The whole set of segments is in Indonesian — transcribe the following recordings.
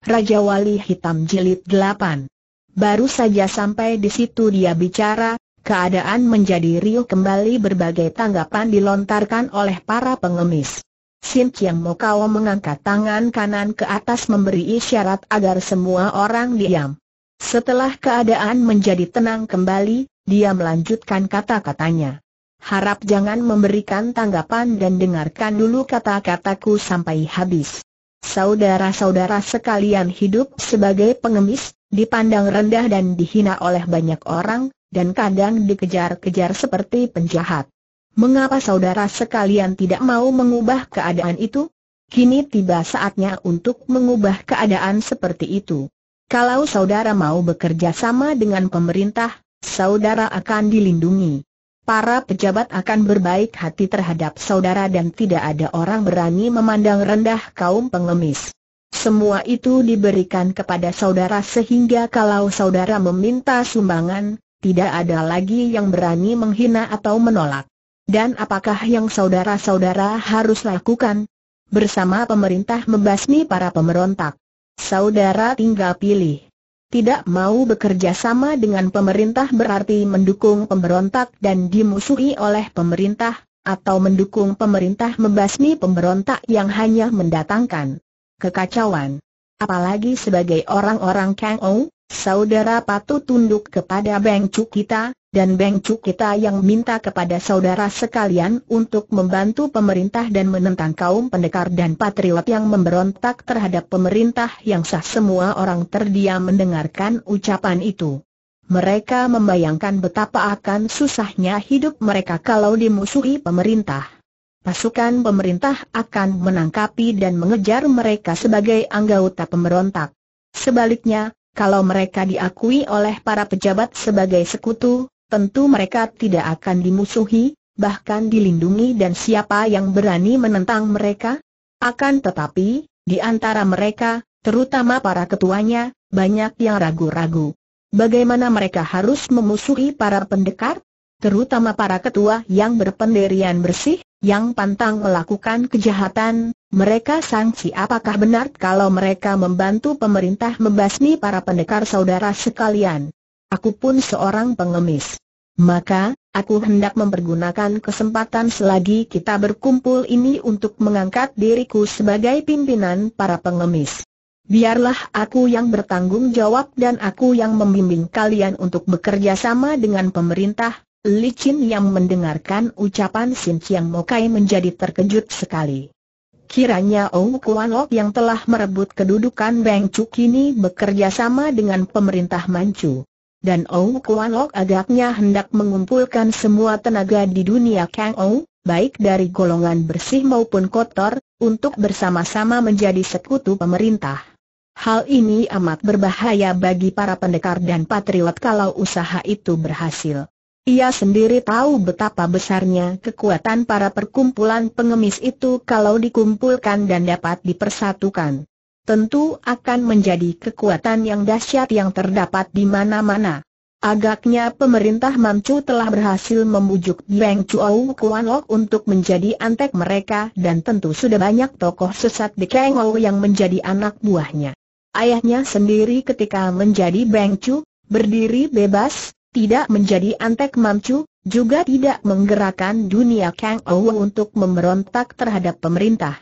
Raja Wali Hitam Jilid 8. Baru saja sampai di situ dia bicara, keadaan menjadi riuh kembali berbagai tanggapan dilontarkan oleh para pengemis. Sin Chiang Mokao mengangkat tangan kanan ke atas memberi isyarat agar semua orang diam. Setelah keadaan menjadi tenang kembali, dia melanjutkan kata-katanya. Harap jangan memberikan tanggapan dan dengarkan dulu kata-kataku sampai habis. Saudara-saudara sekalian hidup sebagai pengemis, dipandang rendah dan dihina oleh banyak orang, dan kadang dikejar-kejar seperti penjahat. Mengapa saudara sekalian tidak mau mengubah keadaan itu? Kini tiba saatnya untuk mengubah keadaan seperti itu. Kalau saudara mau bekerja sama dengan pemerintah, saudara akan dilindungi para pejabat akan berbaik hati terhadap saudara dan tidak ada orang berani memandang rendah kaum pengemis. Semua itu diberikan kepada saudara sehingga kalau saudara meminta sumbangan, tidak ada lagi yang berani menghina atau menolak. Dan apakah yang saudara-saudara harus lakukan? Bersama pemerintah membasmi para pemberontak. Saudara tinggal pilih tidak mau bekerja sama dengan pemerintah berarti mendukung pemberontak dan dimusuhi oleh pemerintah, atau mendukung pemerintah membasmi pemberontak yang hanya mendatangkan kekacauan. Apalagi sebagai orang-orang Kang Ou, saudara patut tunduk kepada Beng kita, dan Bengcu kita yang minta kepada saudara sekalian untuk membantu pemerintah dan menentang kaum pendekar dan patriot yang memberontak terhadap pemerintah yang sah semua orang terdiam mendengarkan ucapan itu. Mereka membayangkan betapa akan susahnya hidup mereka kalau dimusuhi pemerintah. Pasukan pemerintah akan menangkapi dan mengejar mereka sebagai anggota pemberontak. Sebaliknya, kalau mereka diakui oleh para pejabat sebagai sekutu, tentu mereka tidak akan dimusuhi, bahkan dilindungi dan siapa yang berani menentang mereka? Akan tetapi, di antara mereka, terutama para ketuanya, banyak yang ragu-ragu. Bagaimana mereka harus memusuhi para pendekar? Terutama para ketua yang berpendirian bersih, yang pantang melakukan kejahatan, mereka sangsi apakah benar kalau mereka membantu pemerintah membasmi para pendekar saudara sekalian. Aku pun seorang pengemis. Maka, aku hendak mempergunakan kesempatan selagi kita berkumpul ini untuk mengangkat diriku sebagai pimpinan para pengemis. Biarlah aku yang bertanggung jawab dan aku yang membimbing kalian untuk bekerja sama dengan pemerintah. Licin yang mendengarkan ucapan Sin Chiang Mokai menjadi terkejut sekali. Kiranya Ong Kuan Lok yang telah merebut kedudukan Beng Chu kini bekerja sama dengan pemerintah Manchu dan Ong Kuan Lok agaknya hendak mengumpulkan semua tenaga di dunia Kang Ong, baik dari golongan bersih maupun kotor, untuk bersama-sama menjadi sekutu pemerintah. Hal ini amat berbahaya bagi para pendekar dan patriot kalau usaha itu berhasil. Ia sendiri tahu betapa besarnya kekuatan para perkumpulan pengemis itu kalau dikumpulkan dan dapat dipersatukan tentu akan menjadi kekuatan yang dahsyat yang terdapat di mana-mana. Agaknya pemerintah Mancu telah berhasil membujuk Beng Chuo Kuan untuk menjadi antek mereka dan tentu sudah banyak tokoh sesat di Kang yang menjadi anak buahnya. Ayahnya sendiri ketika menjadi Beng Chu, berdiri bebas, tidak menjadi antek Mancu, juga tidak menggerakkan dunia Kang untuk memberontak terhadap pemerintah.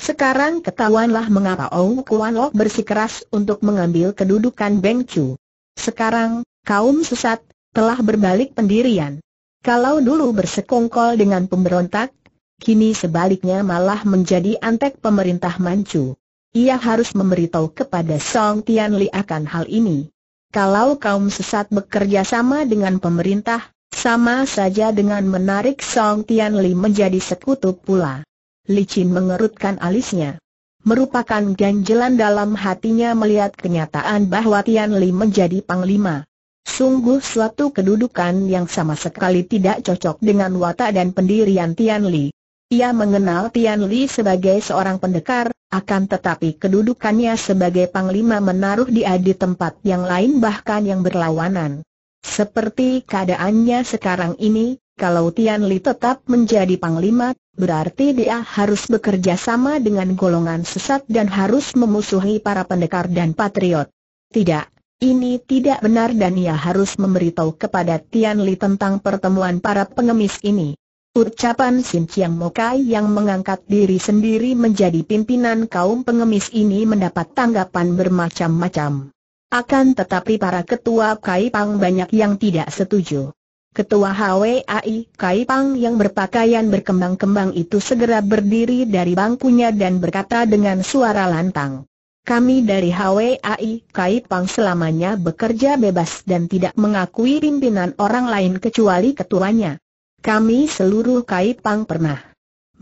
Sekarang ketahuanlah mengapa Ou Kuan Lok bersikeras untuk mengambil kedudukan Beng Chu. Sekarang, kaum sesat, telah berbalik pendirian. Kalau dulu bersekongkol dengan pemberontak, kini sebaliknya malah menjadi antek pemerintah Manchu. Ia harus memberitahu kepada Song Tianli akan hal ini. Kalau kaum sesat bekerja sama dengan pemerintah, sama saja dengan menarik Song Tianli menjadi sekutu pula licin mengerutkan alisnya. Merupakan ganjelan dalam hatinya melihat kenyataan bahwa Tian Li menjadi panglima. Sungguh suatu kedudukan yang sama sekali tidak cocok dengan watak dan pendirian Tian Li. Ia mengenal Tian Li sebagai seorang pendekar, akan tetapi kedudukannya sebagai panglima menaruh dia di tempat yang lain bahkan yang berlawanan. Seperti keadaannya sekarang ini, kalau Tian Li tetap menjadi panglima, berarti dia harus bekerja sama dengan golongan sesat dan harus memusuhi para pendekar dan patriot. Tidak, ini tidak benar dan ia harus memberitahu kepada Tian Li tentang pertemuan para pengemis ini. Ucapan Sin Chiang Mokai yang mengangkat diri sendiri menjadi pimpinan kaum pengemis ini mendapat tanggapan bermacam-macam. Akan tetapi para ketua Kai Pang banyak yang tidak setuju. Ketua HWAI Pang yang berpakaian berkembang-kembang itu segera berdiri dari bangkunya dan berkata dengan suara lantang. Kami dari HWAI Pang selamanya bekerja bebas dan tidak mengakui pimpinan orang lain kecuali ketuanya. Kami seluruh Kai Pang pernah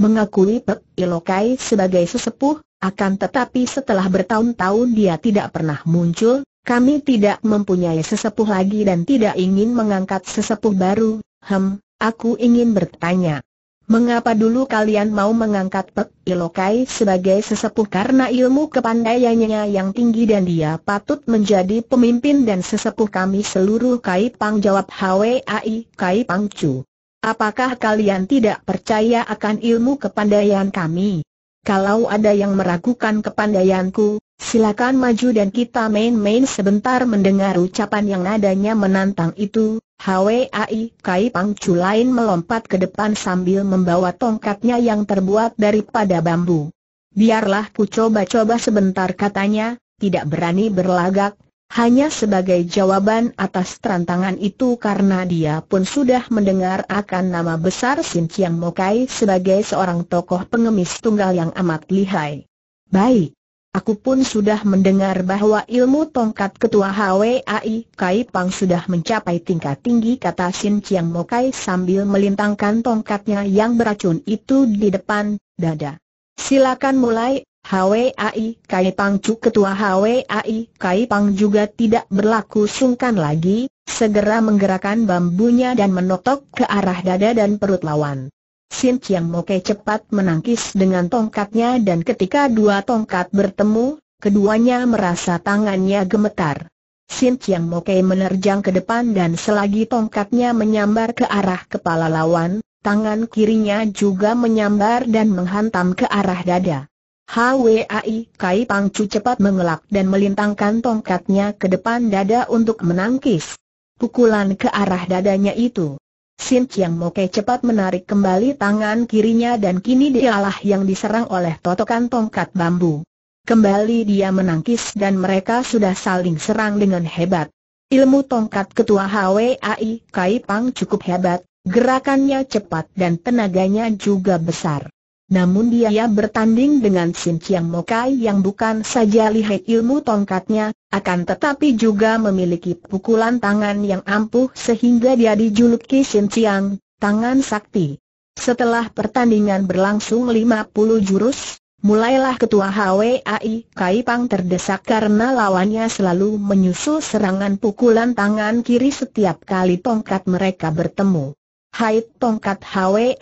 mengakui Pek Ilokai sebagai sesepuh, akan tetapi setelah bertahun-tahun dia tidak pernah muncul, kami tidak mempunyai sesepuh lagi dan tidak ingin mengangkat sesepuh baru, hem, aku ingin bertanya. Mengapa dulu kalian mau mengangkat Pek Ilokai sebagai sesepuh karena ilmu kepandaiannya yang tinggi dan dia patut menjadi pemimpin dan sesepuh kami seluruh Kai Pang jawab HWAI Kai Pang Chu. Apakah kalian tidak percaya akan ilmu kepandaian kami? Kalau ada yang meragukan kepandaianku, silakan maju dan kita main-main sebentar mendengar ucapan yang nadanya menantang itu. Hwai Kai Pang Chu lain melompat ke depan sambil membawa tongkatnya yang terbuat daripada bambu. Biarlah ku coba-coba sebentar katanya, tidak berani berlagak, hanya sebagai jawaban atas tantangan itu karena dia pun sudah mendengar akan nama besar Sin Chiang Mokai sebagai seorang tokoh pengemis tunggal yang amat lihai. Baik, aku pun sudah mendengar bahwa ilmu tongkat ketua HWAI Kai Pang sudah mencapai tingkat tinggi kata Sin Chiang Mokai sambil melintangkan tongkatnya yang beracun itu di depan dada. Silakan mulai HWAI Kai Pangcu Ketua HWAI Kai Pang juga tidak berlaku sungkan lagi, segera menggerakkan bambunya dan menotok ke arah dada dan perut lawan. Sin Chiang Moke cepat menangkis dengan tongkatnya dan ketika dua tongkat bertemu, keduanya merasa tangannya gemetar. Sin Chiang Moke menerjang ke depan dan selagi tongkatnya menyambar ke arah kepala lawan, tangan kirinya juga menyambar dan menghantam ke arah dada. HWAI Kai Pangcu cepat mengelak dan melintangkan tongkatnya ke depan dada untuk menangkis. Pukulan ke arah dadanya itu. Sin Chiang Moke cepat menarik kembali tangan kirinya dan kini dialah yang diserang oleh totokan tongkat bambu. Kembali dia menangkis dan mereka sudah saling serang dengan hebat. Ilmu tongkat ketua HWAI Kai Pang cukup hebat, gerakannya cepat dan tenaganya juga besar. Namun dia bertanding dengan Sim Chiang Mokai yang bukan saja lihai ilmu tongkatnya, akan tetapi juga memiliki pukulan tangan yang ampuh sehingga dia dijuluki Sim Chiang, tangan sakti. Setelah pertandingan berlangsung 50 jurus, mulailah ketua HWAI Kai Pang terdesak karena lawannya selalu menyusul serangan pukulan tangan kiri setiap kali tongkat mereka bertemu. Hai tongkat Hwai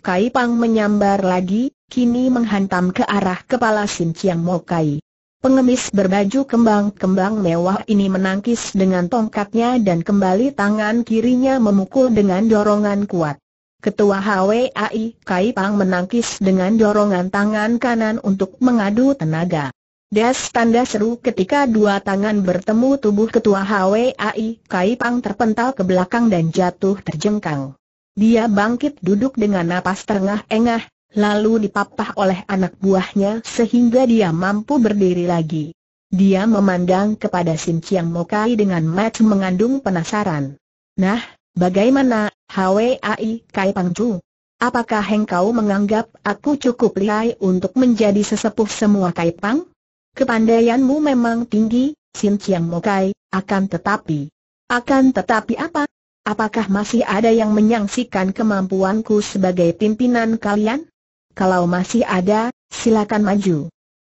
Kai Pang menyambar lagi, kini menghantam ke arah kepala Sin Chiang Mo Kai. Pengemis berbaju kembang-kembang mewah ini menangkis dengan tongkatnya dan kembali tangan kirinya memukul dengan dorongan kuat. Ketua HWAI Kai Pang menangkis dengan dorongan tangan kanan untuk mengadu tenaga. Das tanda seru ketika dua tangan bertemu tubuh ketua HWAI Kai Pang terpental ke belakang dan jatuh terjengkang. Dia bangkit duduk dengan napas terengah-engah, lalu dipapah oleh anak buahnya sehingga dia mampu berdiri lagi. Dia memandang kepada Sim Chiang Mokai dengan mata mengandung penasaran. Nah, bagaimana, HWAI Kai Pang Chu? Apakah engkau menganggap aku cukup lihai untuk menjadi sesepuh semua Kai Pang? Kepandaianmu memang tinggi, Sim Chiang Mokai, akan tetapi... Akan tetapi apa? apakah masih ada yang menyangsikan kemampuanku sebagai pimpinan kalian? Kalau masih ada, silakan maju.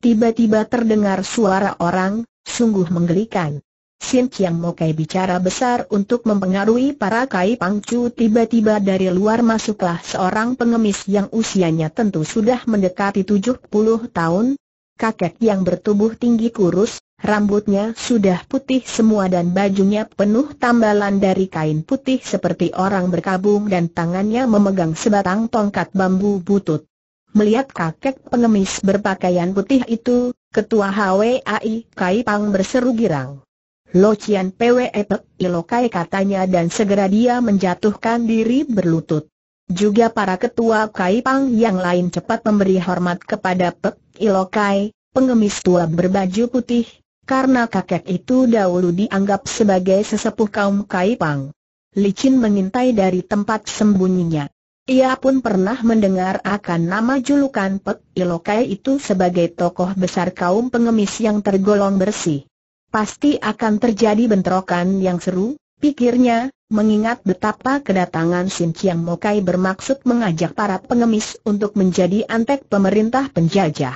Tiba-tiba terdengar suara orang, sungguh menggelikan. Sin Chiang Mokai bicara besar untuk mempengaruhi para Kai Pangcu tiba-tiba dari luar masuklah seorang pengemis yang usianya tentu sudah mendekati 70 tahun, kakek yang bertubuh tinggi kurus, Rambutnya sudah putih semua dan bajunya penuh tambalan dari kain putih seperti orang berkabung dan tangannya memegang sebatang tongkat bambu butut. Melihat kakek pengemis berpakaian putih itu, ketua HWAI Kai Pang berseru girang. Lo Cian Pwe Epek Ilokai katanya dan segera dia menjatuhkan diri berlutut. Juga para ketua Kai Pang yang lain cepat memberi hormat kepada Pek Ilokai, pengemis tua berbaju putih, karena kakek itu dahulu dianggap sebagai sesepuh kaum Kaipang. Licin mengintai dari tempat sembunyinya. Ia pun pernah mendengar akan nama julukan Pek Ilokai itu sebagai tokoh besar kaum pengemis yang tergolong bersih. Pasti akan terjadi bentrokan yang seru, pikirnya, mengingat betapa kedatangan Sin Chiang Mokai bermaksud mengajak para pengemis untuk menjadi antek pemerintah penjajah.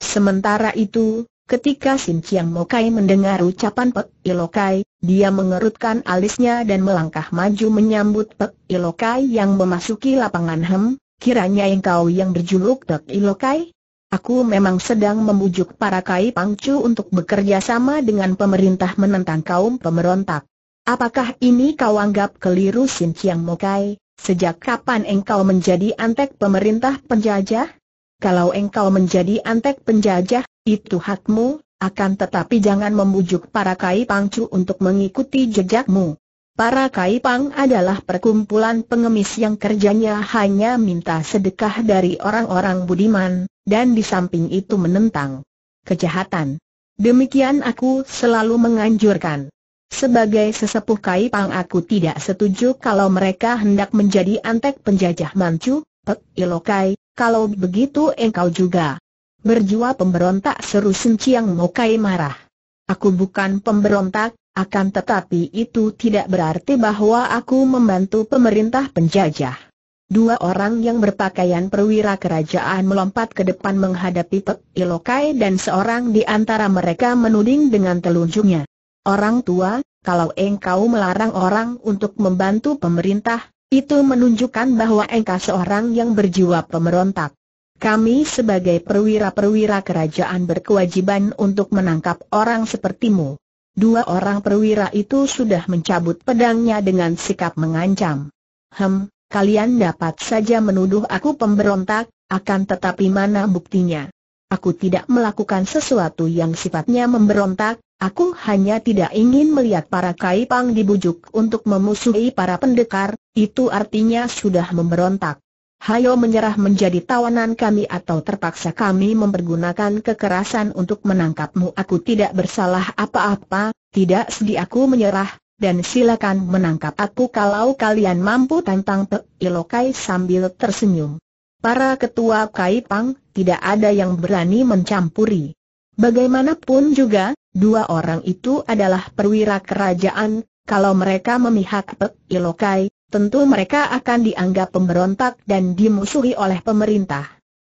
Sementara itu, Ketika Sin Chiang Mokai mendengar ucapan Pek Ilokai, dia mengerutkan alisnya dan melangkah maju menyambut Pek Ilokai yang memasuki lapangan Hem, kiranya engkau yang berjuluk Pek Ilokai? Aku memang sedang membujuk para Kai Pangcu untuk bekerja sama dengan pemerintah menentang kaum pemberontak. Apakah ini kau anggap keliru Sin Chiang Mokai? Sejak kapan engkau menjadi antek pemerintah penjajah? Kalau engkau menjadi antek penjajah, itu hakmu, akan tetapi jangan membujuk para kai pangcu untuk mengikuti jejakmu. Para kai kaipang adalah perkumpulan pengemis yang kerjanya hanya minta sedekah dari orang-orang budiman, dan di samping itu menentang kejahatan. Demikian aku selalu menganjurkan. Sebagai sesepuh kai kaipang aku tidak setuju kalau mereka hendak menjadi antek penjajah mancu, pek ilokai, kalau begitu engkau juga. Berjua pemberontak seru Sun Chiang Mokai marah. Aku bukan pemberontak, akan tetapi itu tidak berarti bahwa aku membantu pemerintah penjajah. Dua orang yang berpakaian perwira kerajaan melompat ke depan menghadapi Pek Ilokai dan seorang di antara mereka menuding dengan telunjuknya. Orang tua, kalau engkau melarang orang untuk membantu pemerintah, itu menunjukkan bahwa engkau seorang yang berjiwa pemberontak. Kami sebagai perwira-perwira kerajaan berkewajiban untuk menangkap orang sepertimu. Dua orang perwira itu sudah mencabut pedangnya dengan sikap mengancam. Hem, kalian dapat saja menuduh aku pemberontak, akan tetapi mana buktinya? Aku tidak melakukan sesuatu yang sifatnya memberontak, aku hanya tidak ingin melihat para kaipang dibujuk untuk memusuhi para pendekar, itu artinya sudah memberontak. Hayo menyerah menjadi tawanan kami atau terpaksa kami mempergunakan kekerasan untuk menangkapmu Aku tidak bersalah apa-apa, tidak sedih aku menyerah, dan silakan menangkap aku kalau kalian mampu tantang Pek Ilokai sambil tersenyum. Para ketua Kaipang, tidak ada yang berani mencampuri. Bagaimanapun juga, dua orang itu adalah perwira kerajaan, kalau mereka memihak Pek Ilokai, tentu mereka akan dianggap pemberontak dan dimusuhi oleh pemerintah.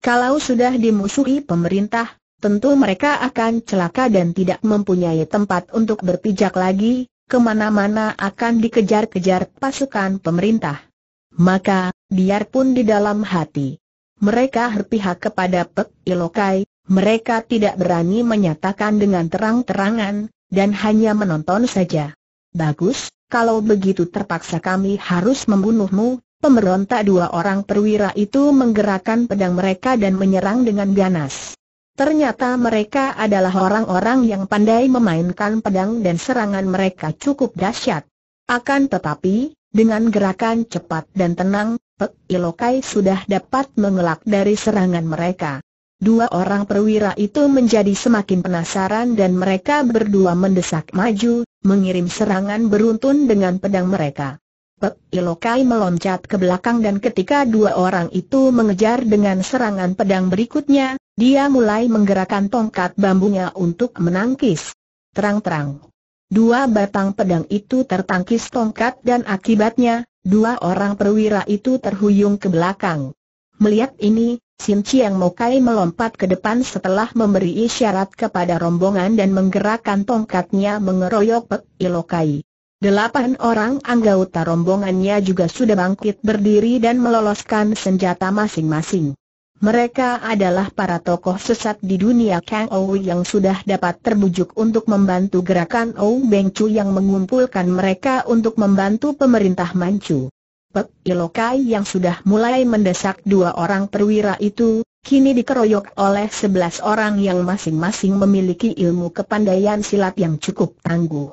Kalau sudah dimusuhi pemerintah, tentu mereka akan celaka dan tidak mempunyai tempat untuk berpijak lagi, kemana-mana akan dikejar-kejar pasukan pemerintah. Maka, biarpun di dalam hati mereka berpihak kepada Pek Ilokai, mereka tidak berani menyatakan dengan terang-terangan, dan hanya menonton saja. Bagus, kalau begitu terpaksa kami harus membunuhmu, pemberontak dua orang perwira itu menggerakkan pedang mereka dan menyerang dengan ganas. Ternyata mereka adalah orang-orang yang pandai memainkan pedang dan serangan mereka cukup dahsyat. Akan tetapi, dengan gerakan cepat dan tenang, Pek Ilokai sudah dapat mengelak dari serangan mereka. Dua orang perwira itu menjadi semakin penasaran dan mereka berdua mendesak maju, mengirim serangan beruntun dengan pedang mereka. Pek Ilokai meloncat ke belakang dan ketika dua orang itu mengejar dengan serangan pedang berikutnya, dia mulai menggerakkan tongkat bambunya untuk menangkis. Terang-terang. Dua batang pedang itu tertangkis tongkat dan akibatnya, dua orang perwira itu terhuyung ke belakang. Melihat ini, Sin Chiang Mokai melompat ke depan setelah memberi isyarat kepada rombongan dan menggerakkan tongkatnya mengeroyok Pek Ilokai. Delapan orang anggota rombongannya juga sudah bangkit berdiri dan meloloskan senjata masing-masing. Mereka adalah para tokoh sesat di dunia Kang Ou yang sudah dapat terbujuk untuk membantu gerakan Ou Beng Chu yang mengumpulkan mereka untuk membantu pemerintah Manchu. Pek Ilokai yang sudah mulai mendesak dua orang perwira itu, kini dikeroyok oleh sebelas orang yang masing-masing memiliki ilmu kepandaian silat yang cukup tangguh.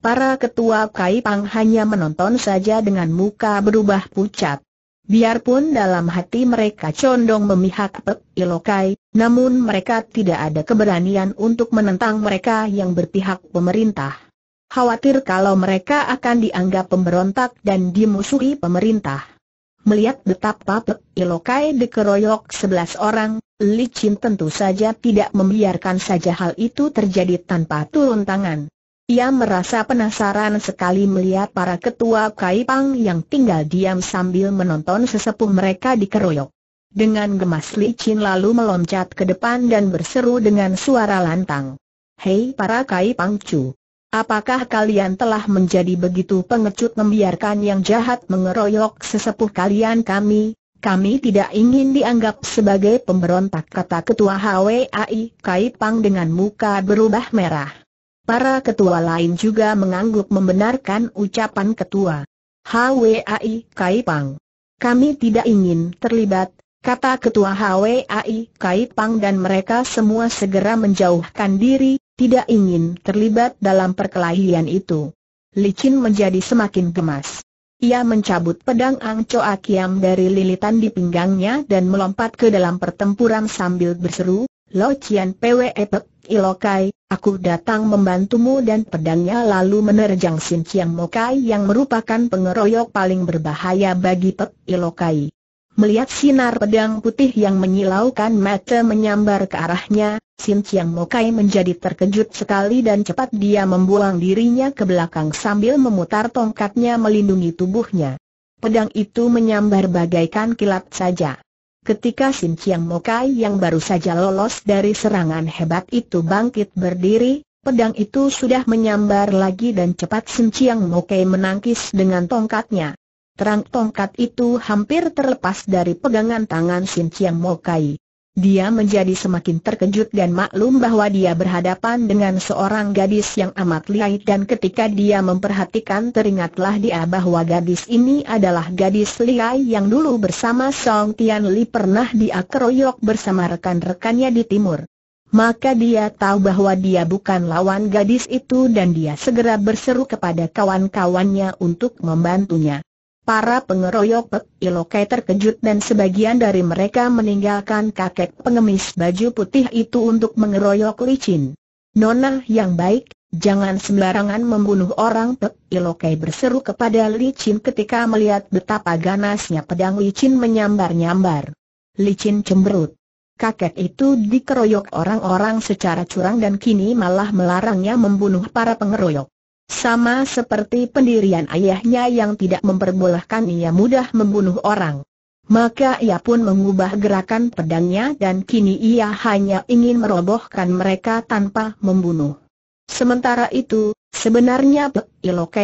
Para ketua Kai Pang hanya menonton saja dengan muka berubah pucat. Biarpun dalam hati mereka condong memihak Pek Ilokai, namun mereka tidak ada keberanian untuk menentang mereka yang berpihak pemerintah khawatir kalau mereka akan dianggap pemberontak dan dimusuhi pemerintah. Melihat betapa Pek Ilokai dikeroyok sebelas orang, Li Chin tentu saja tidak membiarkan saja hal itu terjadi tanpa turun tangan. Ia merasa penasaran sekali melihat para ketua kai pang yang tinggal diam sambil menonton sesepuh mereka dikeroyok. Dengan gemas Li Chin lalu meloncat ke depan dan berseru dengan suara lantang. Hei para Kaipang Chu! Apakah kalian telah menjadi begitu pengecut membiarkan yang jahat mengeroyok sesepuh kalian kami? Kami tidak ingin dianggap sebagai pemberontak kata ketua HWAI Kai Pang dengan muka berubah merah. Para ketua lain juga mengangguk membenarkan ucapan ketua HWAI Kai Pang. Kami tidak ingin terlibat, kata ketua HWAI Kai Pang dan mereka semua segera menjauhkan diri, tidak ingin terlibat dalam perkelahian itu. Licin menjadi semakin gemas. Ia mencabut pedang Ang Choa Kiam dari lilitan di pinggangnya dan melompat ke dalam pertempuran sambil berseru, Lo Chien Pwe Epek Ilokai, aku datang membantumu dan pedangnya lalu menerjang Sin Chiang Mokai yang merupakan pengeroyok paling berbahaya bagi Pek Ilokai. Melihat sinar pedang putih yang menyilaukan mata menyambar ke arahnya, Sin Chiang Mokai menjadi terkejut sekali dan cepat dia membuang dirinya ke belakang sambil memutar tongkatnya melindungi tubuhnya. Pedang itu menyambar bagaikan kilat saja. Ketika Sin Chiang Mokai yang baru saja lolos dari serangan hebat itu bangkit berdiri, pedang itu sudah menyambar lagi dan cepat Sin Chiang Mokai menangkis dengan tongkatnya. Terang tongkat itu hampir terlepas dari pegangan tangan Sin Chiang Mokai. Dia menjadi semakin terkejut dan maklum bahwa dia berhadapan dengan seorang gadis yang amat liai dan ketika dia memperhatikan teringatlah dia bahwa gadis ini adalah gadis liai yang dulu bersama Song Tian Li pernah dia keroyok bersama rekan-rekannya di timur. Maka dia tahu bahwa dia bukan lawan gadis itu dan dia segera berseru kepada kawan-kawannya untuk membantunya. Para pengeroyok Pek Ilokai terkejut dan sebagian dari mereka meninggalkan kakek pengemis baju putih itu untuk mengeroyok licin. Nona yang baik, jangan sembarangan membunuh orang Pek Ilokai berseru kepada licin ketika melihat betapa ganasnya pedang licin menyambar-nyambar. Licin cemberut. Kakek itu dikeroyok orang-orang secara curang dan kini malah melarangnya membunuh para pengeroyok. Sama seperti pendirian ayahnya yang tidak memperbolehkan ia mudah membunuh orang. Maka ia pun mengubah gerakan pedangnya dan kini ia hanya ingin merobohkan mereka tanpa membunuh. Sementara itu, sebenarnya Pek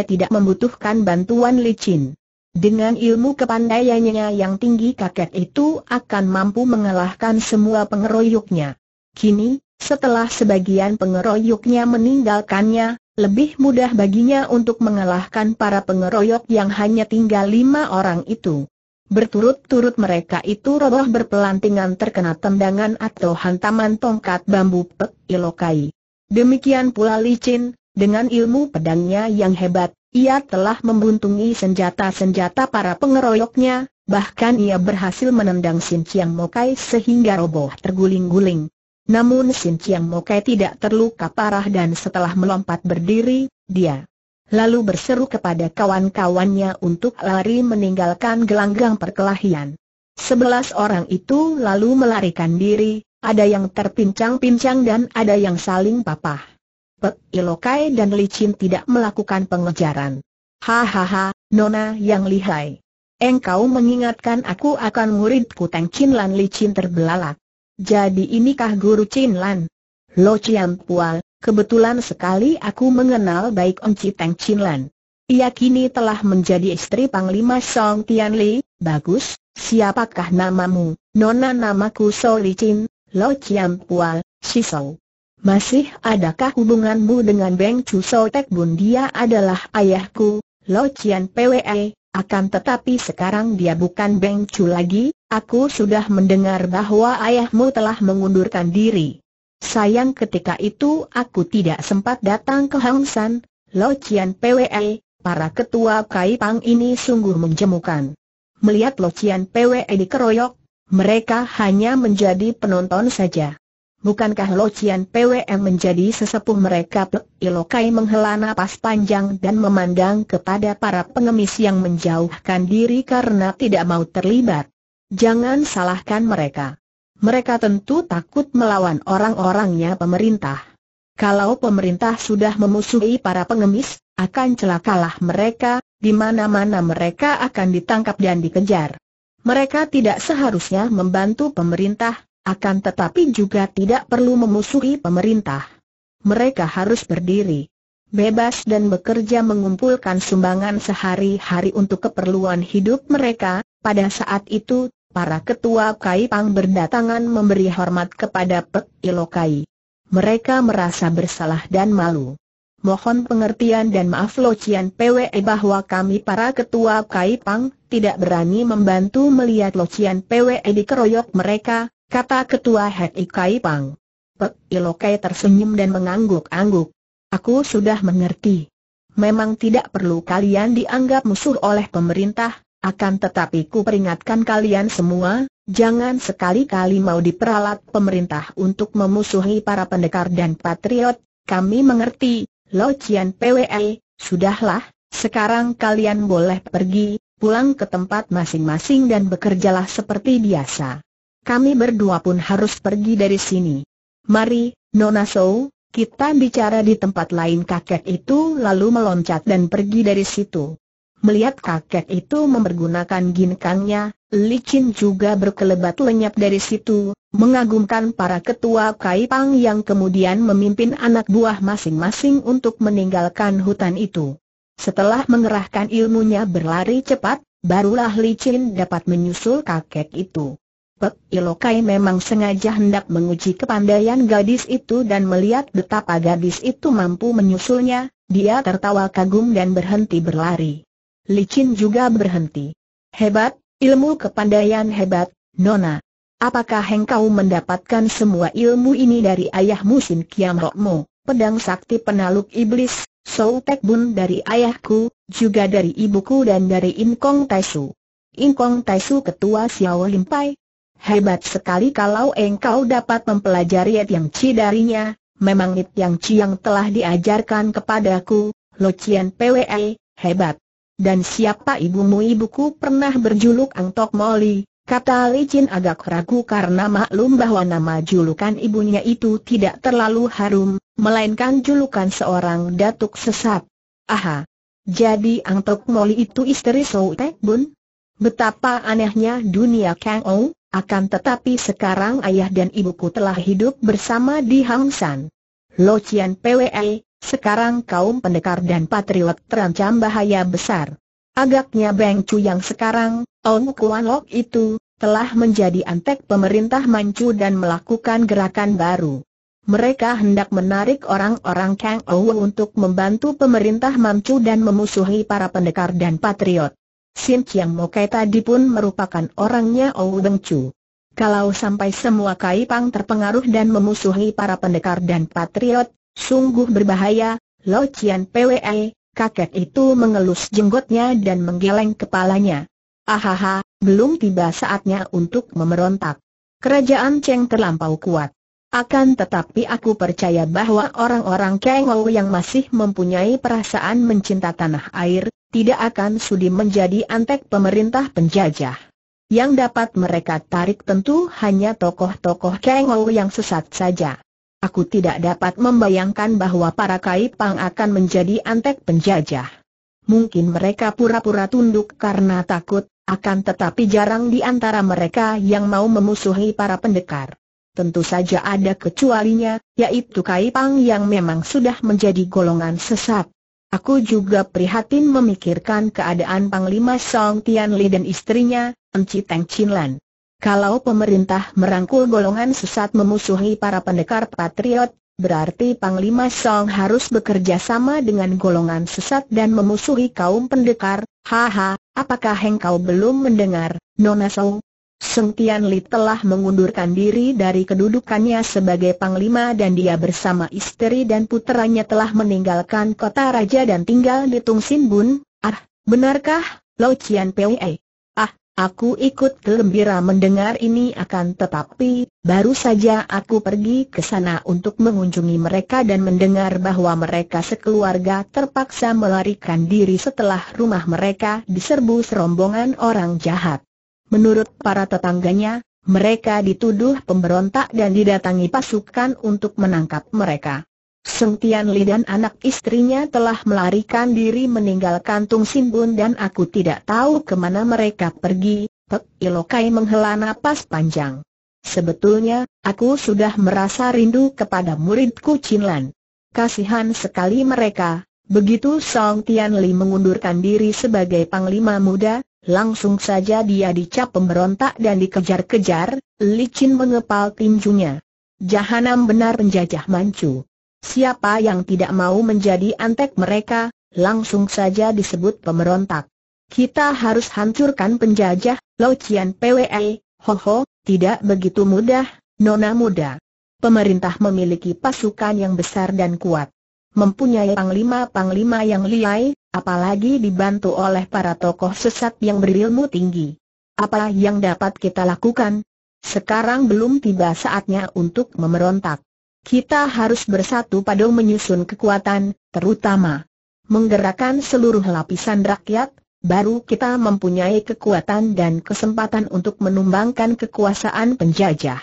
tidak membutuhkan bantuan licin. Dengan ilmu kepandaiannya yang tinggi kakek itu akan mampu mengalahkan semua pengeroyoknya. Kini, setelah sebagian pengeroyoknya meninggalkannya, lebih mudah baginya untuk mengalahkan para pengeroyok yang hanya tinggal lima orang itu. Berturut-turut mereka itu roboh berpelantingan terkena tendangan atau hantaman tongkat bambu Pek Ilokai. Demikian pula licin, dengan ilmu pedangnya yang hebat, ia telah membuntungi senjata-senjata para pengeroyoknya, bahkan ia berhasil menendang Sin Chiang Mokai sehingga roboh terguling-guling. Namun Sin Chiang Mokai tidak terluka parah dan setelah melompat berdiri, dia lalu berseru kepada kawan-kawannya untuk lari meninggalkan gelanggang perkelahian. Sebelas orang itu lalu melarikan diri, ada yang terpincang-pincang dan ada yang saling papah. Pek Ilokai dan Licin tidak melakukan pengejaran. Hahaha, Nona yang lihai. Engkau mengingatkan aku akan muridku Teng Chin Lan Licin terbelalak. Jadi inikah guru Chin Lan? Lo Chiam Pual, kebetulan sekali aku mengenal baik Ong Citeng Chin Lan. Ia kini telah menjadi istri Panglima Song Tian Li, bagus, siapakah namamu? Nona namaku So Li Chin, Lo Chiam Pual, Si Masih adakah hubunganmu dengan Beng Chu So Tek Bun dia adalah ayahku, Lo Chian Pwe, akan tetapi sekarang dia bukan Beng Chu lagi, aku sudah mendengar bahwa ayahmu telah mengundurkan diri. Sayang ketika itu aku tidak sempat datang ke Hang San, Lo Chian PWE, para ketua Kai Pang ini sungguh menjemukan. Melihat Lo Chian PWE dikeroyok, mereka hanya menjadi penonton saja. Bukankah Locian PWM menjadi sesepuh mereka? Ilokai menghela nafas panjang dan memandang kepada para pengemis yang menjauhkan diri karena tidak mau terlibat. Jangan salahkan mereka. Mereka tentu takut melawan orang-orangnya pemerintah. Kalau pemerintah sudah memusuhi para pengemis, akan celakalah mereka, di mana-mana mereka akan ditangkap dan dikejar. Mereka tidak seharusnya membantu pemerintah, akan tetapi juga tidak perlu memusuhi pemerintah. Mereka harus berdiri bebas dan bekerja mengumpulkan sumbangan sehari-hari untuk keperluan hidup mereka. Pada saat itu, para ketua kai pang berdatangan memberi hormat kepada Pek Ilokai. Mereka merasa bersalah dan malu. Mohon pengertian dan maaf Locian PWE bahwa kami para ketua kai pang tidak berani membantu melihat Locian PWE dikeroyok mereka, kata ketua Hei Kai Pang. Pek Ilokai tersenyum dan mengangguk-angguk. Aku sudah mengerti. Memang tidak perlu kalian dianggap musuh oleh pemerintah, akan tetapi ku peringatkan kalian semua, jangan sekali-kali mau diperalat pemerintah untuk memusuhi para pendekar dan patriot, kami mengerti, Lo Cian PWE, sudahlah, sekarang kalian boleh pergi, pulang ke tempat masing-masing dan bekerjalah seperti biasa kami berdua pun harus pergi dari sini. Mari, Nona Sou, kita bicara di tempat lain kakek itu lalu meloncat dan pergi dari situ. Melihat kakek itu mempergunakan ginkangnya, licin juga berkelebat lenyap dari situ, mengagumkan para ketua Kai Pang yang kemudian memimpin anak buah masing-masing untuk meninggalkan hutan itu. Setelah mengerahkan ilmunya berlari cepat, barulah Li licin dapat menyusul kakek itu. Pek Ilokai memang sengaja hendak menguji kepandaian gadis itu dan melihat betapa gadis itu mampu menyusulnya, dia tertawa kagum dan berhenti berlari. Licin juga berhenti. Hebat, ilmu kepandaian hebat, Nona. Apakah engkau mendapatkan semua ilmu ini dari ayahmu Sin Kiam Rokmo, pedang sakti penaluk iblis, Sou Tek Bun dari ayahku, juga dari ibuku dan dari Inkong Taisu. Inkong Taisu ketua Xiao Limpai, Hebat sekali kalau engkau dapat mempelajari Yat Yang Ci darinya, memang Yat Yang Ci yang telah diajarkan kepadaku, Lo Chien PWE, hebat. Dan siapa ibumu ibuku pernah berjuluk Ang Tok Moli, kata Li Chin agak ragu karena maklum bahwa nama julukan ibunya itu tidak terlalu harum, melainkan julukan seorang datuk sesat. Aha. Jadi Ang Tok Moli itu istri Sou Tek Bun? Betapa anehnya dunia Kang Ou. Akan tetapi sekarang ayah dan ibuku telah hidup bersama di Hang San. Lo Cian PWE, sekarang kaum pendekar dan patriot terancam bahaya besar. Agaknya Beng cu yang sekarang, Ong Kuan Lok itu, telah menjadi antek pemerintah Manchu dan melakukan gerakan baru. Mereka hendak menarik orang-orang Kang Ou untuk membantu pemerintah Manchu dan memusuhi para pendekar dan patriot. Sin Chiang Mokai tadi pun merupakan orangnya Ou Beng Chu. Kalau sampai semua kai pang terpengaruh dan memusuhi para pendekar dan patriot, sungguh berbahaya, Lo Chian PWE, kakek itu mengelus jenggotnya dan menggeleng kepalanya. Ahaha, belum tiba saatnya untuk memerontak. Kerajaan Cheng terlampau kuat. Akan tetapi aku percaya bahwa orang-orang Kengou yang masih mempunyai perasaan mencinta tanah air, tidak akan sudi menjadi antek pemerintah penjajah. Yang dapat mereka tarik tentu hanya tokoh-tokoh kengol yang sesat saja. Aku tidak dapat membayangkan bahwa para Kaipang akan menjadi antek penjajah. Mungkin mereka pura-pura tunduk karena takut, akan tetapi jarang di antara mereka yang mau memusuhi para pendekar. Tentu saja ada kecualinya, yaitu Kaipang yang memang sudah menjadi golongan sesat. Aku juga prihatin memikirkan keadaan Panglima Song Tian Tianli dan istrinya, Enci Teng Lan. Kalau pemerintah merangkul golongan sesat memusuhi para pendekar patriot, berarti Panglima Song harus bekerja sama dengan golongan sesat dan memusuhi kaum pendekar. Haha, apakah hengkau belum mendengar, Nona Song? Seng Tian Li telah mengundurkan diri dari kedudukannya sebagai panglima dan dia bersama istri dan puteranya telah meninggalkan kota raja dan tinggal di Tung Sin Bun. Ah, benarkah, Lo Chian Pei? Ah, aku ikut gembira mendengar ini akan tetapi, baru saja aku pergi ke sana untuk mengunjungi mereka dan mendengar bahwa mereka sekeluarga terpaksa melarikan diri setelah rumah mereka diserbu serombongan orang jahat. Menurut para tetangganya, mereka dituduh pemberontak dan didatangi pasukan untuk menangkap mereka. Seng Tian Li dan anak istrinya telah melarikan diri meninggalkan Tung dan aku tidak tahu kemana mereka pergi, Pek Ilokai menghela napas panjang. Sebetulnya, aku sudah merasa rindu kepada muridku Lan. Kasihan sekali mereka, begitu Song Tian Li mengundurkan diri sebagai panglima muda, Langsung saja dia dicap pemberontak dan dikejar-kejar, licin mengepal tinjunya. Jahanam benar penjajah mancu. Siapa yang tidak mau menjadi antek mereka, langsung saja disebut pemberontak. Kita harus hancurkan penjajah, Lo Cian PWE, ho ho, tidak begitu mudah, nona muda. Pemerintah memiliki pasukan yang besar dan kuat. Mempunyai panglima-panglima yang liai, apalagi dibantu oleh para tokoh sesat yang berilmu tinggi. Apa yang dapat kita lakukan? Sekarang belum tiba saatnya untuk memerontak. Kita harus bersatu padu menyusun kekuatan, terutama menggerakkan seluruh lapisan rakyat, baru kita mempunyai kekuatan dan kesempatan untuk menumbangkan kekuasaan penjajah.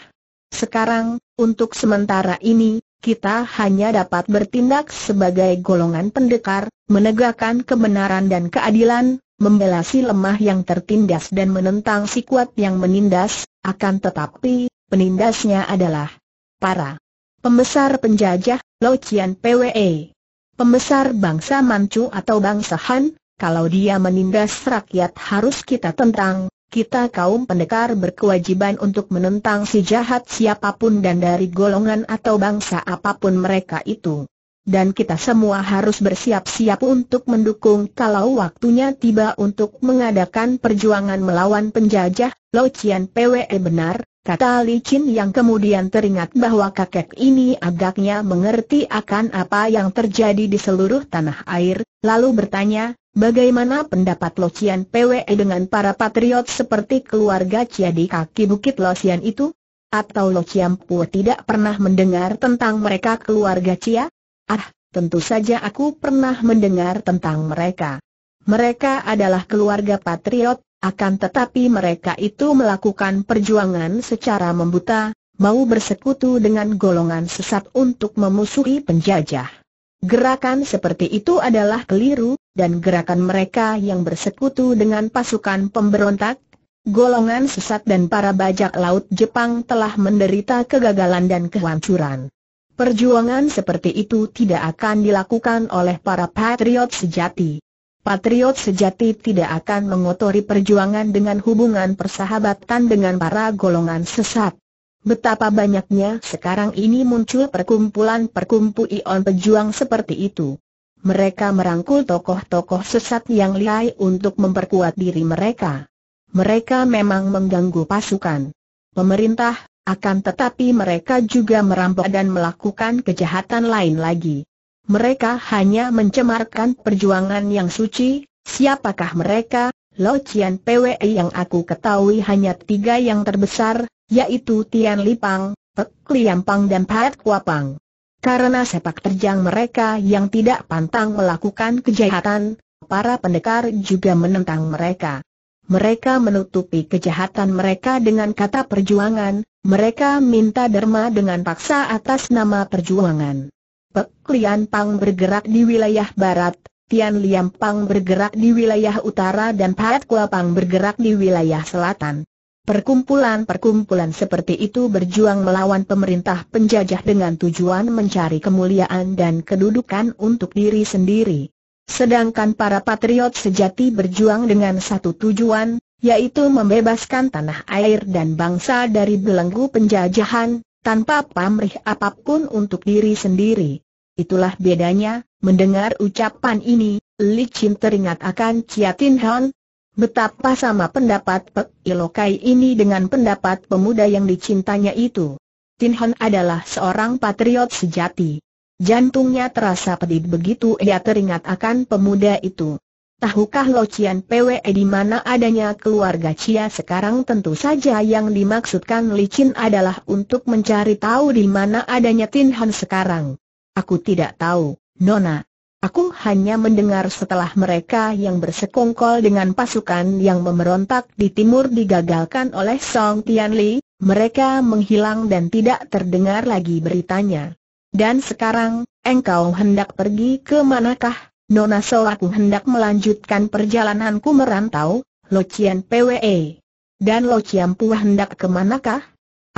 Sekarang, untuk sementara ini, kita hanya dapat bertindak sebagai golongan pendekar, menegakkan kebenaran dan keadilan, membela si lemah yang tertindas dan menentang si kuat yang menindas, akan tetapi, penindasnya adalah para pembesar penjajah, Lo Chian PWE. Pembesar bangsa Manchu atau bangsa Han, kalau dia menindas rakyat harus kita tentang, kita kaum pendekar berkewajiban untuk menentang si jahat siapapun dan dari golongan atau bangsa apapun mereka itu. Dan kita semua harus bersiap-siap untuk mendukung kalau waktunya tiba untuk mengadakan perjuangan melawan penjajah, Lo Chian PWE benar, kata Li Chin yang kemudian teringat bahwa kakek ini agaknya mengerti akan apa yang terjadi di seluruh tanah air, lalu bertanya, Bagaimana pendapat Locian PWE dengan para patriot seperti keluarga Cia di kaki bukit Locian itu? Atau Locian Pu e tidak pernah mendengar tentang mereka keluarga Cia? Ah, tentu saja aku pernah mendengar tentang mereka. Mereka adalah keluarga patriot, akan tetapi mereka itu melakukan perjuangan secara membuta, mau bersekutu dengan golongan sesat untuk memusuhi penjajah. Gerakan seperti itu adalah keliru, dan gerakan mereka yang bersekutu dengan pasukan pemberontak, golongan sesat dan para bajak laut Jepang telah menderita kegagalan dan kehancuran. Perjuangan seperti itu tidak akan dilakukan oleh para patriot sejati. Patriot sejati tidak akan mengotori perjuangan dengan hubungan persahabatan dengan para golongan sesat. Betapa banyaknya sekarang ini muncul perkumpulan-perkumpulan pejuang seperti itu. Mereka merangkul tokoh-tokoh sesat yang lihai untuk memperkuat diri mereka. Mereka memang mengganggu pasukan pemerintah, akan tetapi mereka juga merampok dan melakukan kejahatan lain lagi. Mereka hanya mencemarkan perjuangan yang suci, siapakah mereka? Lo Cian PWI yang aku ketahui hanya tiga yang terbesar, yaitu Tian Lipang, Pek Liampang dan Pat Kuapang. Karena sepak terjang mereka yang tidak pantang melakukan kejahatan, para pendekar juga menentang mereka. Mereka menutupi kejahatan mereka dengan kata perjuangan, mereka minta derma dengan paksa atas nama perjuangan. Pek Lian Pang bergerak di wilayah barat, Tian Liam Pang bergerak di wilayah utara dan Pat Kua Pang bergerak di wilayah selatan. Perkumpulan-perkumpulan seperti itu berjuang melawan pemerintah penjajah dengan tujuan mencari kemuliaan dan kedudukan untuk diri sendiri. Sedangkan para patriot sejati berjuang dengan satu tujuan, yaitu membebaskan tanah air dan bangsa dari belenggu penjajahan, tanpa pamrih apapun untuk diri sendiri. Itulah bedanya, mendengar ucapan ini, Li Chin teringat akan Chia Tin Hon, Betapa sama pendapat Pek Ilokai ini dengan pendapat pemuda yang dicintanya itu. Tin Hon adalah seorang patriot sejati. Jantungnya terasa pedih begitu ia teringat akan pemuda itu. Tahukah Lo Cian PWE di mana adanya keluarga Cia sekarang tentu saja yang dimaksudkan Li licin adalah untuk mencari tahu di mana adanya Tin Han sekarang. Aku tidak tahu, Nona. Aku hanya mendengar setelah mereka yang bersekongkol dengan pasukan yang memerontak di timur digagalkan oleh Song Tianli, mereka menghilang dan tidak terdengar lagi beritanya. Dan sekarang, engkau hendak pergi ke manakah? Nona So aku hendak melanjutkan perjalananku merantau, Lo Cian PWE. Dan Lo Cian Pua hendak ke manakah?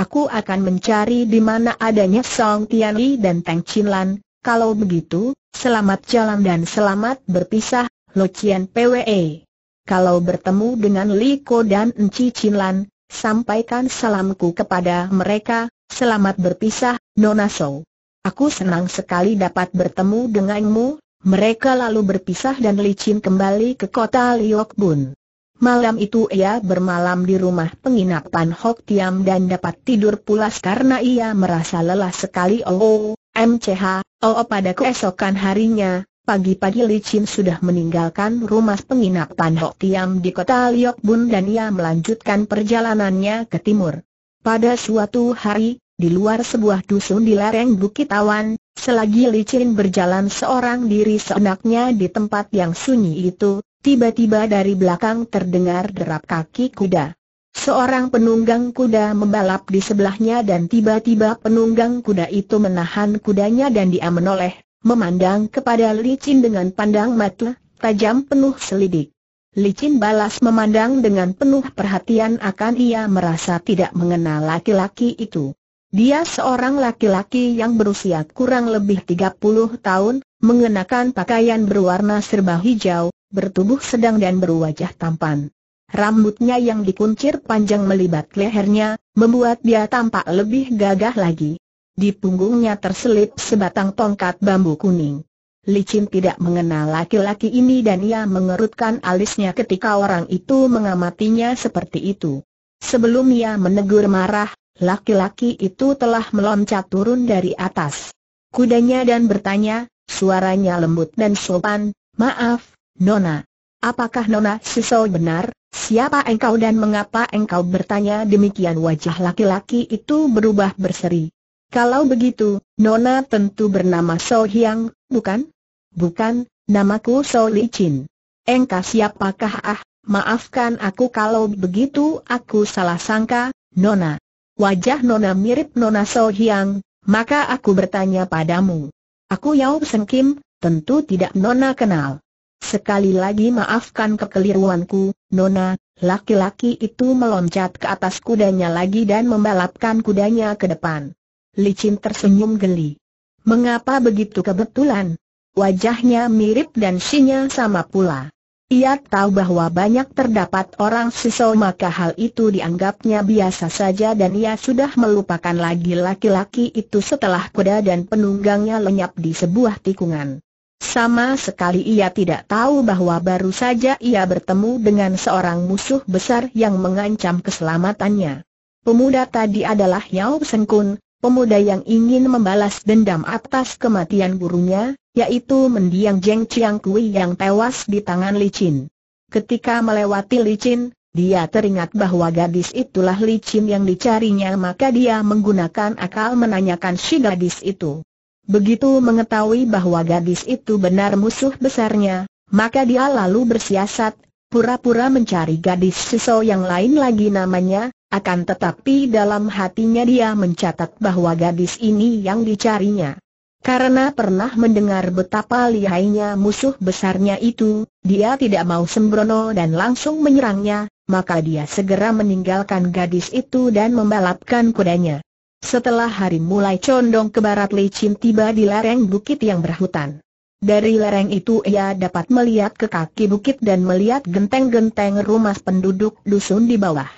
Aku akan mencari di mana adanya Song Tianli dan Tang Chinlan, kalau begitu, selamat jalan dan selamat berpisah, Lo Chien PWE. Kalau bertemu dengan Liko dan Enci Lan, sampaikan salamku kepada mereka, selamat berpisah, Nona Sou. Aku senang sekali dapat bertemu denganmu, mereka lalu berpisah dan licin kembali ke kota Liok Bun. Malam itu ia bermalam di rumah penginapan Hok Tiam dan dapat tidur pulas karena ia merasa lelah sekali. Oh, MCH, Oh, oh pada keesokan harinya, pagi-pagi Licin sudah meninggalkan rumah penginapan Hok Tiam di kota Liok Bun dan ia melanjutkan perjalanannya ke timur. Pada suatu hari, di luar sebuah dusun di lereng Bukit Awan, selagi Licin berjalan seorang diri seenaknya di tempat yang sunyi itu, tiba-tiba dari belakang terdengar derap kaki kuda. Seorang penunggang kuda membalap di sebelahnya dan tiba-tiba penunggang kuda itu menahan kudanya dan dia menoleh, memandang kepada licin dengan pandang mata, tajam penuh selidik. Licin balas memandang dengan penuh perhatian akan ia merasa tidak mengenal laki-laki itu. Dia seorang laki-laki yang berusia kurang lebih 30 tahun, mengenakan pakaian berwarna serba hijau, bertubuh sedang dan berwajah tampan rambutnya yang dikuncir panjang melibat lehernya, membuat dia tampak lebih gagah lagi. Di punggungnya terselip sebatang tongkat bambu kuning. Licin tidak mengenal laki-laki ini dan ia mengerutkan alisnya ketika orang itu mengamatinya seperti itu. Sebelum ia menegur marah, laki-laki itu telah meloncat turun dari atas kudanya dan bertanya, suaranya lembut dan sopan, maaf, Nona. Apakah Nona Siso benar? Siapa engkau dan mengapa engkau bertanya demikian wajah laki-laki itu berubah berseri. Kalau begitu, Nona tentu bernama So Hyang, bukan? Bukan, namaku So Li Chin. Engkau siapakah ah, maafkan aku kalau begitu aku salah sangka, Nona. Wajah Nona mirip Nona So Hyang, maka aku bertanya padamu. Aku Yao Sen Kim, tentu tidak Nona kenal. Sekali lagi maafkan kekeliruanku, Nona, laki-laki itu meloncat ke atas kudanya lagi dan membalapkan kudanya ke depan. Licin tersenyum geli. Mengapa begitu kebetulan? Wajahnya mirip dan sinya sama pula. Ia tahu bahwa banyak terdapat orang sisau maka hal itu dianggapnya biasa saja dan ia sudah melupakan lagi laki-laki itu setelah kuda dan penunggangnya lenyap di sebuah tikungan. Sama sekali ia tidak tahu bahwa baru saja ia bertemu dengan seorang musuh besar yang mengancam keselamatannya. Pemuda tadi adalah Yao Senkun, pemuda yang ingin membalas dendam atas kematian gurunya, yaitu mendiang Jeng Chiang Kui yang tewas di tangan Li licin. Ketika melewati Li licin, dia teringat bahwa gadis itulah licin yang dicarinya maka dia menggunakan akal menanyakan si gadis itu. Begitu mengetahui bahwa gadis itu benar musuh besarnya, maka dia lalu bersiasat, pura-pura mencari gadis siso yang lain lagi namanya, akan tetapi dalam hatinya dia mencatat bahwa gadis ini yang dicarinya. Karena pernah mendengar betapa lihainya musuh besarnya itu, dia tidak mau sembrono dan langsung menyerangnya, maka dia segera meninggalkan gadis itu dan membalapkan kudanya. Setelah hari mulai condong ke barat Li licin tiba di lereng bukit yang berhutan. Dari lereng itu ia dapat melihat ke kaki bukit dan melihat genteng-genteng rumah penduduk dusun di bawah.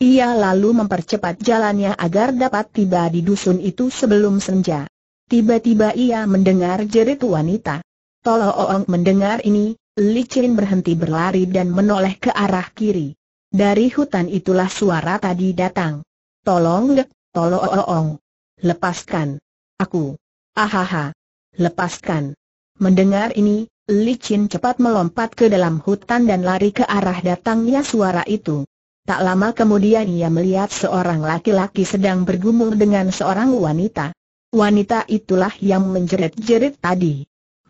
Ia lalu mempercepat jalannya agar dapat tiba di dusun itu sebelum senja. Tiba-tiba ia mendengar jerit wanita. Tolong, Oong mendengar ini, Li Licin berhenti berlari dan menoleh ke arah kiri. Dari hutan itulah suara tadi datang. Tolong, lek, Tolong. Lepaskan. Aku. Ahaha. Lepaskan. Mendengar ini, Licin cepat melompat ke dalam hutan dan lari ke arah datangnya suara itu. Tak lama kemudian ia melihat seorang laki-laki sedang bergumul dengan seorang wanita. Wanita itulah yang menjerit-jerit tadi.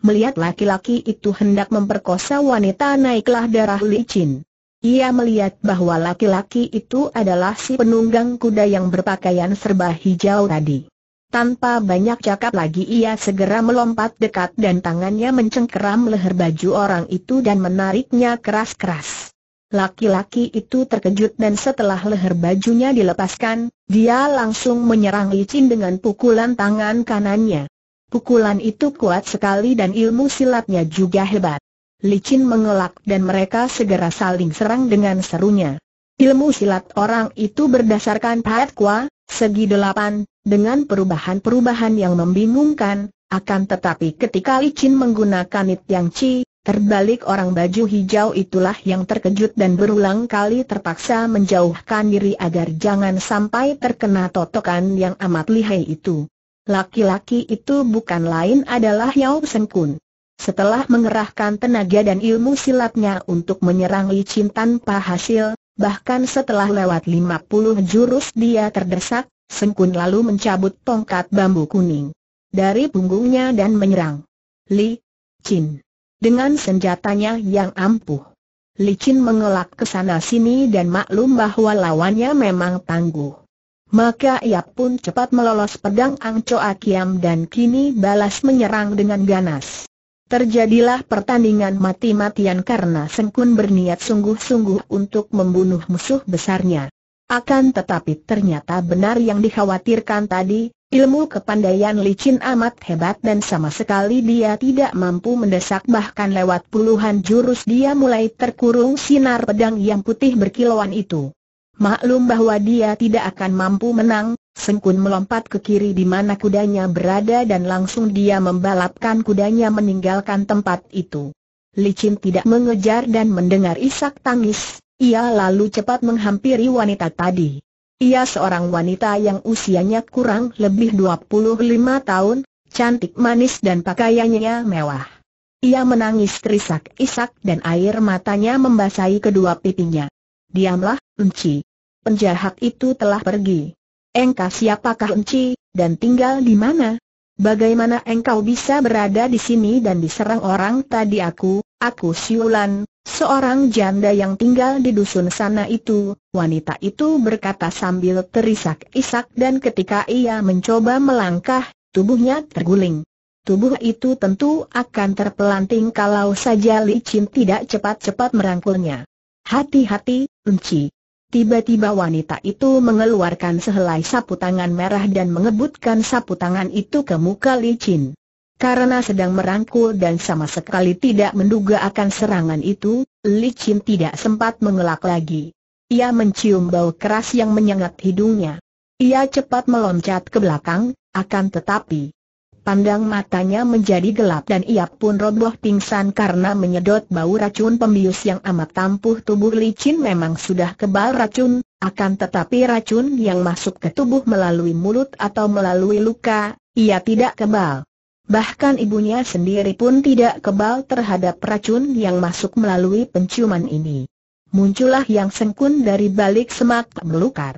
Melihat laki-laki itu hendak memperkosa wanita naiklah darah licin. Ia melihat bahwa laki-laki itu adalah si penunggang kuda yang berpakaian serba hijau tadi. Tanpa banyak cakap lagi ia segera melompat dekat dan tangannya mencengkeram leher baju orang itu dan menariknya keras-keras. Laki-laki itu terkejut dan setelah leher bajunya dilepaskan, dia langsung menyerang licin dengan pukulan tangan kanannya. Pukulan itu kuat sekali dan ilmu silatnya juga hebat licin mengelak dan mereka segera saling serang dengan serunya. Ilmu silat orang itu berdasarkan Patkwa, segi delapan, dengan perubahan-perubahan yang membingungkan, akan tetapi ketika licin menggunakan It Yang ci, Terbalik orang baju hijau itulah yang terkejut dan berulang kali terpaksa menjauhkan diri agar jangan sampai terkena totokan yang amat lihai itu. Laki-laki itu bukan lain adalah Yao Sengkun. Setelah mengerahkan tenaga dan ilmu silatnya untuk menyerang Li Chin tanpa hasil, bahkan setelah lewat lima puluh jurus dia terdesak, Sengkun lalu mencabut tongkat bambu kuning dari punggungnya dan menyerang. Li Chin dengan senjatanya yang ampuh. Li Chin mengelak ke sana sini dan maklum bahwa lawannya memang tangguh. Maka ia pun cepat melolos pedang Ang Choa Kiam dan kini balas menyerang dengan ganas. Terjadilah pertandingan mati-matian karena Sengkun berniat sungguh-sungguh untuk membunuh musuh besarnya. Akan tetapi ternyata benar yang dikhawatirkan tadi, ilmu kepandaian licin amat hebat dan sama sekali dia tidak mampu mendesak bahkan lewat puluhan jurus dia mulai terkurung sinar pedang yang putih berkilauan itu. Maklum bahwa dia tidak akan mampu menang, Sengkun melompat ke kiri di mana kudanya berada dan langsung dia membalapkan kudanya meninggalkan tempat itu. Licin tidak mengejar dan mendengar isak tangis, ia lalu cepat menghampiri wanita tadi. Ia seorang wanita yang usianya kurang lebih 25 tahun, cantik manis dan pakaiannya mewah. Ia menangis terisak-isak dan air matanya membasahi kedua pipinya. Diamlah, Enci, penjahat itu telah pergi. Engkau siapakah Enci, dan tinggal di mana? Bagaimana engkau bisa berada di sini dan diserang orang tadi aku, aku Siulan, seorang janda yang tinggal di dusun sana itu, wanita itu berkata sambil terisak-isak dan ketika ia mencoba melangkah, tubuhnya terguling. Tubuh itu tentu akan terpelanting kalau saja licin tidak cepat-cepat merangkulnya. Hati-hati, Enci. Tiba-tiba wanita itu mengeluarkan sehelai sapu tangan merah dan mengebutkan sapu tangan itu ke muka licin. Karena sedang merangkul dan sama sekali tidak menduga akan serangan itu, Li Chin tidak sempat mengelak lagi. Ia mencium bau keras yang menyengat hidungnya. Ia cepat meloncat ke belakang, akan tetapi Pandang matanya menjadi gelap dan ia pun roboh pingsan karena menyedot bau racun pembius yang amat tampuh. tubuh licin memang sudah kebal racun, akan tetapi racun yang masuk ke tubuh melalui mulut atau melalui luka, ia tidak kebal. Bahkan ibunya sendiri pun tidak kebal terhadap racun yang masuk melalui penciuman ini. Muncullah yang sengkun dari balik semak belukar.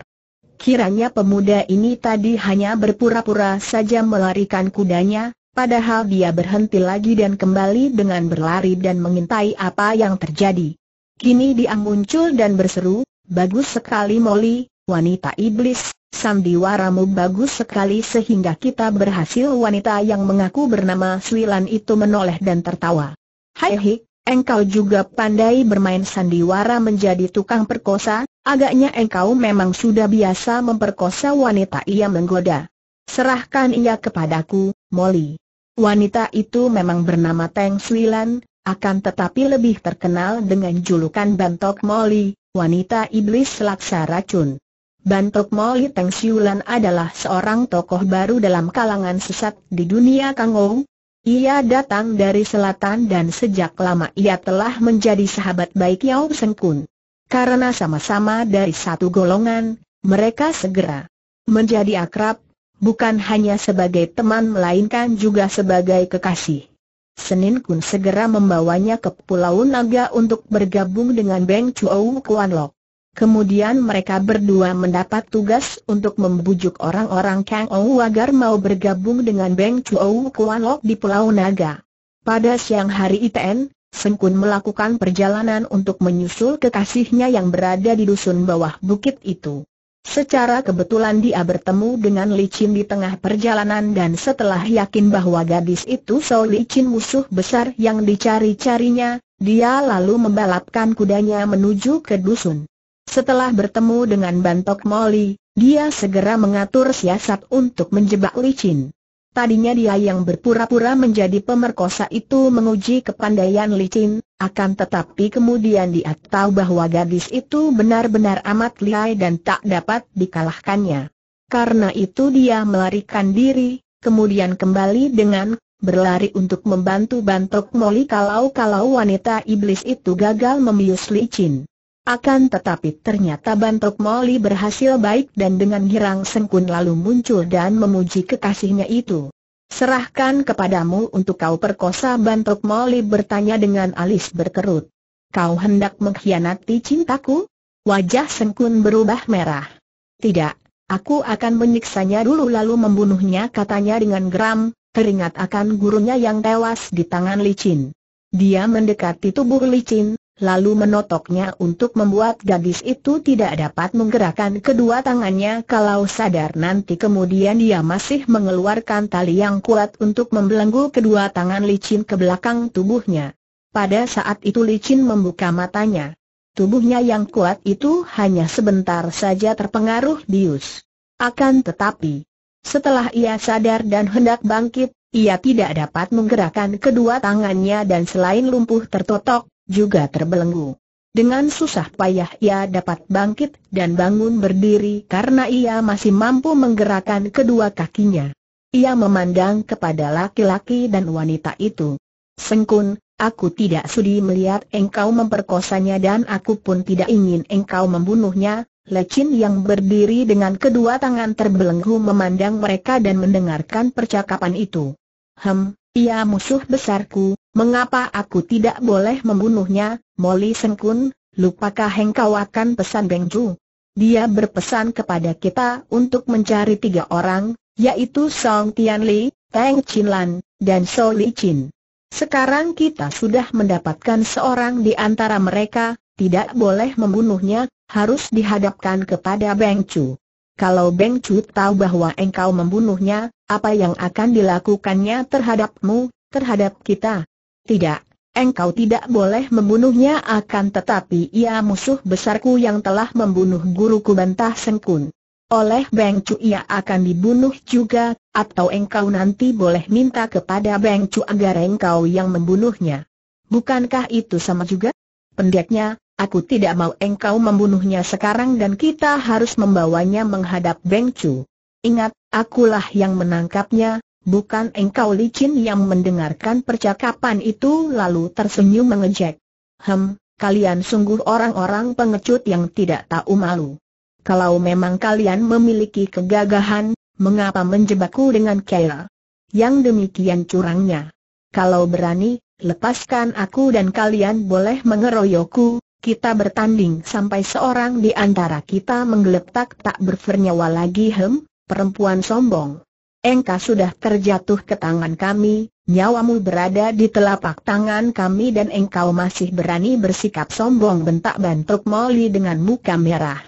Kiranya pemuda ini tadi hanya berpura-pura saja melarikan kudanya, padahal dia berhenti lagi dan kembali dengan berlari dan mengintai apa yang terjadi. Kini dia muncul dan berseru, bagus sekali Molly, wanita iblis, sandiwaramu bagus sekali sehingga kita berhasil wanita yang mengaku bernama Swilan itu menoleh dan tertawa. Hai hik, engkau juga pandai bermain sandiwara menjadi tukang perkosa, agaknya engkau memang sudah biasa memperkosa wanita ia menggoda. Serahkan ia kepadaku, Molly. Wanita itu memang bernama Teng Siulan, akan tetapi lebih terkenal dengan julukan Bantok Molly, wanita iblis laksa racun. Bantok Molly Teng Siulan adalah seorang tokoh baru dalam kalangan sesat di dunia Kangou, ia datang dari selatan dan sejak lama ia telah menjadi sahabat baik Yao Sengkun. Karena sama-sama dari satu golongan, mereka segera menjadi akrab, bukan hanya sebagai teman melainkan juga sebagai kekasih. Senin Kun segera membawanya ke Pulau Naga untuk bergabung dengan Beng Chuo Kuan Lok. Kemudian mereka berdua mendapat tugas untuk membujuk orang-orang Kang Ou agar mau bergabung dengan Beng Chuo Kuan Lok di Pulau Naga. Pada siang hari ITN, Sengkun melakukan perjalanan untuk menyusul kekasihnya yang berada di dusun bawah bukit itu. Secara kebetulan dia bertemu dengan Li Chin di tengah perjalanan dan setelah yakin bahwa gadis itu Li Licin musuh besar yang dicari-carinya, dia lalu membalapkan kudanya menuju ke dusun. Setelah bertemu dengan Bantok Moli, dia segera mengatur siasat untuk menjebak licin. Tadinya dia yang berpura-pura menjadi pemerkosa itu menguji kepandaian licin, akan tetapi kemudian dia tahu bahwa gadis itu benar-benar amat lihai dan tak dapat dikalahkannya. Karena itu dia melarikan diri, kemudian kembali dengan berlari untuk membantu Bantok Moli kalau-kalau wanita iblis itu gagal membius licin. Akan tetapi ternyata Bantok Moli berhasil baik dan dengan Hirang Sengkun lalu muncul dan memuji kekasihnya itu. Serahkan kepadamu untuk kau perkosa Bantok Moli bertanya dengan alis berkerut. Kau hendak mengkhianati cintaku? Wajah Sengkun berubah merah. Tidak, aku akan menyiksanya dulu lalu membunuhnya katanya dengan geram, teringat akan gurunya yang tewas di tangan licin. Dia mendekati tubuh licin, lalu menotoknya untuk membuat gadis itu tidak dapat menggerakkan kedua tangannya kalau sadar nanti kemudian dia masih mengeluarkan tali yang kuat untuk membelenggu kedua tangan licin ke belakang tubuhnya. Pada saat itu licin membuka matanya. Tubuhnya yang kuat itu hanya sebentar saja terpengaruh bius. Akan tetapi, setelah ia sadar dan hendak bangkit, ia tidak dapat menggerakkan kedua tangannya dan selain lumpuh tertotok, juga terbelenggu. Dengan susah payah ia dapat bangkit dan bangun berdiri karena ia masih mampu menggerakkan kedua kakinya. Ia memandang kepada laki-laki dan wanita itu. Sengkun, aku tidak sudi melihat engkau memperkosanya dan aku pun tidak ingin engkau membunuhnya. Lecin yang berdiri dengan kedua tangan terbelenggu memandang mereka dan mendengarkan percakapan itu. Hem, ia musuh besarku, mengapa aku tidak boleh membunuhnya, Molly Sengkun, lupakah engkau akan pesan Beng Ju? Dia berpesan kepada kita untuk mencari tiga orang, yaitu Song Tianli, Teng Lan, dan So Li Chin. Sekarang kita sudah mendapatkan seorang di antara mereka, tidak boleh membunuhnya, harus dihadapkan kepada Beng Chu kalau Beng Chu tahu bahwa engkau membunuhnya, apa yang akan dilakukannya terhadapmu, terhadap kita? Tidak, engkau tidak boleh membunuhnya akan tetapi ia musuh besarku yang telah membunuh guruku bantah sengkun. Oleh Beng Chu ia akan dibunuh juga, atau engkau nanti boleh minta kepada Beng Chu agar engkau yang membunuhnya. Bukankah itu sama juga? Pendeknya, Aku tidak mau engkau membunuhnya sekarang dan kita harus membawanya menghadap Beng Chu. Ingat, akulah yang menangkapnya, bukan engkau licin yang mendengarkan percakapan itu lalu tersenyum mengejek. Hem, kalian sungguh orang-orang pengecut yang tidak tahu malu. Kalau memang kalian memiliki kegagahan, mengapa menjebakku dengan Kaira? Yang demikian curangnya. Kalau berani, lepaskan aku dan kalian boleh mengeroyokku, kita bertanding sampai seorang di antara kita menggeletak tak bernyawa lagi hem, perempuan sombong. Engkau sudah terjatuh ke tangan kami, nyawamu berada di telapak tangan kami dan engkau masih berani bersikap sombong bentak bantuk Molly dengan muka merah.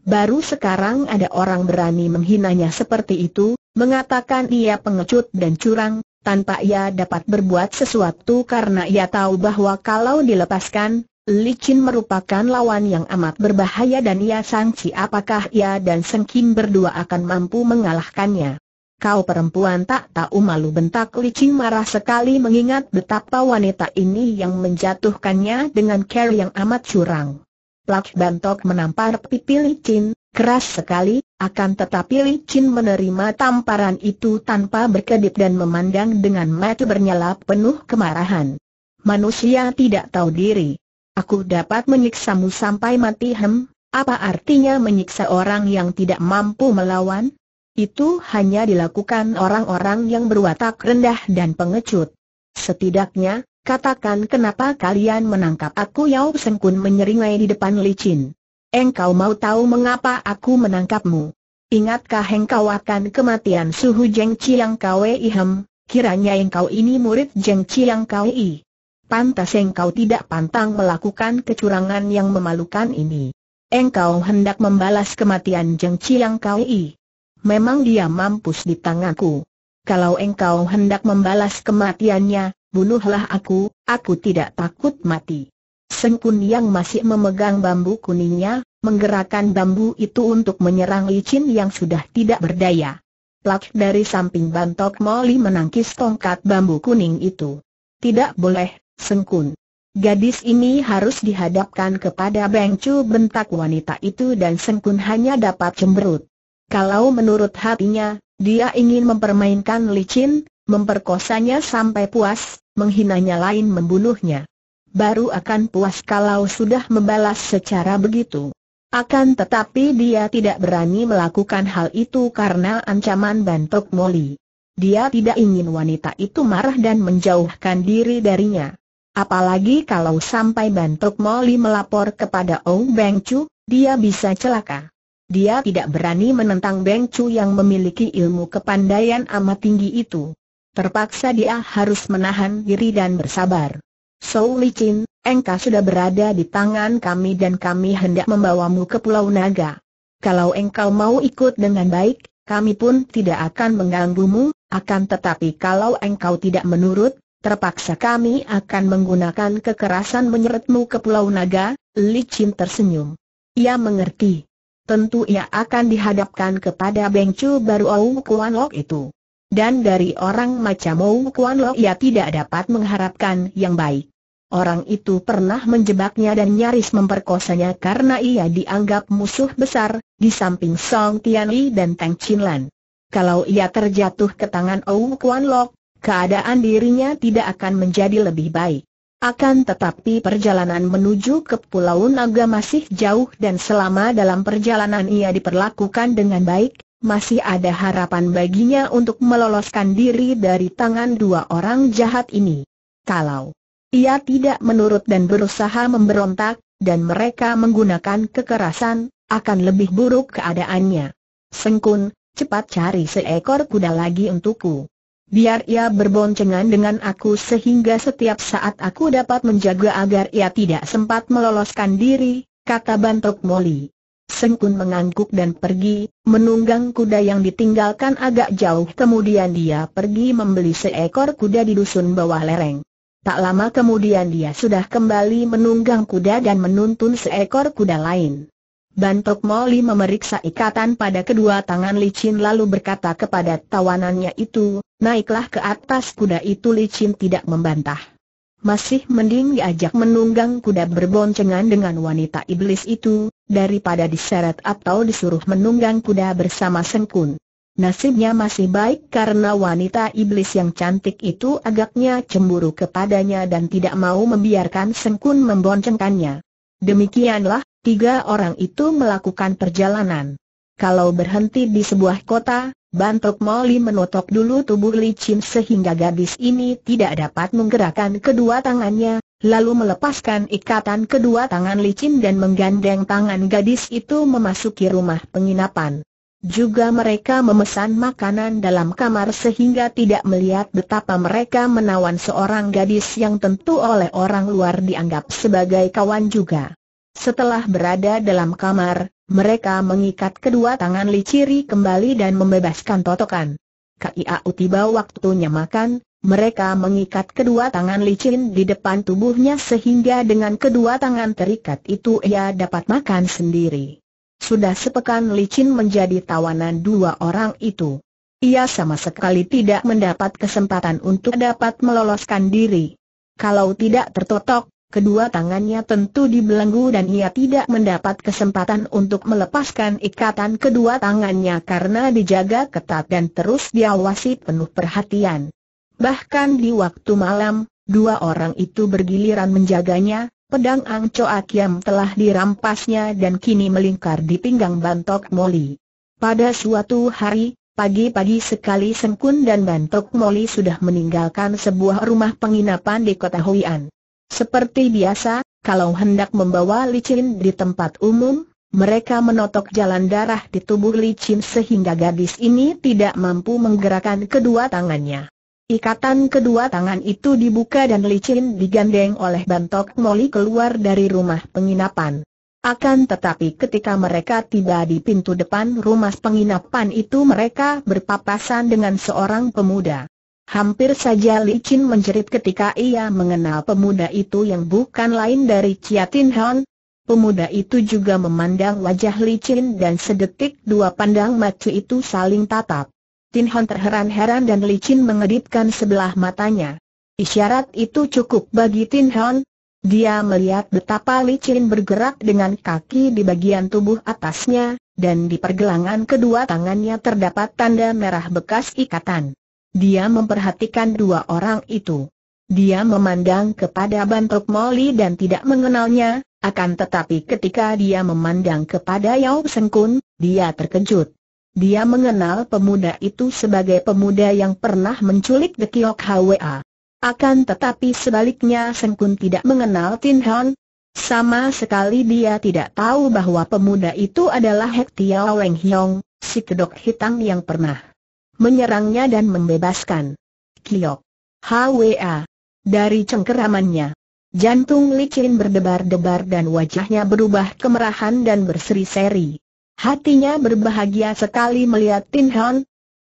Baru sekarang ada orang berani menghinanya seperti itu, mengatakan ia pengecut dan curang, tanpa ia dapat berbuat sesuatu karena ia tahu bahwa kalau dilepaskan, Licin merupakan lawan yang amat berbahaya dan ia sangsi apakah ia dan Kim berdua akan mampu mengalahkannya. Kau perempuan tak tahu malu bentak licin marah sekali mengingat betapa wanita ini yang menjatuhkannya dengan care yang amat curang. Plak bantok menampar pipi Qin, keras sekali, akan tetapi licin menerima tamparan itu tanpa berkedip dan memandang dengan mata bernyala penuh kemarahan. Manusia tidak tahu diri. Aku dapat menyiksamu sampai mati hem, apa artinya menyiksa orang yang tidak mampu melawan? Itu hanya dilakukan orang-orang yang berwatak rendah dan pengecut. Setidaknya, katakan kenapa kalian menangkap aku Yau Senkun menyeringai di depan licin. Engkau mau tahu mengapa aku menangkapmu? Ingatkah engkau akan kematian suhu Jeng Chiang Kwei Hem, kiranya engkau ini murid Jeng Chiang Kwei? pantas engkau tidak pantang melakukan kecurangan yang memalukan ini. Engkau hendak membalas kematian Jeng Chiang Kai. Memang dia mampus di tanganku. Kalau engkau hendak membalas kematiannya, bunuhlah aku, aku tidak takut mati. Sengkun yang masih memegang bambu kuningnya, menggerakkan bambu itu untuk menyerang licin yang sudah tidak berdaya. Plak dari samping bantok Molly menangkis tongkat bambu kuning itu. Tidak boleh, Sengkun. Gadis ini harus dihadapkan kepada Beng Chu bentak wanita itu dan Sengkun hanya dapat cemberut. Kalau menurut hatinya, dia ingin mempermainkan licin, memperkosanya sampai puas, menghinanya lain membunuhnya. Baru akan puas kalau sudah membalas secara begitu. Akan tetapi dia tidak berani melakukan hal itu karena ancaman bantok Molly. Dia tidak ingin wanita itu marah dan menjauhkan diri darinya. Apalagi kalau sampai Bantok Moli melapor kepada Ong Beng Chu, dia bisa celaka. Dia tidak berani menentang Beng Chu yang memiliki ilmu kepandaian amat tinggi itu. Terpaksa dia harus menahan diri dan bersabar. Sou Licin, engkau sudah berada di tangan kami dan kami hendak membawamu ke Pulau Naga. Kalau engkau mau ikut dengan baik, kami pun tidak akan mengganggumu, akan tetapi kalau engkau tidak menurut, terpaksa kami akan menggunakan kekerasan menyeretmu ke Pulau Naga, Li Chin tersenyum. Ia mengerti. Tentu ia akan dihadapkan kepada Chu baru Ou Kuan Lok itu. Dan dari orang macam Ou Kuan Lok ia tidak dapat mengharapkan yang baik. Orang itu pernah menjebaknya dan nyaris memperkosanya karena ia dianggap musuh besar, di samping Song Tianli dan Tang Chin Lan. Kalau ia terjatuh ke tangan Ou Kuan Lok, keadaan dirinya tidak akan menjadi lebih baik. Akan tetapi perjalanan menuju ke Pulau Naga masih jauh dan selama dalam perjalanan ia diperlakukan dengan baik, masih ada harapan baginya untuk meloloskan diri dari tangan dua orang jahat ini. Kalau ia tidak menurut dan berusaha memberontak, dan mereka menggunakan kekerasan, akan lebih buruk keadaannya. Sengkun, cepat cari seekor kuda lagi untukku. Biar ia berboncengan dengan aku sehingga setiap saat aku dapat menjaga agar ia tidak sempat meloloskan diri, kata Bantok Moli. Sengkun mengangguk dan pergi, menunggang kuda yang ditinggalkan agak jauh kemudian dia pergi membeli seekor kuda di dusun bawah lereng. Tak lama kemudian dia sudah kembali menunggang kuda dan menuntun seekor kuda lain. Bantok Moli memeriksa ikatan pada kedua tangan licin lalu berkata kepada tawanannya itu, naiklah ke atas kuda itu licin tidak membantah. Masih mending diajak menunggang kuda berboncengan dengan wanita iblis itu, daripada diseret atau disuruh menunggang kuda bersama sengkun. Nasibnya masih baik karena wanita iblis yang cantik itu agaknya cemburu kepadanya dan tidak mau membiarkan sengkun memboncengkannya. Demikianlah, tiga orang itu melakukan perjalanan. Kalau berhenti di sebuah kota, Bantok Molly menotok dulu tubuh licin sehingga gadis ini tidak dapat menggerakkan kedua tangannya, lalu melepaskan ikatan kedua tangan licin dan menggandeng tangan gadis itu memasuki rumah penginapan. Juga mereka memesan makanan dalam kamar sehingga tidak melihat betapa mereka menawan seorang gadis yang tentu oleh orang luar dianggap sebagai kawan juga. Setelah berada dalam kamar, mereka mengikat kedua tangan Liciri kembali dan membebaskan totokan. Kiau tiba waktunya makan, mereka mengikat kedua tangan licin di depan tubuhnya sehingga dengan kedua tangan terikat itu ia dapat makan sendiri. Sudah sepekan licin menjadi tawanan dua orang itu. Ia sama sekali tidak mendapat kesempatan untuk dapat meloloskan diri. Kalau tidak tertotok, Kedua tangannya tentu dibelenggu dan ia tidak mendapat kesempatan untuk melepaskan ikatan kedua tangannya karena dijaga ketat dan terus diawasi penuh perhatian. Bahkan di waktu malam, dua orang itu bergiliran menjaganya, pedang Ang Choa Kiam telah dirampasnya dan kini melingkar di pinggang Bantok Moli. Pada suatu hari, Pagi-pagi sekali Sengkun dan Bantok Moli sudah meninggalkan sebuah rumah penginapan di kota Huian. Seperti biasa, kalau hendak membawa licin di tempat umum, mereka menotok jalan darah di tubuh licin sehingga gadis ini tidak mampu menggerakkan kedua tangannya. Ikatan kedua tangan itu dibuka dan licin digandeng oleh bantok Moli keluar dari rumah penginapan. Akan tetapi ketika mereka tiba di pintu depan rumah penginapan itu mereka berpapasan dengan seorang pemuda. Hampir saja Li menjerit ketika ia mengenal pemuda itu yang bukan lain dari Tin Hon. Pemuda itu juga memandang wajah Li dan sedetik dua pandang mata itu saling tatap. Tin Hon terheran-heran dan Li mengedipkan sebelah matanya. Isyarat itu cukup bagi Tin Hon. Dia melihat betapa Li bergerak dengan kaki di bagian tubuh atasnya, dan di pergelangan kedua tangannya terdapat tanda merah bekas ikatan. Dia memperhatikan dua orang itu. Dia memandang kepada Bantok Moli dan tidak mengenalnya, akan tetapi ketika dia memandang kepada Yao Sengkun, dia terkejut. Dia mengenal pemuda itu sebagai pemuda yang pernah menculik The Kiok Hwa. Akan tetapi sebaliknya Sengkun tidak mengenal Tin Hon. Sama sekali dia tidak tahu bahwa pemuda itu adalah Hek Tiao Leng Hiong, si kedok hitam yang pernah menyerangnya dan membebaskan. Kiok. HWA. Dari cengkeramannya. Jantung licin berdebar-debar dan wajahnya berubah kemerahan dan berseri-seri. Hatinya berbahagia sekali melihat Tin Hon,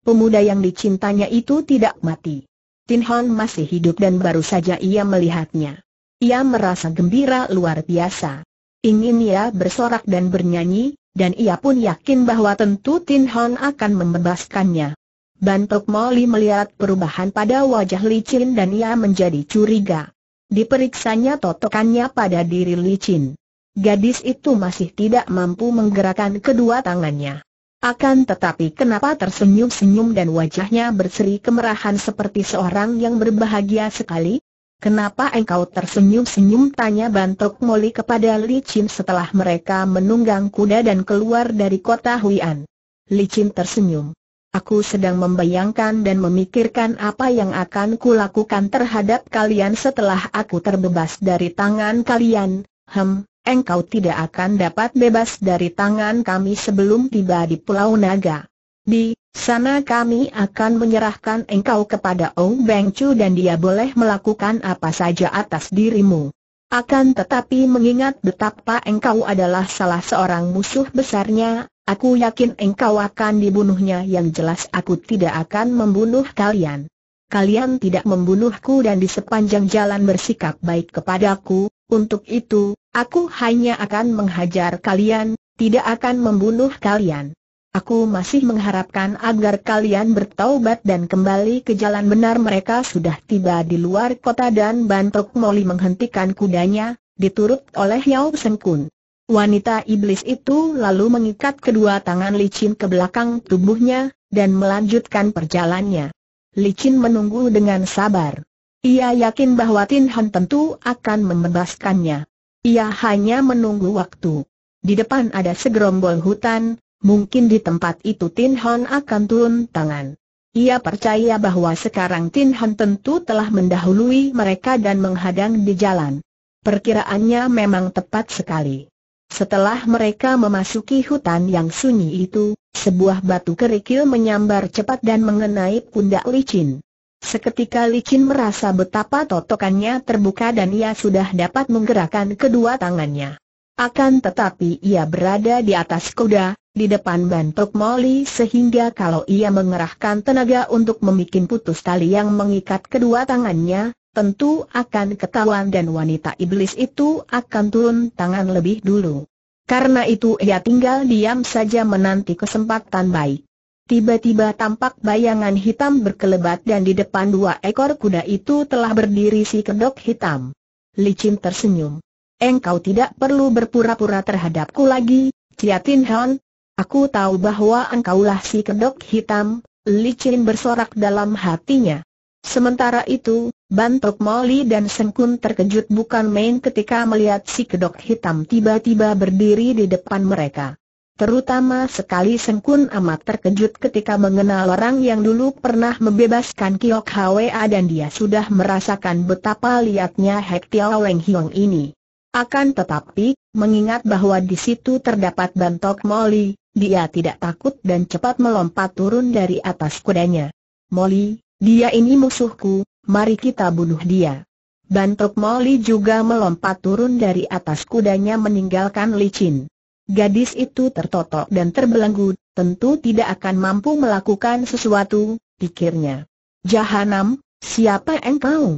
pemuda yang dicintanya itu tidak mati. Tin Hon masih hidup dan baru saja ia melihatnya. Ia merasa gembira luar biasa. Ingin ia bersorak dan bernyanyi, dan ia pun yakin bahwa tentu Tin Hon akan membebaskannya. Bantok Moli melihat perubahan pada wajah licin dan ia menjadi curiga. Diperiksanya totokannya pada diri licin. Gadis itu masih tidak mampu menggerakkan kedua tangannya. Akan tetapi kenapa tersenyum-senyum dan wajahnya berseri kemerahan seperti seorang yang berbahagia sekali? Kenapa engkau tersenyum-senyum tanya Bantok Moli kepada Li setelah mereka menunggang kuda dan keluar dari kota Huian. Li tersenyum. Aku sedang membayangkan dan memikirkan apa yang akan kulakukan terhadap kalian setelah aku terbebas dari tangan kalian. Hem, engkau tidak akan dapat bebas dari tangan kami sebelum tiba di Pulau Naga. Di sana kami akan menyerahkan engkau kepada Ong Beng Chu dan dia boleh melakukan apa saja atas dirimu. Akan tetapi mengingat betapa engkau adalah salah seorang musuh besarnya, aku yakin engkau akan dibunuhnya yang jelas aku tidak akan membunuh kalian. Kalian tidak membunuhku dan di sepanjang jalan bersikap baik kepadaku, untuk itu, aku hanya akan menghajar kalian, tidak akan membunuh kalian. Aku masih mengharapkan agar kalian bertaubat dan kembali ke jalan benar mereka sudah tiba di luar kota dan Bantok Moli menghentikan kudanya, diturut oleh Yao Sengkun. Wanita iblis itu lalu mengikat kedua tangan licin ke belakang tubuhnya, dan melanjutkan perjalannya. Licin menunggu dengan sabar. Ia yakin bahwa Tin Han tentu akan membebaskannya. Ia hanya menunggu waktu. Di depan ada segerombol hutan, mungkin di tempat itu Tin Hon akan turun tangan. Ia percaya bahwa sekarang Tin Hon tentu telah mendahului mereka dan menghadang di jalan. Perkiraannya memang tepat sekali. Setelah mereka memasuki hutan yang sunyi itu, sebuah batu kerikil menyambar cepat dan mengenai pundak licin. Seketika licin merasa betapa totokannya terbuka dan ia sudah dapat menggerakkan kedua tangannya. Akan tetapi ia berada di atas kuda, di depan bantuk Molly sehingga kalau ia mengerahkan tenaga untuk memikin putus tali yang mengikat kedua tangannya, tentu akan ketahuan dan wanita iblis itu akan turun tangan lebih dulu. Karena itu ia tinggal diam saja menanti kesempatan baik. Tiba-tiba tampak bayangan hitam berkelebat dan di depan dua ekor kuda itu telah berdiri si kedok hitam. Licin tersenyum. Engkau tidak perlu berpura-pura terhadapku lagi, Ciatin Han, Aku tahu bahwa engkaulah si kedok hitam, licin bersorak dalam hatinya. Sementara itu, Bantok Moli dan Sengkun terkejut bukan main ketika melihat si kedok hitam tiba-tiba berdiri di depan mereka. Terutama sekali Sengkun amat terkejut ketika mengenal orang yang dulu pernah membebaskan Kiok Hwa dan dia sudah merasakan betapa liatnya Hek Tiaweng Hiong ini. Akan tetapi, mengingat bahwa di situ terdapat bantok Molly, dia tidak takut dan cepat melompat turun dari atas kudanya. Molly, dia ini musuhku, mari kita bunuh dia. Bantok Molly juga melompat turun dari atas kudanya meninggalkan licin. Gadis itu tertotok dan terbelenggu, tentu tidak akan mampu melakukan sesuatu, pikirnya. Jahanam, siapa engkau?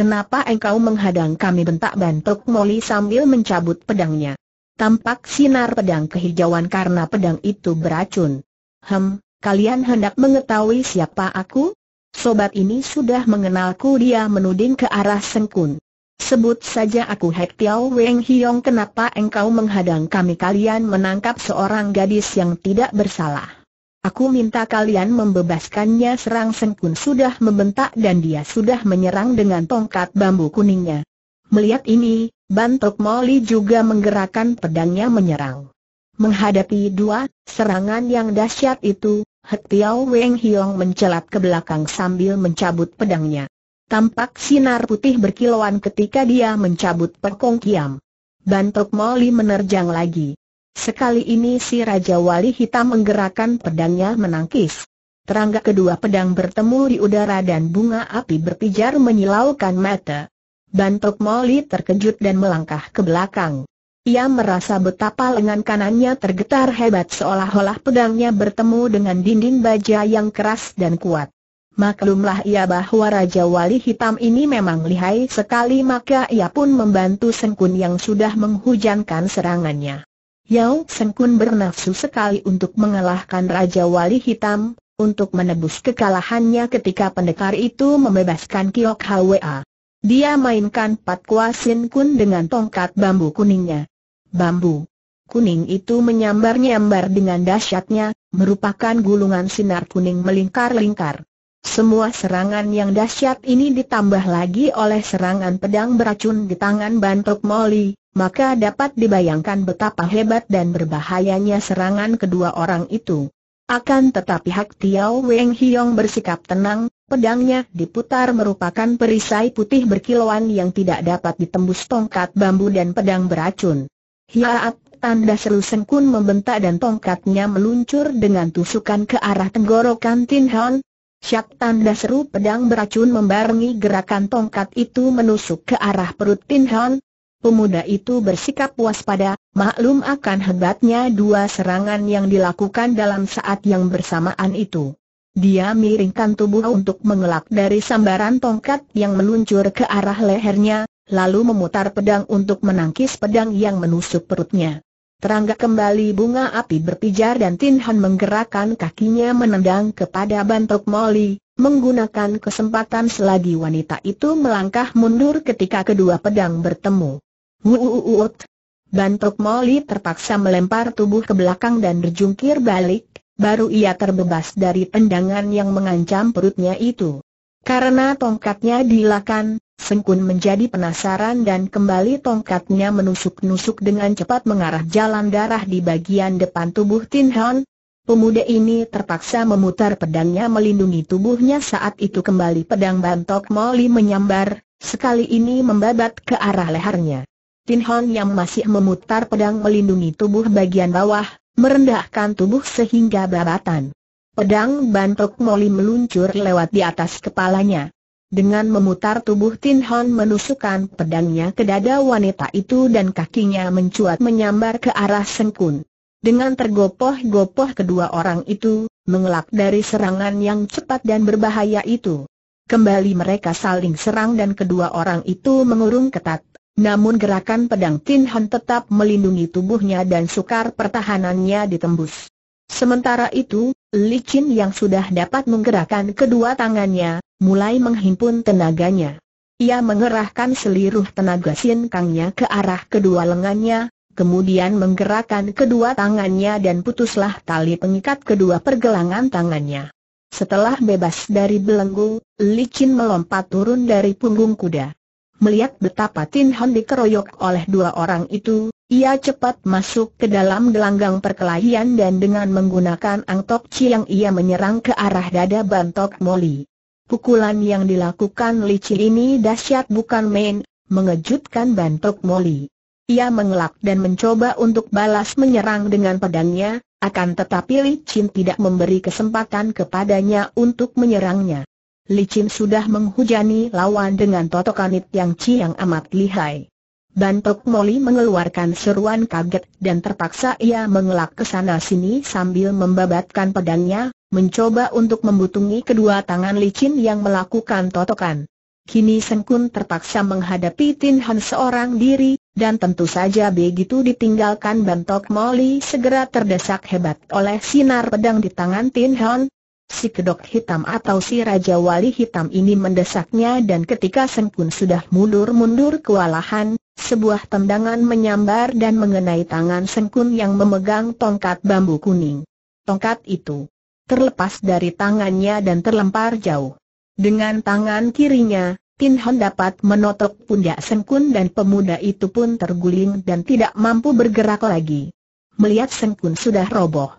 Kenapa engkau menghadang kami bentak bantuk Molly sambil mencabut pedangnya. Tampak sinar pedang kehijauan karena pedang itu beracun. Hem, kalian hendak mengetahui siapa aku? Sobat ini sudah mengenalku dia menuding ke arah sengkun. Sebut saja aku Hek Tiao Weng Hiong kenapa engkau menghadang kami kalian menangkap seorang gadis yang tidak bersalah. Aku minta kalian membebaskannya serang Sengkun sudah membentak dan dia sudah menyerang dengan tongkat bambu kuningnya. Melihat ini, Bantok Moli juga menggerakkan pedangnya menyerang. Menghadapi dua serangan yang dahsyat itu, Hetiao Weng Hiong mencelat ke belakang sambil mencabut pedangnya. Tampak sinar putih berkilauan ketika dia mencabut pekong kiam. Bantok Moli menerjang lagi. Sekali ini si Raja Wali Hitam menggerakkan pedangnya menangkis. Terangga kedua pedang bertemu di udara dan bunga api berpijar menyilaukan mata. Bantok Molly terkejut dan melangkah ke belakang. Ia merasa betapa lengan kanannya tergetar hebat seolah-olah pedangnya bertemu dengan dinding baja yang keras dan kuat. Maklumlah ia bahwa Raja Wali Hitam ini memang lihai sekali maka ia pun membantu Sengkun yang sudah menghujankan serangannya. Yao Seng Kun bernafsu sekali untuk mengalahkan Raja Wali Hitam, untuk menebus kekalahannya ketika pendekar itu membebaskan Kiok Hwa. Dia mainkan Pat Kwa Sin Kun dengan tongkat bambu kuningnya. Bambu kuning itu menyambar-nyambar dengan dahsyatnya, merupakan gulungan sinar kuning melingkar-lingkar. Semua serangan yang dahsyat ini ditambah lagi oleh serangan pedang beracun di tangan Bantok Molly, maka dapat dibayangkan betapa hebat dan berbahayanya serangan kedua orang itu. Akan tetapi Hak Tiao Weng Hiong bersikap tenang, pedangnya diputar merupakan perisai putih berkilauan yang tidak dapat ditembus tongkat bambu dan pedang beracun. Hiaat, tanda seru sengkun membentak dan tongkatnya meluncur dengan tusukan ke arah tenggorokan Tin Hon. Syak tanda seru pedang beracun membarengi gerakan tongkat itu menusuk ke arah perut Tin Hon, pemuda itu bersikap waspada, maklum akan hebatnya dua serangan yang dilakukan dalam saat yang bersamaan itu. Dia miringkan tubuh untuk mengelak dari sambaran tongkat yang meluncur ke arah lehernya, lalu memutar pedang untuk menangkis pedang yang menusuk perutnya. Terangga kembali bunga api berpijar dan Tin Han menggerakkan kakinya menendang kepada bantok Molly, menggunakan kesempatan selagi wanita itu melangkah mundur ketika kedua pedang bertemu. Wuuuut. Bantok Molly terpaksa melempar tubuh ke belakang dan berjungkir balik, baru ia terbebas dari tendangan yang mengancam perutnya itu. Karena tongkatnya dilakan, Sengkun menjadi penasaran dan kembali tongkatnya menusuk-nusuk dengan cepat mengarah jalan darah di bagian depan tubuh Tin Hon. Pemuda ini terpaksa memutar pedangnya melindungi tubuhnya saat itu kembali pedang bantok Molly menyambar, sekali ini membabat ke arah lehernya. Tin Hong yang masih memutar pedang melindungi tubuh bagian bawah, merendahkan tubuh sehingga babatan. Pedang bantok moli meluncur lewat di atas kepalanya. Dengan memutar tubuh Tin Hon menusukkan pedangnya ke dada wanita itu dan kakinya mencuat menyambar ke arah sengkun. Dengan tergopoh-gopoh kedua orang itu, mengelak dari serangan yang cepat dan berbahaya itu. Kembali mereka saling serang dan kedua orang itu mengurung ketat. Namun gerakan pedang Tin Han tetap melindungi tubuhnya dan sukar pertahanannya ditembus. Sementara itu, Li Qin yang sudah dapat menggerakkan kedua tangannya, mulai menghimpun tenaganya. Ia mengerahkan seluruh tenaga Sin Kangnya ke arah kedua lengannya, kemudian menggerakkan kedua tangannya dan putuslah tali pengikat kedua pergelangan tangannya. Setelah bebas dari belenggu, Li Qin melompat turun dari punggung kuda. Melihat betapa Tin Hon dikeroyok oleh dua orang itu, ia cepat masuk ke dalam gelanggang perkelahian dan dengan menggunakan Chi yang ia menyerang ke arah dada bantok Moli. Pukulan yang dilakukan Licin ini dahsyat bukan main, mengejutkan bantok Moli. Ia mengelak dan mencoba untuk balas menyerang dengan pedangnya, akan tetapi Chin tidak memberi kesempatan kepadanya untuk menyerangnya licin sudah menghujani lawan dengan totokanit yang yang amat lihai. Bantok Moli mengeluarkan seruan kaget dan terpaksa ia mengelak ke sana sini sambil membabatkan pedangnya, mencoba untuk membutungi kedua tangan licin yang melakukan totokan. Kini Sengkun terpaksa menghadapi Tin Han seorang diri, dan tentu saja begitu ditinggalkan Bantok Moli segera terdesak hebat oleh sinar pedang di tangan Tin Han, Si kedok hitam atau si Raja Wali hitam ini mendesaknya dan ketika Sengkun sudah mundur-mundur kewalahan, sebuah tendangan menyambar dan mengenai tangan Sengkun yang memegang tongkat bambu kuning. Tongkat itu terlepas dari tangannya dan terlempar jauh. Dengan tangan kirinya, Tin Hon dapat menotok pundak Sengkun dan pemuda itu pun terguling dan tidak mampu bergerak lagi. Melihat Sengkun sudah roboh,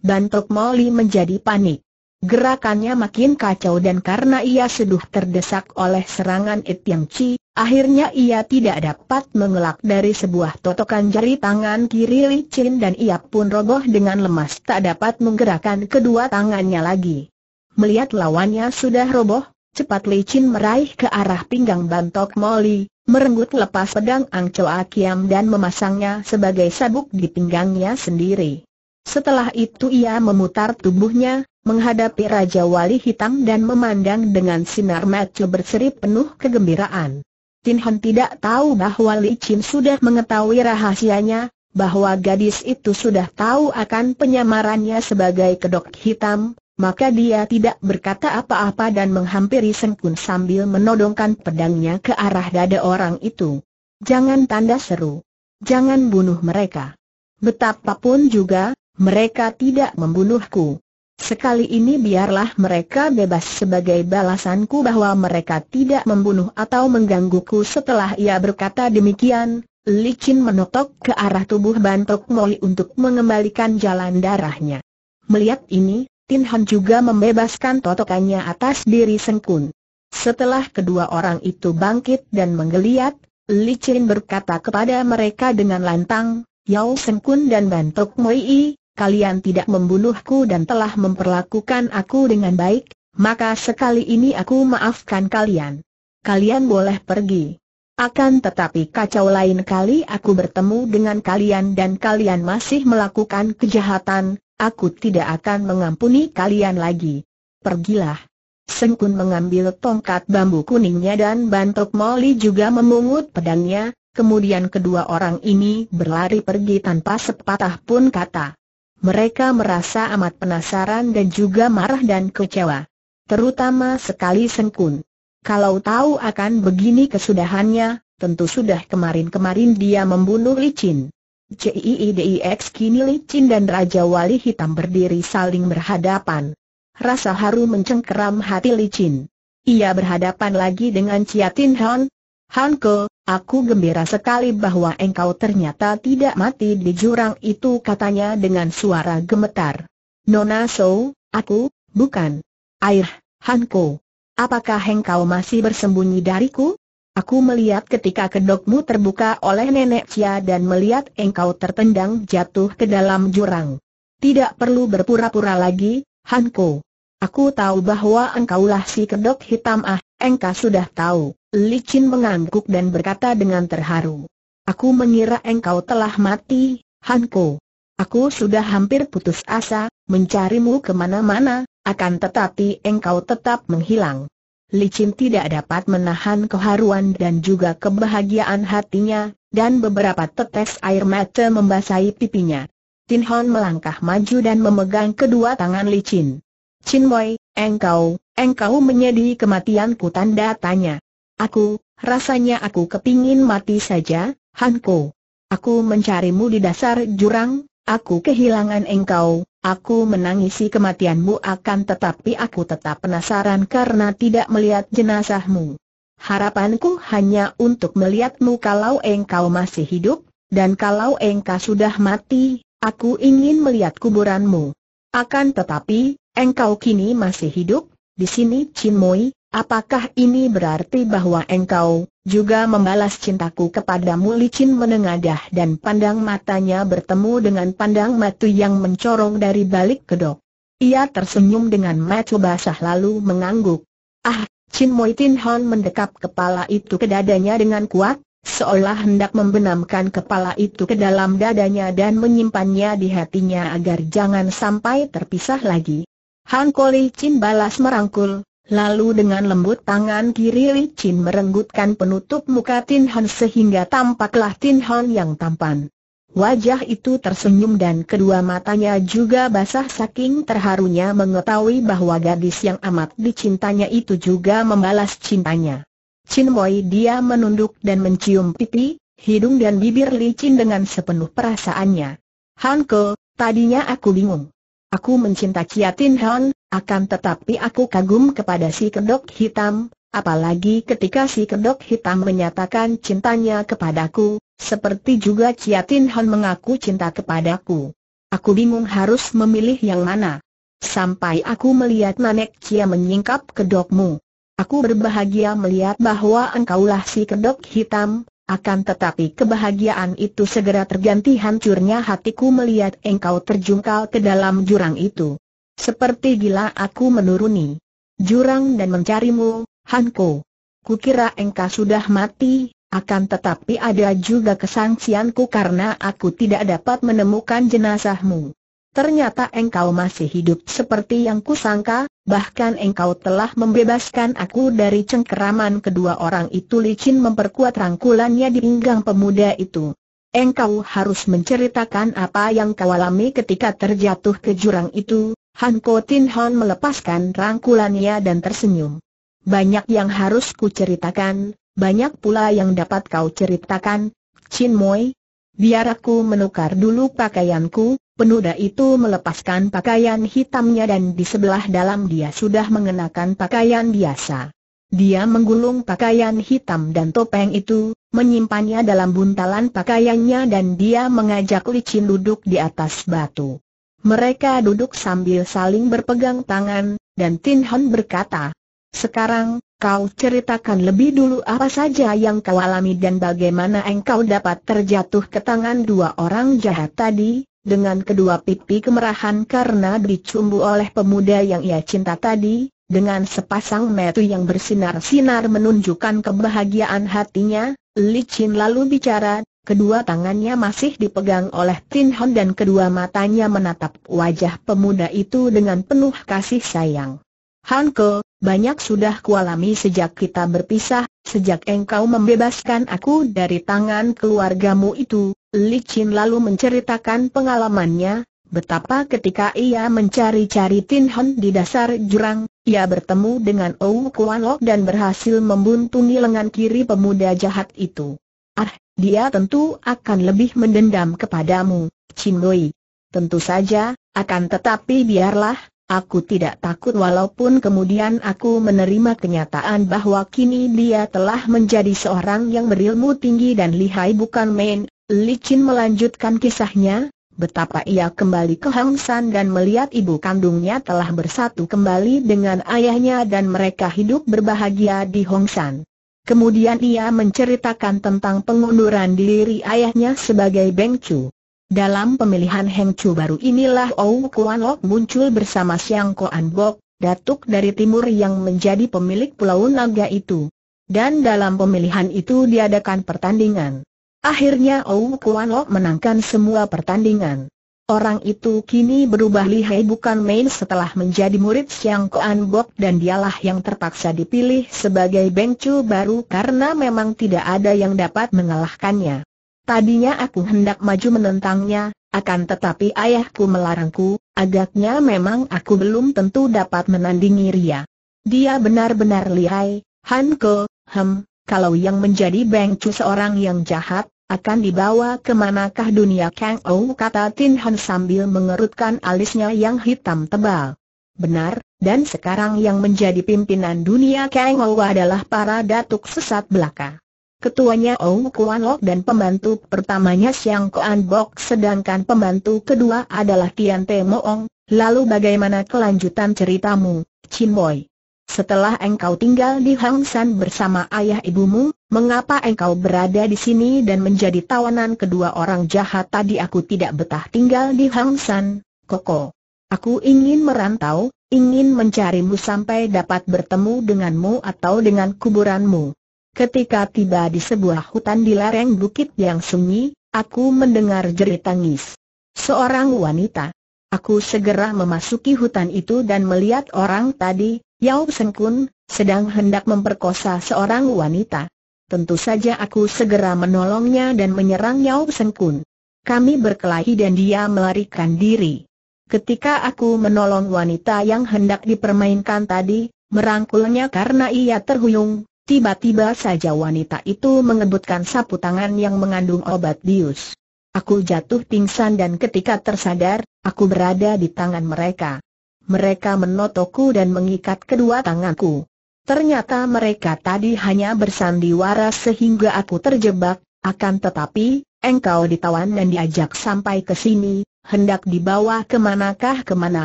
Bantok Molly menjadi panik. Gerakannya makin kacau dan karena ia seduh terdesak oleh serangan It Yang Chi, akhirnya ia tidak dapat mengelak dari sebuah totokan jari tangan kiri Li Chin dan ia pun roboh dengan lemas tak dapat menggerakkan kedua tangannya lagi. Melihat lawannya sudah roboh, cepat Li Chin meraih ke arah pinggang bantok Molly, merenggut lepas pedang Ang Choa Kiam dan memasangnya sebagai sabuk di pinggangnya sendiri. Setelah itu ia memutar tubuhnya, menghadapi Raja Wali Hitam dan memandang dengan sinar mata berseri penuh kegembiraan. Tin Han tidak tahu bahwa Li Chin sudah mengetahui rahasianya, bahwa gadis itu sudah tahu akan penyamarannya sebagai kedok hitam, maka dia tidak berkata apa-apa dan menghampiri Sengkun sambil menodongkan pedangnya ke arah dada orang itu. Jangan tanda seru. Jangan bunuh mereka. Betapapun juga, mereka tidak membunuhku. Sekali ini biarlah mereka bebas sebagai balasanku bahwa mereka tidak membunuh atau menggangguku Setelah ia berkata demikian, Licin menotok ke arah tubuh Bantok Moli untuk mengembalikan jalan darahnya Melihat ini, Tin Han juga membebaskan totokannya atas diri Sengkun Setelah kedua orang itu bangkit dan menggeliat, Licin berkata kepada mereka dengan lantang, Yao Sengkun dan Bantok Moli, kalian tidak membunuhku dan telah memperlakukan aku dengan baik, maka sekali ini aku maafkan kalian. Kalian boleh pergi. Akan tetapi kacau lain kali aku bertemu dengan kalian dan kalian masih melakukan kejahatan, aku tidak akan mengampuni kalian lagi. Pergilah. Sengkun mengambil tongkat bambu kuningnya dan Bantok Molly juga memungut pedangnya, kemudian kedua orang ini berlari pergi tanpa sepatah pun kata mereka merasa amat penasaran dan juga marah dan kecewa. Terutama sekali Sengkun. Kalau tahu akan begini kesudahannya, tentu sudah kemarin-kemarin dia membunuh Licin. CIIDIX kini Licin dan Raja Wali Hitam berdiri saling berhadapan. Rasa haru mencengkeram hati Licin. Ia berhadapan lagi dengan Ciatin Han. Han Aku gembira sekali bahwa engkau ternyata tidak mati di jurang itu katanya dengan suara gemetar. Nona So, aku, bukan. Air, Hanko. Apakah engkau masih bersembunyi dariku? Aku melihat ketika kedokmu terbuka oleh nenek Cia dan melihat engkau tertendang jatuh ke dalam jurang. Tidak perlu berpura-pura lagi, Hanko. Aku tahu bahwa engkaulah si kedok hitam ah, engkau sudah tahu. Licin mengangguk dan berkata dengan terharu. Aku mengira engkau telah mati, Hanko. Aku sudah hampir putus asa, mencarimu kemana-mana, akan tetapi engkau tetap menghilang. Licin tidak dapat menahan keharuan dan juga kebahagiaan hatinya, dan beberapa tetes air mata membasahi pipinya. Tin Hon melangkah maju dan memegang kedua tangan Licin. Chin Boy, engkau, engkau menyedihi kematianku tanda tanya. Aku, rasanya aku kepingin mati saja, Hanko. Aku mencarimu di dasar jurang, aku kehilangan engkau, aku menangisi kematianmu akan tetapi aku tetap penasaran karena tidak melihat jenazahmu. Harapanku hanya untuk melihatmu kalau engkau masih hidup, dan kalau engkau sudah mati, aku ingin melihat kuburanmu. Akan tetapi, engkau kini masih hidup, di sini Chin Moi, Apakah ini berarti bahwa engkau juga membalas cintaku kepadamu licin menengadah dan pandang matanya bertemu dengan pandang matu yang mencorong dari balik kedok. Ia tersenyum dengan mata basah lalu mengangguk. Ah, Chin Moi Tin Hon mendekap kepala itu ke dadanya dengan kuat, seolah hendak membenamkan kepala itu ke dalam dadanya dan menyimpannya di hatinya agar jangan sampai terpisah lagi. Han Koli Chin balas merangkul, Lalu dengan lembut tangan kiri Li Chin merenggutkan penutup muka Tin Han sehingga tampaklah Tin Han yang tampan. Wajah itu tersenyum dan kedua matanya juga basah saking terharunya mengetahui bahwa gadis yang amat dicintanya itu juga membalas cintanya. Chin Moi dia menunduk dan mencium pipi, hidung dan bibir Li Chin dengan sepenuh perasaannya. Han Ke, tadinya aku bingung. Aku mencinta Chia Tin Han, akan tetapi aku kagum kepada si kedok hitam, apalagi ketika si kedok hitam menyatakan cintanya kepadaku, seperti juga Ciatin Han mengaku cinta kepadaku. Aku bingung harus memilih yang mana. Sampai aku melihat Nanek Cia menyingkap kedokmu. Aku berbahagia melihat bahwa engkaulah si kedok hitam, akan tetapi kebahagiaan itu segera terganti hancurnya hatiku melihat engkau terjungkal ke dalam jurang itu. Seperti gila aku menuruni jurang dan mencarimu, Hanko. Kukira engkau sudah mati, akan tetapi ada juga kesangsianku karena aku tidak dapat menemukan jenazahmu. Ternyata engkau masih hidup seperti yang kusangka, bahkan engkau telah membebaskan aku dari cengkeraman kedua orang itu licin memperkuat rangkulannya di pinggang pemuda itu. Engkau harus menceritakan apa yang kau alami ketika terjatuh ke jurang itu, Han Ko Tin Hon melepaskan rangkulannya dan tersenyum. Banyak yang harus kuceritakan, banyak pula yang dapat kau ceritakan, Chin Moi. Biar aku menukar dulu pakaianku, penuda itu melepaskan pakaian hitamnya dan di sebelah dalam dia sudah mengenakan pakaian biasa. Dia menggulung pakaian hitam dan topeng itu, menyimpannya dalam buntalan pakaiannya dan dia mengajak Li Chin duduk di atas batu. Mereka duduk sambil saling berpegang tangan, dan Tin Hon berkata, Sekarang, kau ceritakan lebih dulu apa saja yang kau alami dan bagaimana engkau dapat terjatuh ke tangan dua orang jahat tadi, dengan kedua pipi kemerahan karena dicumbu oleh pemuda yang ia cinta tadi, dengan sepasang metu yang bersinar-sinar menunjukkan kebahagiaan hatinya, Li Licin lalu bicara, kedua tangannya masih dipegang oleh Tin Hon dan kedua matanya menatap wajah pemuda itu dengan penuh kasih sayang. Hanko, banyak sudah kualami sejak kita berpisah, sejak engkau membebaskan aku dari tangan keluargamu itu, Li Qin lalu menceritakan pengalamannya, betapa ketika ia mencari-cari Tin Hon di dasar jurang, ia bertemu dengan Ou Kuan Lok dan berhasil membuntungi lengan kiri pemuda jahat itu. Ah, dia tentu akan lebih mendendam kepadamu, Cindoi. Tentu saja, akan tetapi biarlah, aku tidak takut walaupun kemudian aku menerima kenyataan bahwa kini dia telah menjadi seorang yang berilmu tinggi dan lihai bukan main. Licin melanjutkan kisahnya, betapa ia kembali ke Hang San dan melihat ibu kandungnya telah bersatu kembali dengan ayahnya dan mereka hidup berbahagia di Hong San. Kemudian ia menceritakan tentang pengunduran diri ayahnya sebagai Beng Chu. Dalam pemilihan Heng Chu baru inilah Ou Kuan Lok muncul bersama Siang Koan Bok, datuk dari timur yang menjadi pemilik Pulau Naga itu. Dan dalam pemilihan itu diadakan pertandingan. Akhirnya Ou Kuan Lok menangkan semua pertandingan. Orang itu kini berubah lihai bukan main setelah menjadi murid Siang Koan Bok dan dialah yang terpaksa dipilih sebagai bengcu baru karena memang tidak ada yang dapat mengalahkannya. Tadinya aku hendak maju menentangnya, akan tetapi ayahku melarangku, agaknya memang aku belum tentu dapat menandingi Ria. Dia benar-benar lihai, Hanko, hem, kalau yang menjadi bengcu seorang yang jahat, akan dibawa ke manakah dunia Kang Ou kata Tin Han sambil mengerutkan alisnya yang hitam tebal. Benar, dan sekarang yang menjadi pimpinan dunia Kang Ou adalah para datuk sesat belaka. Ketuanya Ou Kuan Lok dan pembantu pertamanya Siang Kuan Bok sedangkan pembantu kedua adalah Tian Te Moong. Lalu bagaimana kelanjutan ceritamu, Chin Boy? Setelah engkau tinggal di Hang San bersama ayah ibumu, mengapa engkau berada di sini dan menjadi tawanan kedua orang jahat tadi aku tidak betah tinggal di Hang San, Koko. Aku ingin merantau, ingin mencarimu sampai dapat bertemu denganmu atau dengan kuburanmu. Ketika tiba di sebuah hutan di lereng bukit yang sunyi, aku mendengar jerit tangis. Seorang wanita, Aku segera memasuki hutan itu dan melihat orang tadi, Yao Sengkun, sedang hendak memperkosa seorang wanita. Tentu saja aku segera menolongnya dan menyerang Yao Sengkun. Kami berkelahi dan dia melarikan diri. Ketika aku menolong wanita yang hendak dipermainkan tadi, merangkulnya karena ia terhuyung, tiba-tiba saja wanita itu mengebutkan sapu tangan yang mengandung obat bius. Aku jatuh pingsan dan ketika tersadar, Aku berada di tangan mereka. Mereka menotoku dan mengikat kedua tanganku. Ternyata mereka tadi hanya bersandiwara sehingga aku terjebak, akan tetapi, engkau ditawan dan diajak sampai ke sini, hendak dibawa kemanakah kemana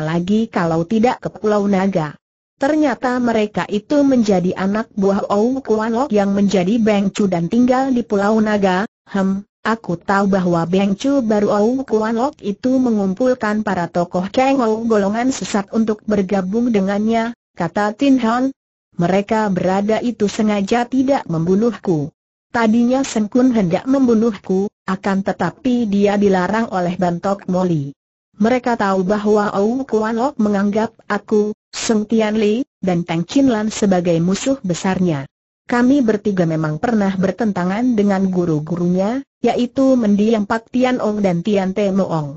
lagi kalau tidak ke Pulau Naga. Ternyata mereka itu menjadi anak buah Ouk Kuan yang menjadi Bengcu dan tinggal di Pulau Naga, hem, Aku tahu bahwa Beng Chu baru Ou Kuan Lok itu mengumpulkan para tokoh Kang Ou golongan sesat untuk bergabung dengannya, kata Tin Hon. Mereka berada itu sengaja tidak membunuhku. Tadinya Kun hendak membunuhku, akan tetapi dia dilarang oleh Bantok Moli. Mereka tahu bahwa Ou Kuan Lok menganggap aku, Seng Tian Li, dan Tang Chin Lan sebagai musuh besarnya. Kami bertiga memang pernah bertentangan dengan guru-gurunya, yaitu mendiang Pak Tian Ong dan Tian Te Mo Ong.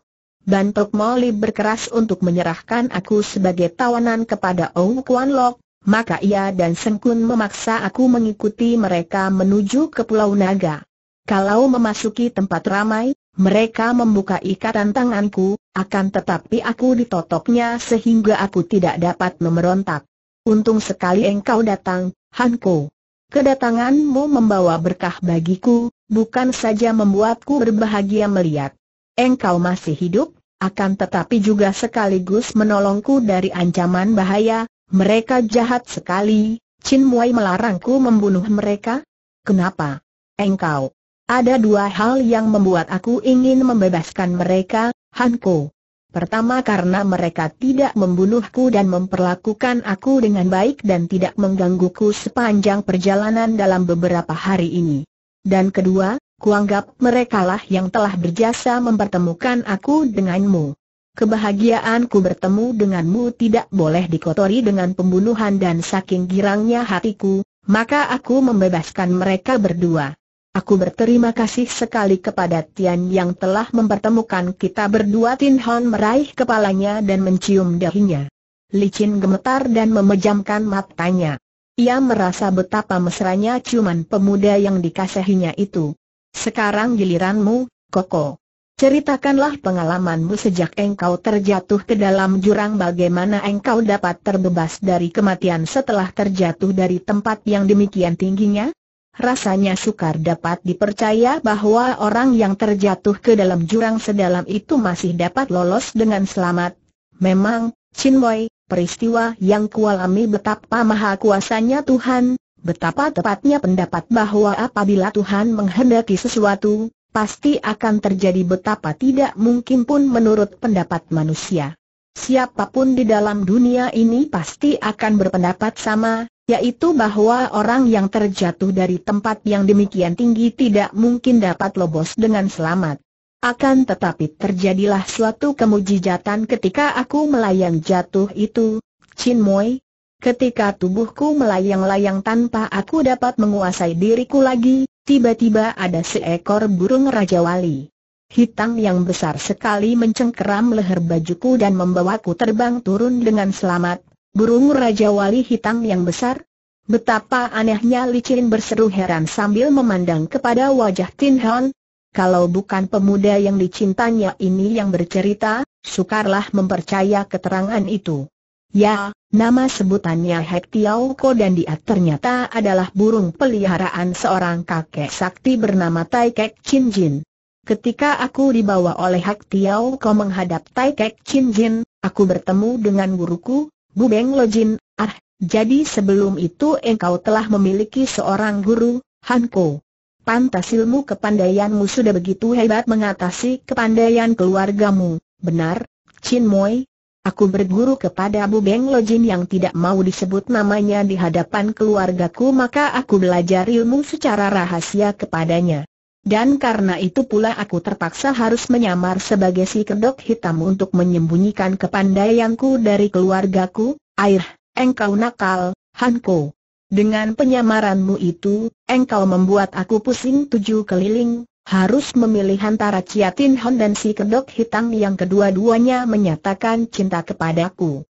Ban Tok Moli berkeras untuk menyerahkan aku sebagai tawanan kepada Ong Kuan Lok, maka ia dan Seng Kun memaksa aku mengikuti mereka menuju ke Pulau Naga. Kalau memasuki tempat ramai, mereka membuka ikatan tanganku, akan tetapi aku ditotoknya sehingga aku tidak dapat memberontak. Untung sekali engkau datang, Hanko. Kedatanganmu membawa berkah bagiku, bukan saja membuatku berbahagia melihat engkau masih hidup, akan tetapi juga sekaligus menolongku dari ancaman bahaya. Mereka jahat sekali, Chin Muai melarangku membunuh mereka. Kenapa? Engkau. Ada dua hal yang membuat aku ingin membebaskan mereka, Hanko. Pertama karena mereka tidak membunuhku dan memperlakukan aku dengan baik dan tidak menggangguku sepanjang perjalanan dalam beberapa hari ini. Dan kedua, kuanggap merekalah yang telah berjasa mempertemukan aku denganmu. Kebahagiaanku bertemu denganmu tidak boleh dikotori dengan pembunuhan dan saking girangnya hatiku, maka aku membebaskan mereka berdua. Aku berterima kasih sekali kepada Tian yang telah mempertemukan kita berdua Tin Hon meraih kepalanya dan mencium dahinya. Licin gemetar dan memejamkan matanya. Ia merasa betapa mesranya ciuman pemuda yang dikasihinya itu. Sekarang giliranmu, Koko. Ceritakanlah pengalamanmu sejak engkau terjatuh ke dalam jurang bagaimana engkau dapat terbebas dari kematian setelah terjatuh dari tempat yang demikian tingginya? Rasanya sukar dapat dipercaya bahwa orang yang terjatuh ke dalam jurang sedalam itu masih dapat lolos dengan selamat. Memang, Chin Boy, peristiwa yang kualami betapa maha kuasanya Tuhan, betapa tepatnya pendapat bahwa apabila Tuhan menghendaki sesuatu, pasti akan terjadi betapa tidak mungkin pun menurut pendapat manusia. Siapapun di dalam dunia ini pasti akan berpendapat sama, yaitu bahwa orang yang terjatuh dari tempat yang demikian tinggi tidak mungkin dapat lobos dengan selamat. Akan tetapi terjadilah suatu kemujijatan ketika aku melayang jatuh itu, Chin Moi. Ketika tubuhku melayang-layang tanpa aku dapat menguasai diriku lagi, tiba-tiba ada seekor burung Raja Wali. Hitam yang besar sekali mencengkeram leher bajuku dan membawaku terbang turun dengan selamat Burung Raja Wali Hitam yang besar? Betapa anehnya licin berseru heran sambil memandang kepada wajah Tin Hon. Kalau bukan pemuda yang dicintanya ini yang bercerita, sukarlah mempercaya keterangan itu. Ya, nama sebutannya Hek Tiao Ko dan dia ternyata adalah burung peliharaan seorang kakek sakti bernama Tai Kek Chin Jin. Ketika aku dibawa oleh Hak Tiao Ko menghadap Tai Kek Chin Jin, aku bertemu dengan guruku, Bu Lo Lojin, ah, jadi sebelum itu engkau telah memiliki seorang guru, Hanko. Pantas ilmu kepandaianmu sudah begitu hebat mengatasi kepandaian keluargamu, benar, Chin Moi? Aku berguru kepada Bu Beng Lojin yang tidak mau disebut namanya di hadapan keluargaku maka aku belajar ilmu secara rahasia kepadanya. Dan karena itu pula aku terpaksa harus menyamar sebagai si kedok hitam untuk menyembunyikan kepandaianku dari keluargaku, air, engkau nakal, Hanko. Dengan penyamaranmu itu, engkau membuat aku pusing tujuh keliling, harus memilih antara Ciatin Hon dan si kedok hitam yang kedua-duanya menyatakan cinta kepadaku.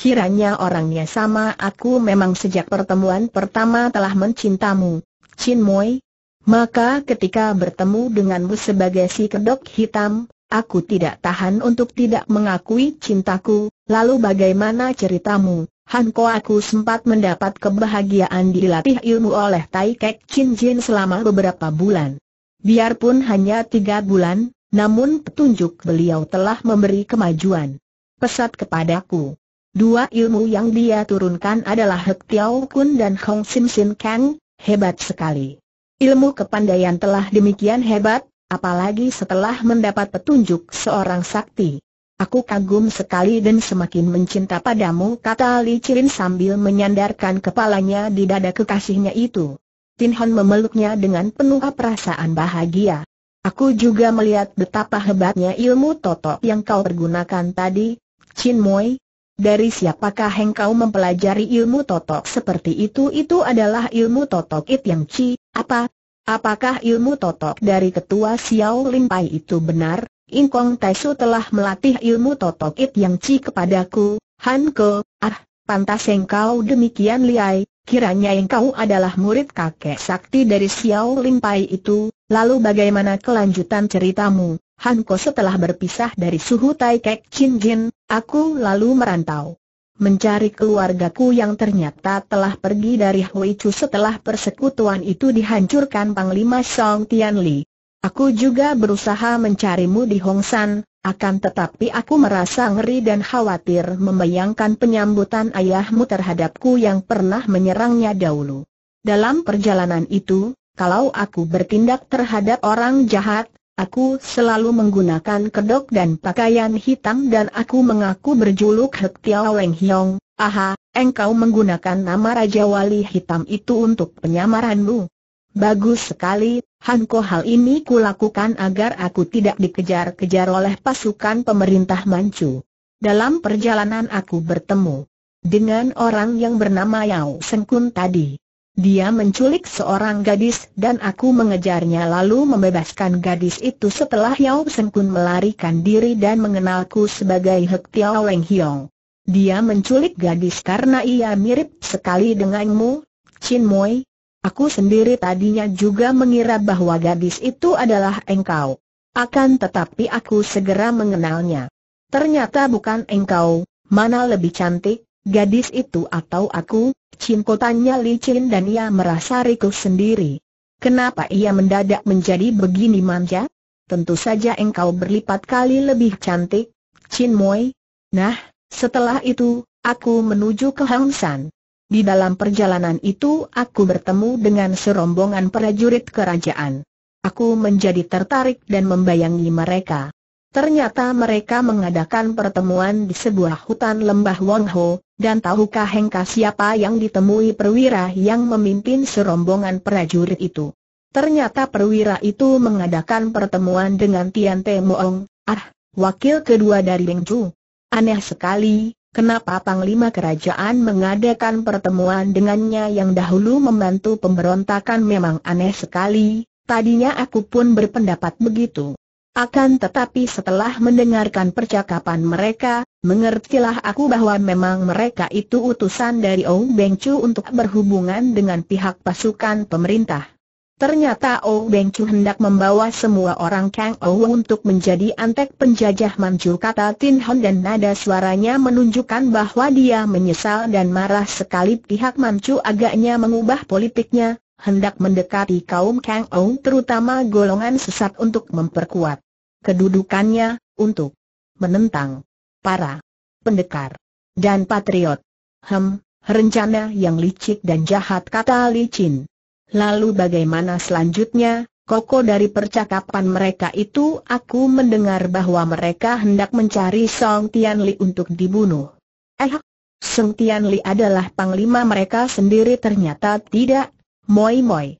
Kiranya orangnya sama aku memang sejak pertemuan pertama telah mencintamu, Chin Moi, maka ketika bertemu denganmu sebagai si kedok hitam, aku tidak tahan untuk tidak mengakui cintaku, lalu bagaimana ceritamu? Hanko aku sempat mendapat kebahagiaan dilatih ilmu oleh Tai Kek Chin Jin selama beberapa bulan. Biarpun hanya tiga bulan, namun petunjuk beliau telah memberi kemajuan. Pesat kepadaku. Dua ilmu yang dia turunkan adalah Hek Tiao Kun dan Hong Sim Sin Kang, hebat sekali. Ilmu kepandaian telah demikian hebat, apalagi setelah mendapat petunjuk seorang sakti. Aku kagum sekali dan semakin mencinta padamu kata Li Cirin sambil menyandarkan kepalanya di dada kekasihnya itu. Tin Hon memeluknya dengan penuh perasaan bahagia. Aku juga melihat betapa hebatnya ilmu totok yang kau pergunakan tadi, Chin Moi, dari siapakah engkau mempelajari ilmu totok seperti itu? Itu adalah ilmu totok it yang ci, apa? Apakah ilmu totok dari ketua Xiao Lin Pai itu benar? Inkong Taisu telah melatih ilmu totok it yang ci kepadaku, Han Ke, ah, pantas engkau demikian liai, kiranya engkau adalah murid kakek sakti dari Xiao Lin Pai itu, lalu bagaimana kelanjutan ceritamu? hanko setelah berpisah dari suhu Tai Kek Chin Jin, Aku lalu merantau. Mencari keluargaku yang ternyata telah pergi dari Hui Chu setelah persekutuan itu dihancurkan Panglima Song Tianli. Aku juga berusaha mencarimu di Hong San, akan tetapi aku merasa ngeri dan khawatir membayangkan penyambutan ayahmu terhadapku yang pernah menyerangnya dahulu. Dalam perjalanan itu, kalau aku bertindak terhadap orang jahat, Aku selalu menggunakan kedok dan pakaian hitam dan aku mengaku berjuluk Hek Tiao Leng Hiong. Aha, engkau menggunakan nama Raja Wali Hitam itu untuk penyamaranmu. Bagus sekali, Hanko hal ini kulakukan agar aku tidak dikejar-kejar oleh pasukan pemerintah Manchu. Dalam perjalanan aku bertemu dengan orang yang bernama Yao Sengkun tadi. Dia menculik seorang gadis dan aku mengejarnya lalu membebaskan gadis itu setelah Yao Sen Kun melarikan diri dan mengenalku sebagai Hek Tiao Weng Hiong. Dia menculik gadis karena ia mirip sekali denganmu, Chin Moi. Aku sendiri tadinya juga mengira bahwa gadis itu adalah engkau. Akan tetapi aku segera mengenalnya. Ternyata bukan engkau, mana lebih cantik, Gadis itu atau aku, Cinko tanya Li Chin dan ia merasa rikuh sendiri. Kenapa ia mendadak menjadi begini manja? Tentu saja engkau berlipat kali lebih cantik, Chin Moi. Nah, setelah itu, aku menuju ke Hang San. Di dalam perjalanan itu aku bertemu dengan serombongan prajurit kerajaan. Aku menjadi tertarik dan membayangi mereka. Ternyata mereka mengadakan pertemuan di sebuah hutan lembah Wong Ho, dan tahukah Hengka siapa yang ditemui perwira yang memimpin serombongan prajurit itu? Ternyata perwira itu mengadakan pertemuan dengan Tian Te Moong, ah, wakil kedua dari Beng Chu. Aneh sekali, kenapa Panglima Kerajaan mengadakan pertemuan dengannya yang dahulu membantu pemberontakan memang aneh sekali, tadinya aku pun berpendapat begitu. Akan tetapi setelah mendengarkan percakapan mereka, mengertilah aku bahwa memang mereka itu utusan dari Ong Beng Chu untuk berhubungan dengan pihak pasukan pemerintah. Ternyata Ong Beng Chu hendak membawa semua orang Kang Ou untuk menjadi antek penjajah Manchu kata Tin Hon dan nada suaranya menunjukkan bahwa dia menyesal dan marah sekali pihak Manchu agaknya mengubah politiknya, hendak mendekati kaum Kang Ong terutama golongan sesat untuk memperkuat kedudukannya, untuk menentang para pendekar dan patriot. Hem, rencana yang licik dan jahat kata licin. Lalu bagaimana selanjutnya, Koko dari percakapan mereka itu aku mendengar bahwa mereka hendak mencari Song Tianli untuk dibunuh. Eh, Song Tianli adalah panglima mereka sendiri ternyata tidak, moi moi.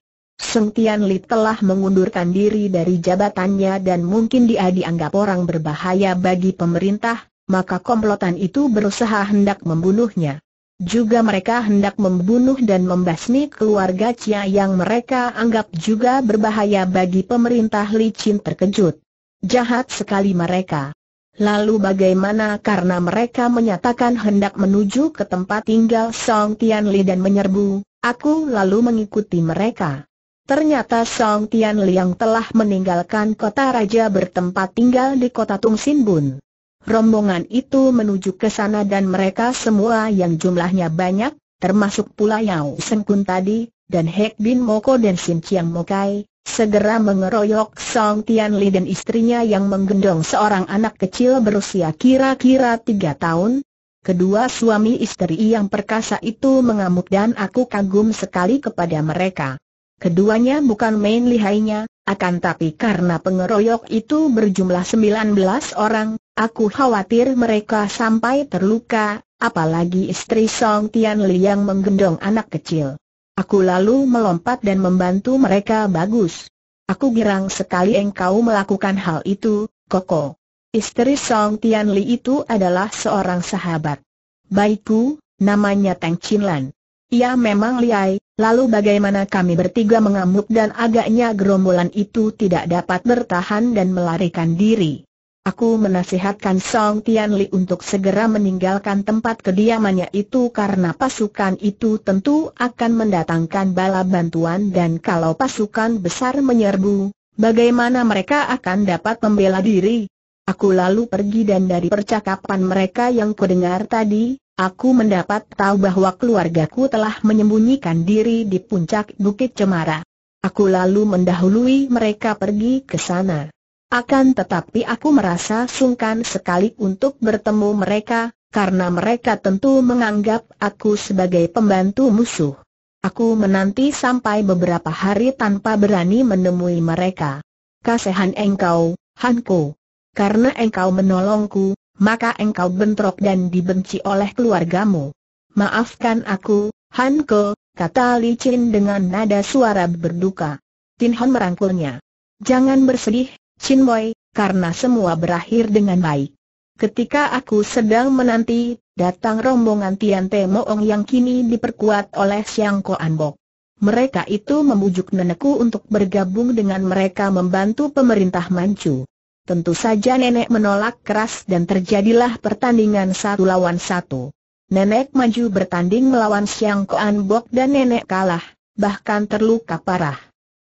Seng Tian Li telah mengundurkan diri dari jabatannya dan mungkin dia dianggap orang berbahaya bagi pemerintah, maka komplotan itu berusaha hendak membunuhnya. Juga mereka hendak membunuh dan membasmi keluarga Cia yang mereka anggap juga berbahaya bagi pemerintah Li Qin terkejut. Jahat sekali mereka. Lalu bagaimana karena mereka menyatakan hendak menuju ke tempat tinggal Song Tian Li dan menyerbu, aku lalu mengikuti mereka. Ternyata Song Tian Liang telah meninggalkan kota raja bertempat tinggal di kota Tung Sin Bun. Rombongan itu menuju ke sana dan mereka semua yang jumlahnya banyak, termasuk pula Yao Sen Kun tadi, dan Hek Bin Moko dan Sin Chiang Mokai, segera mengeroyok Song Tian Li dan istrinya yang menggendong seorang anak kecil berusia kira-kira tiga tahun, Kedua suami istri yang perkasa itu mengamuk dan aku kagum sekali kepada mereka. Keduanya bukan main lihainya, akan tapi karena pengeroyok itu berjumlah 19 orang, aku khawatir mereka sampai terluka, apalagi istri Song Tian Li yang menggendong anak kecil. Aku lalu melompat dan membantu mereka bagus. Aku girang sekali engkau melakukan hal itu, Koko. Istri Song Tian Li itu adalah seorang sahabat. Baikku, namanya Tang Chin Lan. Ia memang liai, lalu bagaimana kami bertiga mengamuk dan agaknya gerombolan itu tidak dapat bertahan dan melarikan diri. Aku menasihatkan Song Tianli untuk segera meninggalkan tempat kediamannya itu karena pasukan itu tentu akan mendatangkan bala bantuan dan kalau pasukan besar menyerbu, bagaimana mereka akan dapat membela diri? Aku lalu pergi dan dari percakapan mereka yang kudengar tadi, Aku mendapat tahu bahwa keluargaku telah menyembunyikan diri di puncak Bukit Cemara. Aku lalu mendahului mereka pergi ke sana. Akan tetapi aku merasa sungkan sekali untuk bertemu mereka, karena mereka tentu menganggap aku sebagai pembantu musuh. Aku menanti sampai beberapa hari tanpa berani menemui mereka. Kasihan engkau, Hanko. Karena engkau menolongku, maka engkau bentrok dan dibenci oleh keluargamu. Maafkan aku, Hanko, kata Li Chin dengan nada suara berduka. Tin Hon merangkulnya. Jangan bersedih, Chin Boy, karena semua berakhir dengan baik. Ketika aku sedang menanti, datang rombongan Tian Te Moong yang kini diperkuat oleh Siang Ko Anbok. Mereka itu membujuk nenekku untuk bergabung dengan mereka membantu pemerintah Manchu. Tentu saja nenek menolak keras dan terjadilah pertandingan satu lawan satu. Nenek maju bertanding melawan Siang Koan Bok dan nenek kalah, bahkan terluka parah.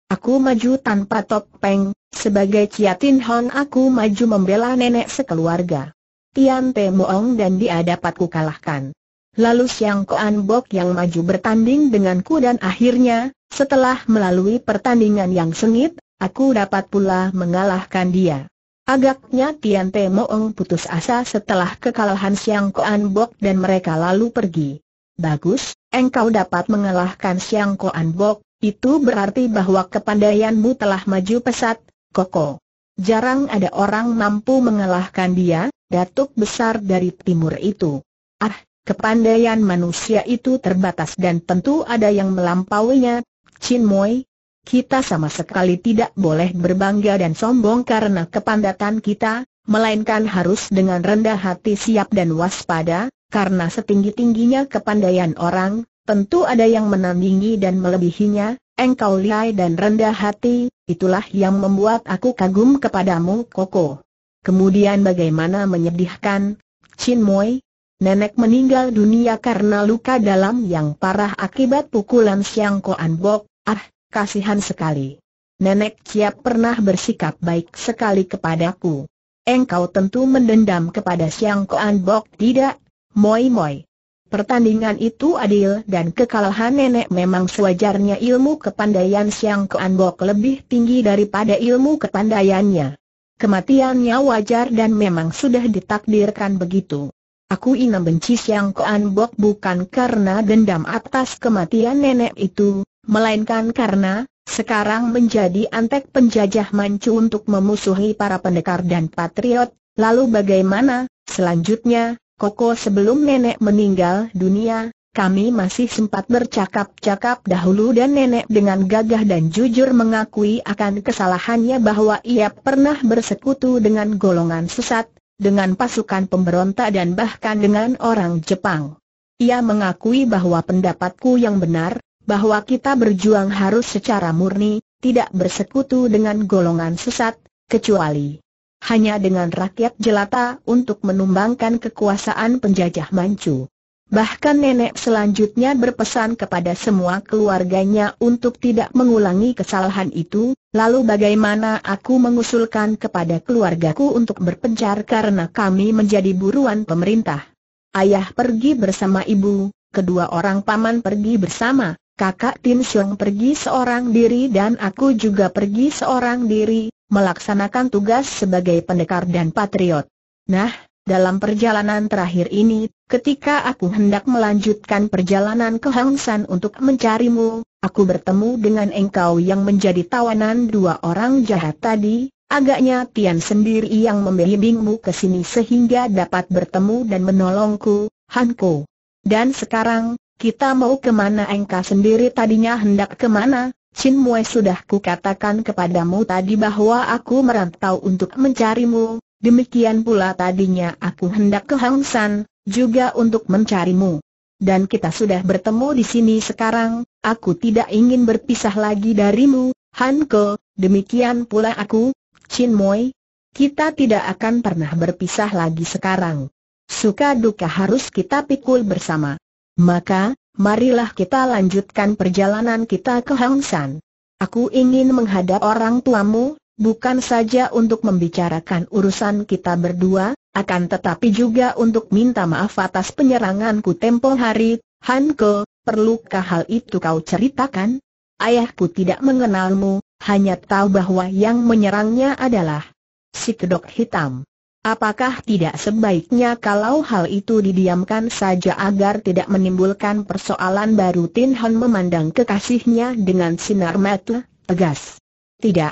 Aku maju tanpa topeng, sebagai Tin Hon aku maju membela nenek sekeluarga. Tian Te Moong dan dia dapat kukalahkan. Lalu Siang Koan Bok yang maju bertanding denganku dan akhirnya, setelah melalui pertandingan yang sengit, aku dapat pula mengalahkan dia. Agaknya Tian Te Moong putus asa setelah kekalahan Siang Koan Bok dan mereka lalu pergi. Bagus, engkau dapat mengalahkan Siang Koan Bok, itu berarti bahwa kepandaianmu telah maju pesat, Koko. Jarang ada orang mampu mengalahkan dia, datuk besar dari timur itu. Ah, kepandaian manusia itu terbatas dan tentu ada yang melampauinya, Chin Moi, kita sama sekali tidak boleh berbangga dan sombong karena kepandatan kita, melainkan harus dengan rendah hati siap dan waspada, karena setinggi-tingginya kepandaian orang, tentu ada yang menandingi dan melebihinya, engkau lihai dan rendah hati, itulah yang membuat aku kagum kepadamu Koko. Kemudian bagaimana menyedihkan, Chin Moy, Nenek meninggal dunia karena luka dalam yang parah akibat pukulan Siang Koan Bok. Ah, kasihan sekali. Nenek siap pernah bersikap baik sekali kepadaku. Engkau tentu mendendam kepada Siang Koan Bok tidak, Moi Moi. Pertandingan itu adil dan kekalahan nenek memang sewajarnya ilmu kepandaian Siang Koan Bok lebih tinggi daripada ilmu kepandaiannya. Kematiannya wajar dan memang sudah ditakdirkan begitu. Aku ingin benci Siang Koan Bok bukan karena dendam atas kematian nenek itu, melainkan karena, sekarang menjadi antek penjajah mancu untuk memusuhi para pendekar dan patriot, lalu bagaimana, selanjutnya, Koko sebelum nenek meninggal dunia, kami masih sempat bercakap-cakap dahulu dan nenek dengan gagah dan jujur mengakui akan kesalahannya bahwa ia pernah bersekutu dengan golongan sesat, dengan pasukan pemberontak dan bahkan dengan orang Jepang. Ia mengakui bahwa pendapatku yang benar, bahwa kita berjuang harus secara murni, tidak bersekutu dengan golongan sesat, kecuali hanya dengan rakyat jelata untuk menumbangkan kekuasaan penjajah Manchu. Bahkan nenek selanjutnya berpesan kepada semua keluarganya untuk tidak mengulangi kesalahan itu, lalu bagaimana aku mengusulkan kepada keluargaku untuk berpencar karena kami menjadi buruan pemerintah. Ayah pergi bersama ibu, kedua orang paman pergi bersama, kakak Tim Siong pergi seorang diri dan aku juga pergi seorang diri, melaksanakan tugas sebagai pendekar dan patriot. Nah, dalam perjalanan terakhir ini, ketika aku hendak melanjutkan perjalanan ke Hang San untuk mencarimu, aku bertemu dengan engkau yang menjadi tawanan dua orang jahat tadi, agaknya Tian sendiri yang membimbingmu ke sini sehingga dapat bertemu dan menolongku, Hanko. Dan sekarang, kita mau kemana engkau sendiri tadinya hendak kemana? Chin Mue sudah kukatakan kepadamu tadi bahwa aku merantau untuk mencarimu, demikian pula tadinya aku hendak ke Hang San, juga untuk mencarimu. Dan kita sudah bertemu di sini sekarang, aku tidak ingin berpisah lagi darimu, Han Ke, demikian pula aku, Chin Mui. Kita tidak akan pernah berpisah lagi sekarang. Suka duka harus kita pikul bersama. Maka, marilah kita lanjutkan perjalanan kita ke Hang San. Aku ingin menghadap orang tuamu, bukan saja untuk membicarakan urusan kita berdua, akan tetapi juga untuk minta maaf atas penyeranganku tempo hari, Hanko, perlukah hal itu kau ceritakan? Ayahku tidak mengenalmu, hanya tahu bahwa yang menyerangnya adalah si kedok hitam. Apakah tidak sebaiknya kalau hal itu didiamkan saja agar tidak menimbulkan persoalan baru Tin Han memandang kekasihnya dengan sinar mata, tegas. Tidak.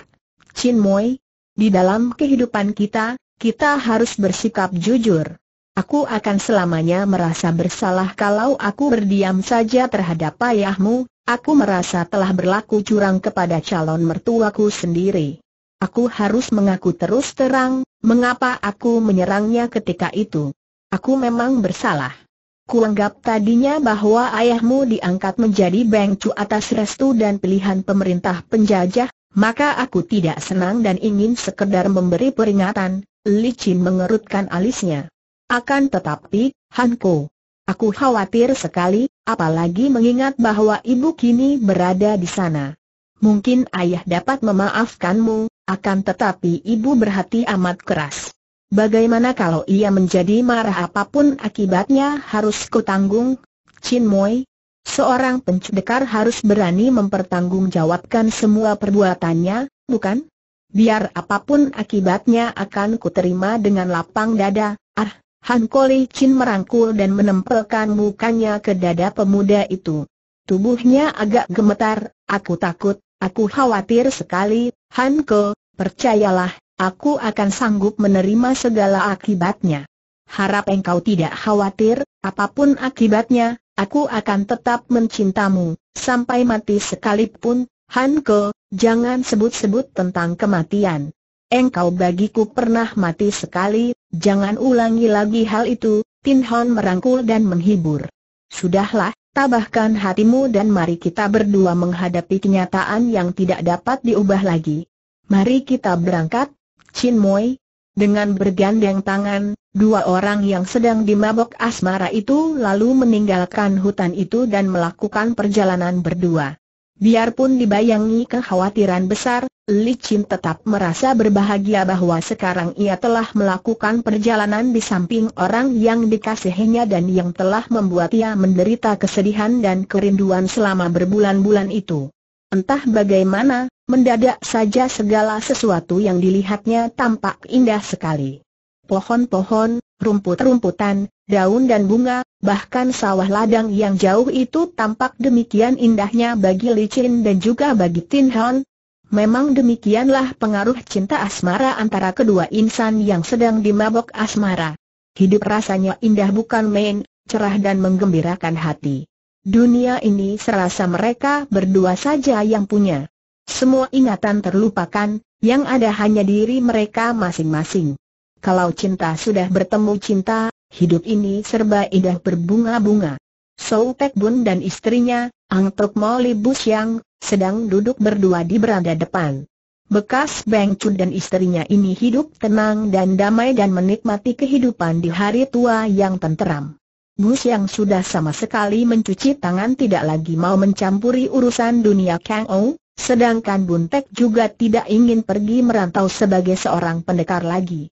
Chin Moi, di dalam kehidupan kita, kita harus bersikap jujur. Aku akan selamanya merasa bersalah kalau aku berdiam saja terhadap ayahmu, aku merasa telah berlaku curang kepada calon mertuaku sendiri. Aku harus mengaku terus terang, mengapa aku menyerangnya ketika itu. Aku memang bersalah. Kuanggap tadinya bahwa ayahmu diangkat menjadi bengcu atas restu dan pilihan pemerintah penjajah, maka aku tidak senang dan ingin sekedar memberi peringatan, licin mengerutkan alisnya. Akan tetapi, Hanko, aku khawatir sekali, apalagi mengingat bahwa ibu kini berada di sana. Mungkin ayah dapat memaafkanmu, akan tetapi ibu berhati amat keras. Bagaimana kalau ia menjadi marah apapun akibatnya harus kutanggung? Chin Moy. seorang pencedekar harus berani mempertanggungjawabkan semua perbuatannya, bukan? Biar apapun akibatnya akan kuterima dengan lapang dada. Ah, Han Koli Chin merangkul dan menempelkan mukanya ke dada pemuda itu. Tubuhnya agak gemetar, aku takut, aku khawatir sekali, ke, percayalah, aku akan sanggup menerima segala akibatnya. Harap engkau tidak khawatir, apapun akibatnya, aku akan tetap mencintamu, sampai mati sekalipun, Ke, jangan sebut-sebut tentang kematian. Engkau bagiku pernah mati sekali, jangan ulangi lagi hal itu, Tin Hon merangkul dan menghibur. Sudahlah, tabahkan hatimu dan mari kita berdua menghadapi kenyataan yang tidak dapat diubah lagi. Mari kita berangkat, Chin Moi. Dengan bergandeng tangan, dua orang yang sedang dimabok asmara itu lalu meninggalkan hutan itu dan melakukan perjalanan berdua. Biarpun dibayangi kekhawatiran besar, Li Chin tetap merasa berbahagia bahwa sekarang ia telah melakukan perjalanan di samping orang yang dikasihinya dan yang telah membuat ia menderita kesedihan dan kerinduan selama berbulan-bulan itu. Entah bagaimana, mendadak saja segala sesuatu yang dilihatnya tampak indah sekali. Pohon-pohon, rumput-rumputan, daun dan bunga, bahkan sawah ladang yang jauh itu tampak demikian indahnya bagi Licin dan juga bagi Tin Han. Memang demikianlah pengaruh cinta asmara antara kedua insan yang sedang dimabok asmara. Hidup rasanya indah bukan main, cerah dan menggembirakan hati. Dunia ini serasa mereka berdua saja yang punya. Semua ingatan terlupakan, yang ada hanya diri mereka masing-masing. Kalau cinta sudah bertemu cinta, Hidup ini serba indah berbunga-bunga. Sou Pek Bun dan istrinya, Ang Tok Mo Li Bu Siang, sedang duduk berdua di beranda depan. Bekas Beng Chun dan istrinya ini hidup tenang dan damai dan menikmati kehidupan di hari tua yang tenteram. Bu Siang sudah sama sekali mencuci tangan tidak lagi mau mencampuri urusan dunia Kang Ou, sedangkan Buntek juga tidak ingin pergi merantau sebagai seorang pendekar lagi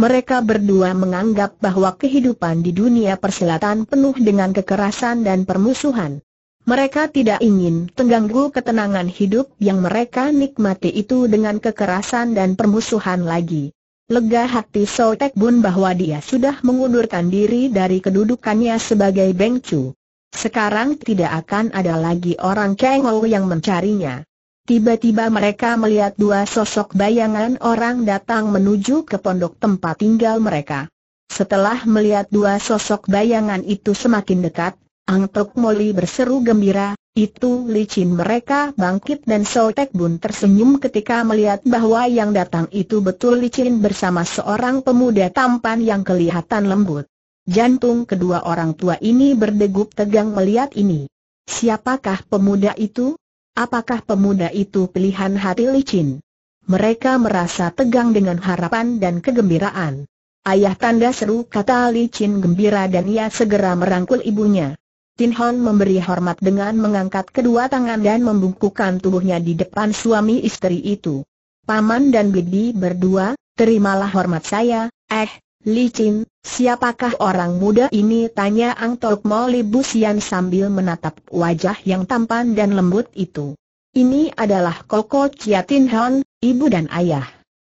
mereka berdua menganggap bahwa kehidupan di dunia persilatan penuh dengan kekerasan dan permusuhan. Mereka tidak ingin tengganggu ketenangan hidup yang mereka nikmati itu dengan kekerasan dan permusuhan lagi. Lega hati Sotek Bun bahwa dia sudah mengundurkan diri dari kedudukannya sebagai Beng Chu. Sekarang tidak akan ada lagi orang Kengho yang mencarinya. Tiba-tiba mereka melihat dua sosok bayangan orang datang menuju ke pondok tempat tinggal mereka. Setelah melihat dua sosok bayangan itu semakin dekat, Ang Tok Moli berseru gembira, itu licin mereka bangkit dan Sotek Bun tersenyum ketika melihat bahwa yang datang itu betul licin bersama seorang pemuda tampan yang kelihatan lembut. Jantung kedua orang tua ini berdegup tegang melihat ini. Siapakah pemuda itu? Apakah pemuda itu pilihan hati licin? Mereka merasa tegang dengan harapan dan kegembiraan. Ayah tanda seru kata licin gembira dan ia segera merangkul ibunya. Tin Hon memberi hormat dengan mengangkat kedua tangan dan membungkukkan tubuhnya di depan suami istri itu. Paman dan Bibi berdua, terimalah hormat saya, eh, Licin, siapakah orang muda ini? Tanya Ang Tok Mo Libusian sambil menatap wajah yang tampan dan lembut itu. Ini adalah Koko Chiatin Hon, ibu dan ayah.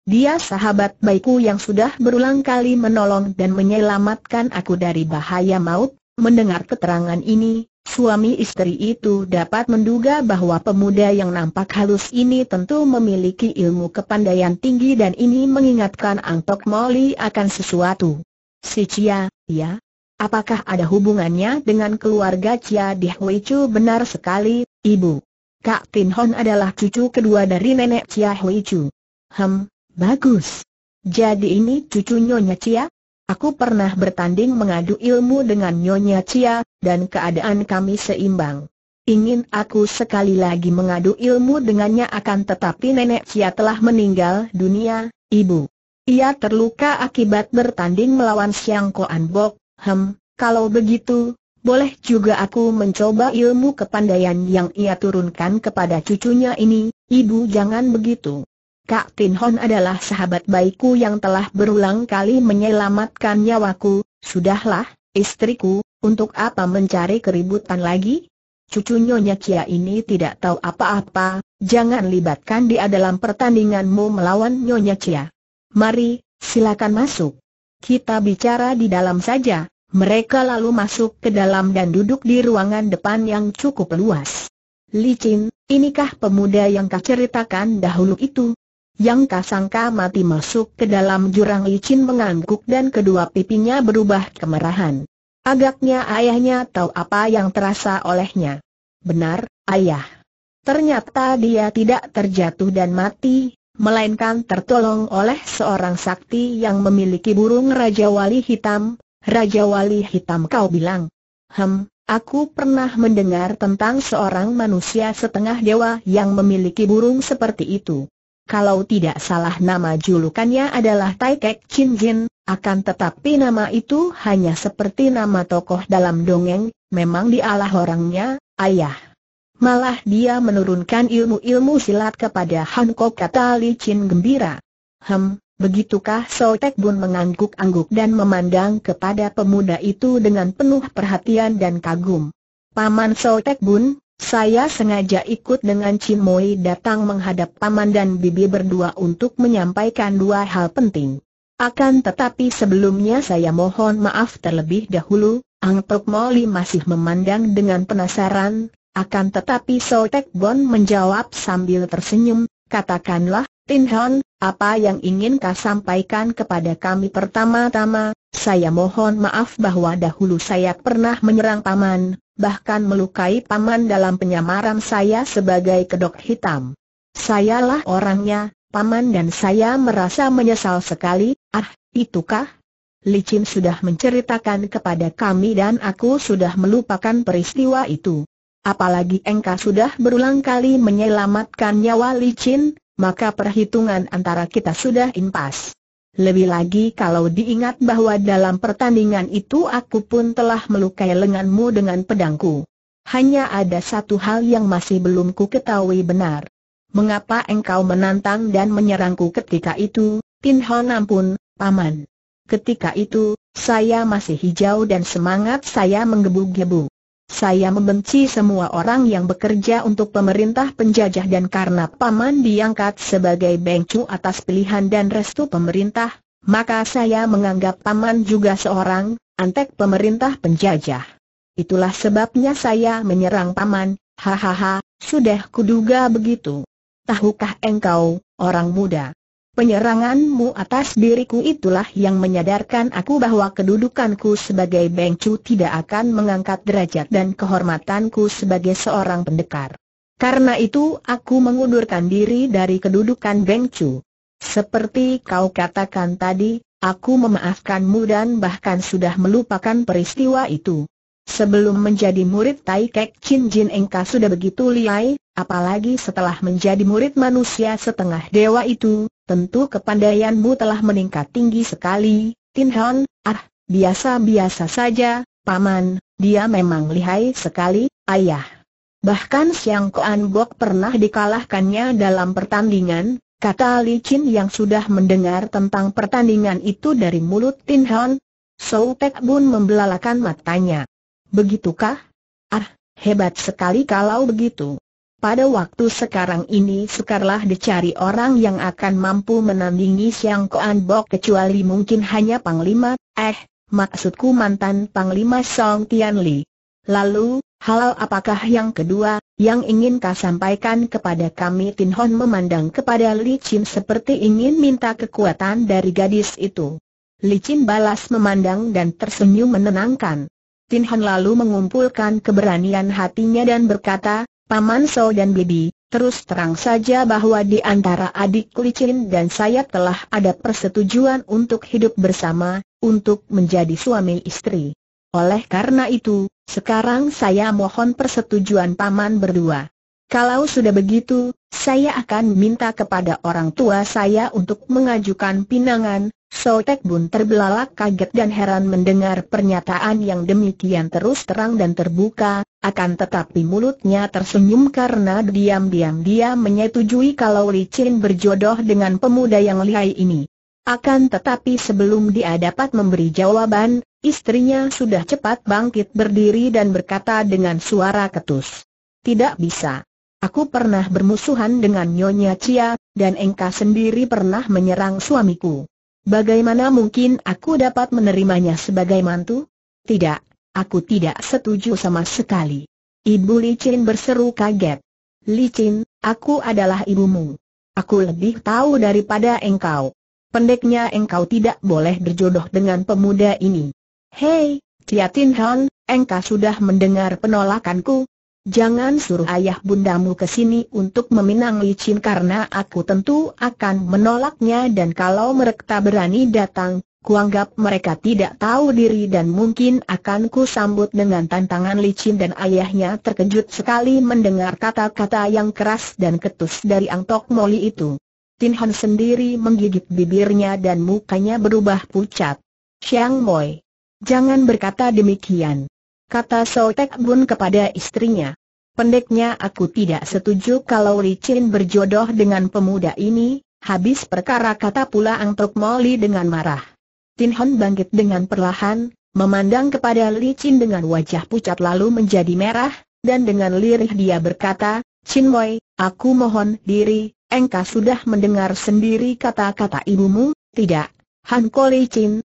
Dia sahabat baikku yang sudah berulang kali menolong dan menyelamatkan aku dari bahaya maut. Mendengar keterangan ini, Suami istri itu dapat menduga bahwa pemuda yang nampak halus ini tentu memiliki ilmu kepandaian tinggi dan ini mengingatkan Angtok Moli akan sesuatu. Si Cia, ya? Apakah ada hubungannya dengan keluarga Cia di Hui Chu benar sekali, Ibu? Kak Tin Hon adalah cucu kedua dari nenek Cia Hui Chu. Hem, bagus. Jadi ini cucu Nyonya Cia? Aku pernah bertanding mengadu ilmu dengan Nyonya Cia, dan keadaan kami seimbang. Ingin aku sekali lagi mengadu ilmu dengannya akan tetapi Nenek Cia telah meninggal dunia, Ibu. Ia terluka akibat bertanding melawan Siang Koan Bok, hem, kalau begitu, boleh juga aku mencoba ilmu kepandaian yang ia turunkan kepada cucunya ini, Ibu jangan begitu. Kak Tin Hon adalah sahabat baikku yang telah berulang kali menyelamatkan nyawaku, sudahlah, istriku, untuk apa mencari keributan lagi? Cucu Nyonya Kia ini tidak tahu apa-apa, jangan libatkan dia dalam pertandinganmu melawan Nyonya Kia. Mari, silakan masuk. Kita bicara di dalam saja, mereka lalu masuk ke dalam dan duduk di ruangan depan yang cukup luas. Licin, inikah pemuda yang kau ceritakan dahulu itu? Yang kasangka mati masuk ke dalam jurang licin mengangguk dan kedua pipinya berubah kemerahan. Agaknya ayahnya tahu apa yang terasa olehnya. Benar, ayah. Ternyata dia tidak terjatuh dan mati, melainkan tertolong oleh seorang sakti yang memiliki burung Raja Wali Hitam. Raja Wali Hitam kau bilang. Hem, Aku pernah mendengar tentang seorang manusia setengah dewa yang memiliki burung seperti itu. Kalau tidak salah nama julukannya adalah Tai Kek Chin Jin, akan tetapi nama itu hanya seperti nama tokoh dalam dongeng, memang dialah orangnya, ayah. Malah dia menurunkan ilmu-ilmu silat kepada Han Kok kata Li Chin gembira. Hem, begitukah So Sotek Bun mengangguk-angguk dan memandang kepada pemuda itu dengan penuh perhatian dan kagum. Paman So Sotek Bun, saya sengaja ikut dengan Cimoy datang menghadap Paman dan Bibi berdua untuk menyampaikan dua hal penting. Akan tetapi sebelumnya saya mohon maaf terlebih dahulu, Ang Tok Moli masih memandang dengan penasaran, akan tetapi Sotek Bon menjawab sambil tersenyum, katakanlah, Tin Hon, apa yang ingin kau sampaikan kepada kami pertama-tama, saya mohon maaf bahwa dahulu saya pernah menyerang Paman, bahkan melukai Paman dalam penyamaran saya sebagai kedok hitam. Sayalah orangnya, Paman dan saya merasa menyesal sekali, ah, itukah? Licin sudah menceritakan kepada kami dan aku sudah melupakan peristiwa itu. Apalagi engkau sudah berulang kali menyelamatkan nyawa licin, maka perhitungan antara kita sudah impas. Lebih lagi kalau diingat bahwa dalam pertandingan itu aku pun telah melukai lenganmu dengan pedangku. Hanya ada satu hal yang masih belum ku ketahui benar. Mengapa engkau menantang dan menyerangku ketika itu, Tin Hon pun, Paman? Ketika itu, saya masih hijau dan semangat saya menggebu-gebu. Saya membenci semua orang yang bekerja untuk pemerintah penjajah dan karena paman diangkat sebagai bengcu atas pilihan dan restu pemerintah, maka saya menganggap paman juga seorang antek pemerintah penjajah. Itulah sebabnya saya menyerang paman, hahaha, sudah kuduga begitu. Tahukah engkau, orang muda, Penyeranganmu atas diriku itulah yang menyadarkan aku bahwa kedudukanku sebagai bengcu tidak akan mengangkat derajat dan kehormatanku sebagai seorang pendekar. Karena itu aku mengundurkan diri dari kedudukan bengcu. Seperti kau katakan tadi, aku memaafkanmu dan bahkan sudah melupakan peristiwa itu. Sebelum menjadi murid Tai Kek Chin Jin Engka sudah begitu liai, apalagi setelah menjadi murid manusia setengah dewa itu, Tentu kepandaianmu telah meningkat tinggi sekali, Tin Hon, ah, biasa-biasa saja, Paman, dia memang lihai sekali, Ayah. Bahkan Siang Koan Bok pernah dikalahkannya dalam pertandingan, kata Li Chin yang sudah mendengar tentang pertandingan itu dari mulut Tin Hon. Sou Tek Bun membelalakan matanya. Begitukah? Ah, hebat sekali kalau begitu. Pada waktu sekarang ini sukarlah dicari orang yang akan mampu menandingi Siang Koan Bok kecuali mungkin hanya Panglima, eh, maksudku mantan Panglima Song Tian Li. Lalu, hal apakah yang kedua, yang ingin kau sampaikan kepada kami Tin Hon memandang kepada Li Chin seperti ingin minta kekuatan dari gadis itu. Li Chin balas memandang dan tersenyum menenangkan. Tin Hon lalu mengumpulkan keberanian hatinya dan berkata, Paman So dan Bibi, terus terang saja bahwa di antara adik licin dan saya telah ada persetujuan untuk hidup bersama, untuk menjadi suami istri. Oleh karena itu, sekarang saya mohon persetujuan paman berdua. Kalau sudah begitu, saya akan minta kepada orang tua saya untuk mengajukan pinangan, Soltek Bun terbelalak kaget dan heran mendengar pernyataan yang demikian terus terang dan terbuka, akan tetapi mulutnya tersenyum karena diam-diam dia menyetujui kalau licin berjodoh dengan pemuda yang lihai ini. Akan tetapi sebelum dia dapat memberi jawaban, istrinya sudah cepat bangkit berdiri dan berkata dengan suara ketus. Tidak bisa. Aku pernah bermusuhan dengan Nyonya Chia, dan Engka sendiri pernah menyerang suamiku. Bagaimana mungkin aku dapat menerimanya sebagai mantu? Tidak, aku tidak setuju sama sekali. Ibu Licin berseru kaget. Licin, aku adalah ibumu. Aku lebih tahu daripada engkau. Pendeknya engkau tidak boleh berjodoh dengan pemuda ini. Hei, Tia Tin Han, engkau sudah mendengar penolakanku, Jangan suruh ayah bundamu ke sini untuk meminang licin karena aku tentu akan menolaknya dan kalau mereka berani datang, kuanggap mereka tidak tahu diri dan mungkin akan ku sambut dengan tantangan licin dan ayahnya terkejut sekali mendengar kata-kata yang keras dan ketus dari Ang Tok Moli itu. Tin Han sendiri menggigit bibirnya dan mukanya berubah pucat. Xiang Moi. Jangan berkata demikian kata Soltek Bun kepada istrinya. Pendeknya aku tidak setuju kalau Licin berjodoh dengan pemuda ini, habis perkara kata pula Ang Tok Moli dengan marah. Tin Hon bangkit dengan perlahan, memandang kepada Licin dengan wajah pucat lalu menjadi merah, dan dengan lirih dia berkata, Chin Moi, aku mohon diri, engkau sudah mendengar sendiri kata-kata ibumu, tidak. Han Ko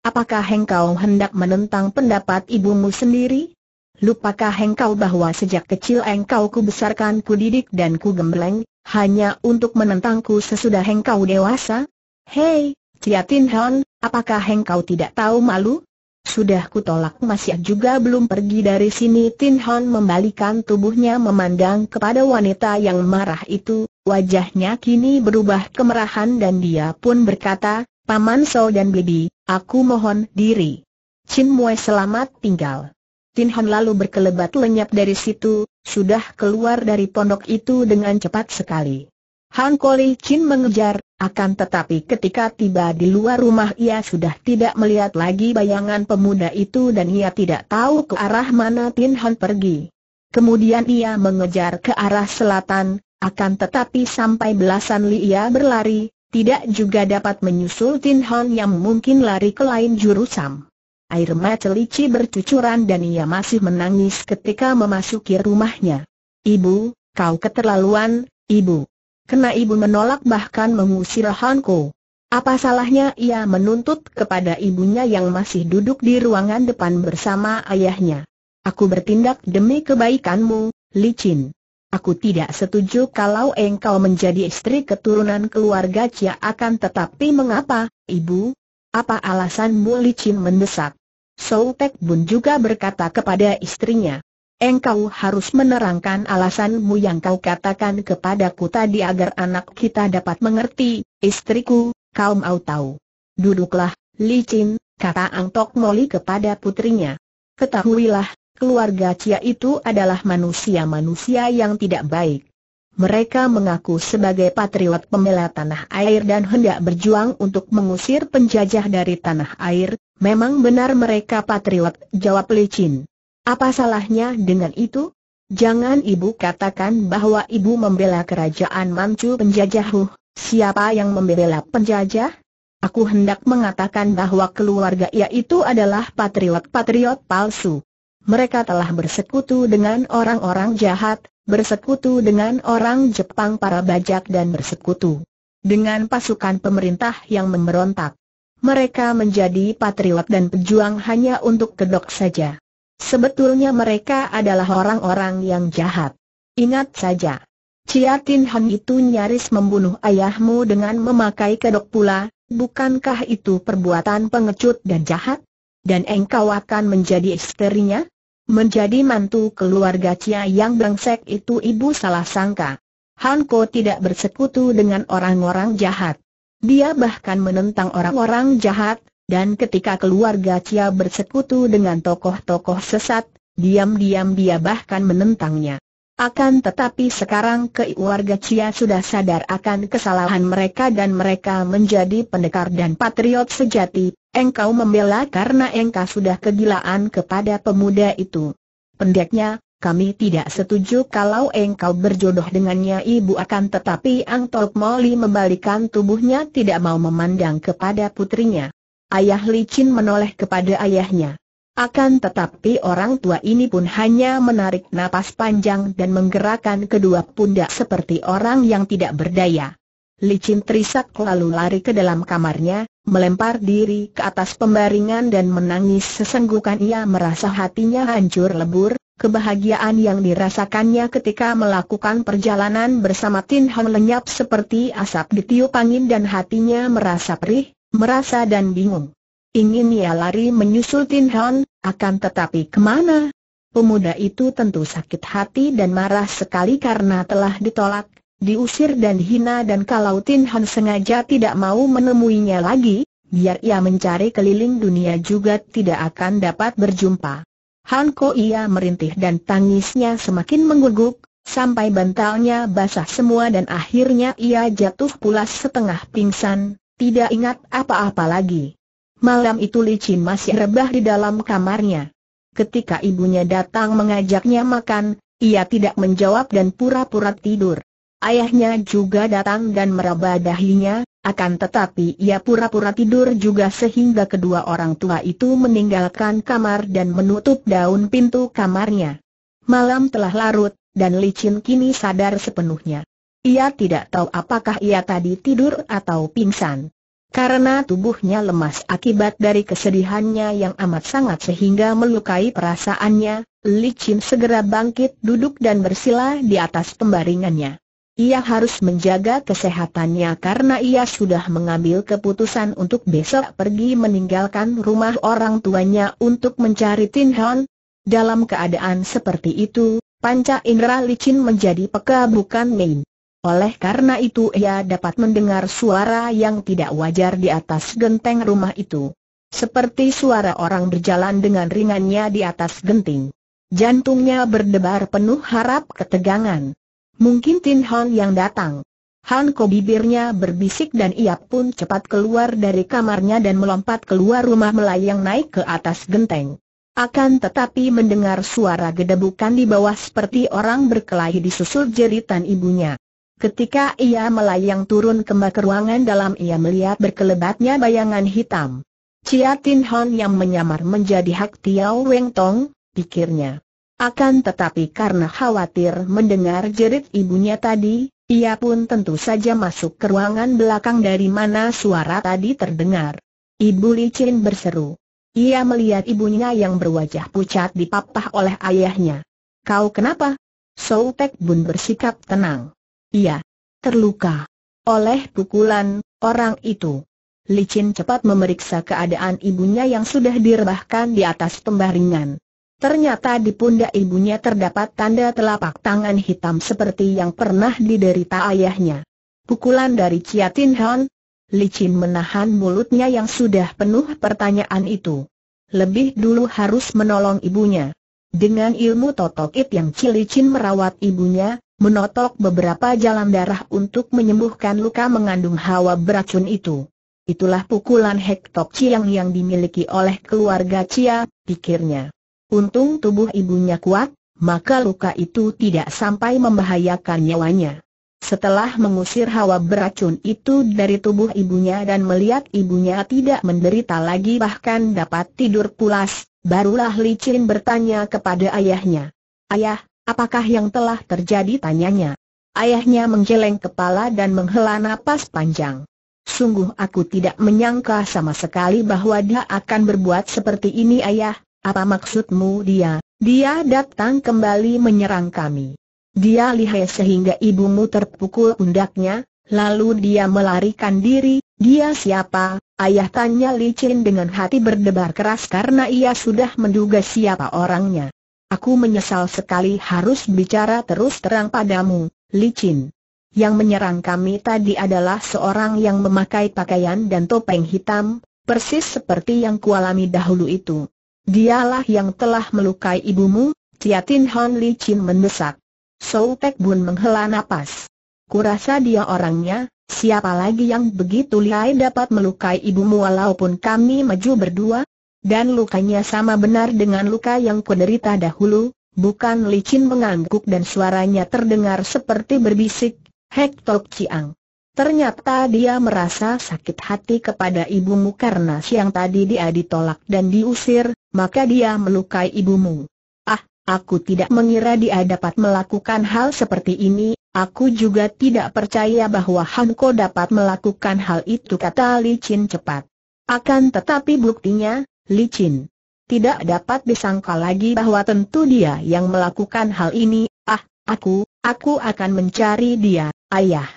apakah engkau hendak menentang pendapat ibumu sendiri? Lupakah engkau bahwa sejak kecil engkau ku besarkan ku didik dan ku gembleng, hanya untuk menentangku sesudah engkau dewasa? Hei, Ciatin Hon, apakah engkau tidak tahu malu? Sudah ku tolak masih juga belum pergi dari sini Tin Hon membalikan tubuhnya memandang kepada wanita yang marah itu, wajahnya kini berubah kemerahan dan dia pun berkata, Paman So dan Bibi, aku mohon diri. Chin Mue selamat tinggal. Tin Han lalu berkelebat lenyap dari situ, sudah keluar dari pondok itu dengan cepat sekali. Han Koli Chin mengejar, akan tetapi ketika tiba di luar rumah ia sudah tidak melihat lagi bayangan pemuda itu dan ia tidak tahu ke arah mana Tin Han pergi. Kemudian ia mengejar ke arah selatan, akan tetapi sampai belasan li ia berlari, tidak juga dapat menyusul Tin Han yang mungkin lari ke lain jurusam. Air mata lici bercucuran dan ia masih menangis ketika memasuki rumahnya. Ibu, kau keterlaluan, ibu. Kena ibu menolak bahkan mengusir Hanko. Apa salahnya ia menuntut kepada ibunya yang masih duduk di ruangan depan bersama ayahnya. Aku bertindak demi kebaikanmu, licin. Aku tidak setuju kalau engkau menjadi istri keturunan keluarga Cia akan tetapi mengapa, ibu? Apa alasanmu licin mendesak? Tek Bun juga berkata kepada istrinya. Engkau harus menerangkan alasanmu yang kau katakan kepadaku tadi agar anak kita dapat mengerti, istriku, kau mau tahu. Duduklah, licin, kata Ang Tok Moli kepada putrinya. Ketahuilah, keluarga Cia itu adalah manusia-manusia yang tidak baik. Mereka mengaku sebagai patriot pembela tanah air dan hendak berjuang untuk mengusir penjajah dari tanah air, Memang benar mereka patriot, jawab Licin. Apa salahnya dengan itu? Jangan ibu katakan bahwa ibu membela kerajaan Manchu penjajah huh, siapa yang membela penjajah? Aku hendak mengatakan bahwa keluarga ia itu adalah patriot-patriot palsu. Mereka telah bersekutu dengan orang-orang jahat, bersekutu dengan orang Jepang para bajak dan bersekutu dengan pasukan pemerintah yang memberontak mereka menjadi patriot dan pejuang hanya untuk kedok saja. Sebetulnya mereka adalah orang-orang yang jahat. Ingat saja, Ciatin Han itu nyaris membunuh ayahmu dengan memakai kedok pula, bukankah itu perbuatan pengecut dan jahat? Dan engkau akan menjadi isterinya? Menjadi mantu keluarga Cia yang bangsek itu ibu salah sangka. Hanko tidak bersekutu dengan orang-orang jahat. Dia bahkan menentang orang-orang jahat, dan ketika keluarga Cia bersekutu dengan tokoh-tokoh sesat, diam-diam dia bahkan menentangnya. Akan tetapi sekarang keluarga Cia sudah sadar akan kesalahan mereka dan mereka menjadi pendekar dan patriot sejati, engkau membela karena engkau sudah kegilaan kepada pemuda itu. Pendeknya, kami tidak setuju kalau engkau berjodoh dengannya ibu akan tetapi Ang Tok Moli membalikan tubuhnya tidak mau memandang kepada putrinya. Ayah licin menoleh kepada ayahnya. Akan tetapi orang tua ini pun hanya menarik napas panjang dan menggerakkan kedua pundak seperti orang yang tidak berdaya. Licin terisak lalu lari ke dalam kamarnya, melempar diri ke atas pembaringan dan menangis sesenggukan ia merasa hatinya hancur lebur, Kebahagiaan yang dirasakannya ketika melakukan perjalanan bersama Tin Hong lenyap seperti asap ditiup angin dan hatinya merasa perih, merasa dan bingung. Ingin ia lari menyusul Tin Hong, akan tetapi kemana? Pemuda itu tentu sakit hati dan marah sekali karena telah ditolak, diusir dan hina dan kalau Tin Hong sengaja tidak mau menemuinya lagi, biar ia mencari keliling dunia juga tidak akan dapat berjumpa. Han Ko Ia merintih dan tangisnya semakin mengguguk, sampai bantalnya basah semua dan akhirnya ia jatuh pulas setengah pingsan, tidak ingat apa-apa lagi. Malam itu Li Chin masih rebah di dalam kamarnya. Ketika ibunya datang mengajaknya makan, ia tidak menjawab dan pura-pura tidur. Ayahnya juga datang dan meraba dahinya, akan tetapi ia pura-pura tidur juga sehingga kedua orang tua itu meninggalkan kamar dan menutup daun pintu kamarnya. Malam telah larut, dan licin kini sadar sepenuhnya. Ia tidak tahu apakah ia tadi tidur atau pingsan. Karena tubuhnya lemas akibat dari kesedihannya yang amat sangat sehingga melukai perasaannya, Licin segera bangkit duduk dan bersila di atas pembaringannya. Ia harus menjaga kesehatannya karena ia sudah mengambil keputusan untuk besok pergi meninggalkan rumah orang tuanya untuk mencari Tin Hon. Dalam keadaan seperti itu, panca indera licin menjadi peka bukan main. Oleh karena itu ia dapat mendengar suara yang tidak wajar di atas genteng rumah itu. Seperti suara orang berjalan dengan ringannya di atas genting. Jantungnya berdebar penuh harap ketegangan. Mungkin Tin Han yang datang. Han Ko bibirnya berbisik dan ia pun cepat keluar dari kamarnya dan melompat keluar rumah melayang naik ke atas genteng. Akan tetapi mendengar suara gedebukan di bawah seperti orang berkelahi disusul jeritan ibunya. Ketika ia melayang turun ke ruangan dalam ia melihat berkelebatnya bayangan hitam. Cia Tin Han yang menyamar menjadi Hak Tiao Weng Tong, pikirnya. Akan tetapi karena khawatir mendengar jerit ibunya tadi, ia pun tentu saja masuk ke ruangan belakang dari mana suara tadi terdengar. Ibu licin berseru. Ia melihat ibunya yang berwajah pucat dipapah oleh ayahnya. Kau kenapa? Tek Bun bersikap tenang. Ia Terluka. Oleh pukulan, orang itu. Licin cepat memeriksa keadaan ibunya yang sudah direbahkan di atas pembaringan. Ternyata di pundak ibunya terdapat tanda telapak tangan hitam seperti yang pernah diderita ayahnya. Pukulan dari Ciatin Han, licin menahan mulutnya yang sudah penuh pertanyaan itu. Lebih dulu harus menolong ibunya. Dengan ilmu totokit yang cilicin merawat ibunya, menotok beberapa jalan darah untuk menyembuhkan luka mengandung hawa beracun itu. Itulah pukulan hektok Chiang yang dimiliki oleh keluarga Chia, pikirnya. Untung tubuh ibunya kuat, maka luka itu tidak sampai membahayakan nyawanya. Setelah mengusir hawa beracun itu dari tubuh ibunya dan melihat ibunya tidak menderita lagi bahkan dapat tidur pulas, barulah Li Chin bertanya kepada ayahnya. Ayah, apakah yang telah terjadi tanyanya? Ayahnya menggeleng kepala dan menghela napas panjang. Sungguh aku tidak menyangka sama sekali bahwa dia akan berbuat seperti ini ayah, apa maksudmu dia? Dia datang kembali menyerang kami. Dia lihai sehingga ibumu terpukul pundaknya, lalu dia melarikan diri. Dia siapa? Ayah tanya licin dengan hati berdebar keras karena ia sudah menduga siapa orangnya. Aku menyesal sekali harus bicara terus terang padamu, licin. Yang menyerang kami tadi adalah seorang yang memakai pakaian dan topeng hitam, persis seperti yang kualami dahulu itu. Dialah yang telah melukai ibumu, Tiatin Hon Li Chin mendesak. Sou Pek Bun menghela nafas. Kurasa dia orangnya, siapa lagi yang begitu lihai dapat melukai ibumu walaupun kami maju berdua? Dan lukanya sama benar dengan luka yang kuderita dahulu, bukan Li Chin mengangguk dan suaranya terdengar seperti berbisik, Hek Tok Chiang. Ternyata dia merasa sakit hati kepada ibumu karena siang tadi dia ditolak dan diusir, maka dia melukai ibumu. Ah, aku tidak mengira dia dapat melakukan hal seperti ini, aku juga tidak percaya bahwa Hanko dapat melakukan hal itu kata Li Licin cepat. Akan tetapi buktinya, Li licin. Tidak dapat disangka lagi bahwa tentu dia yang melakukan hal ini, ah, aku, aku akan mencari dia, ayah.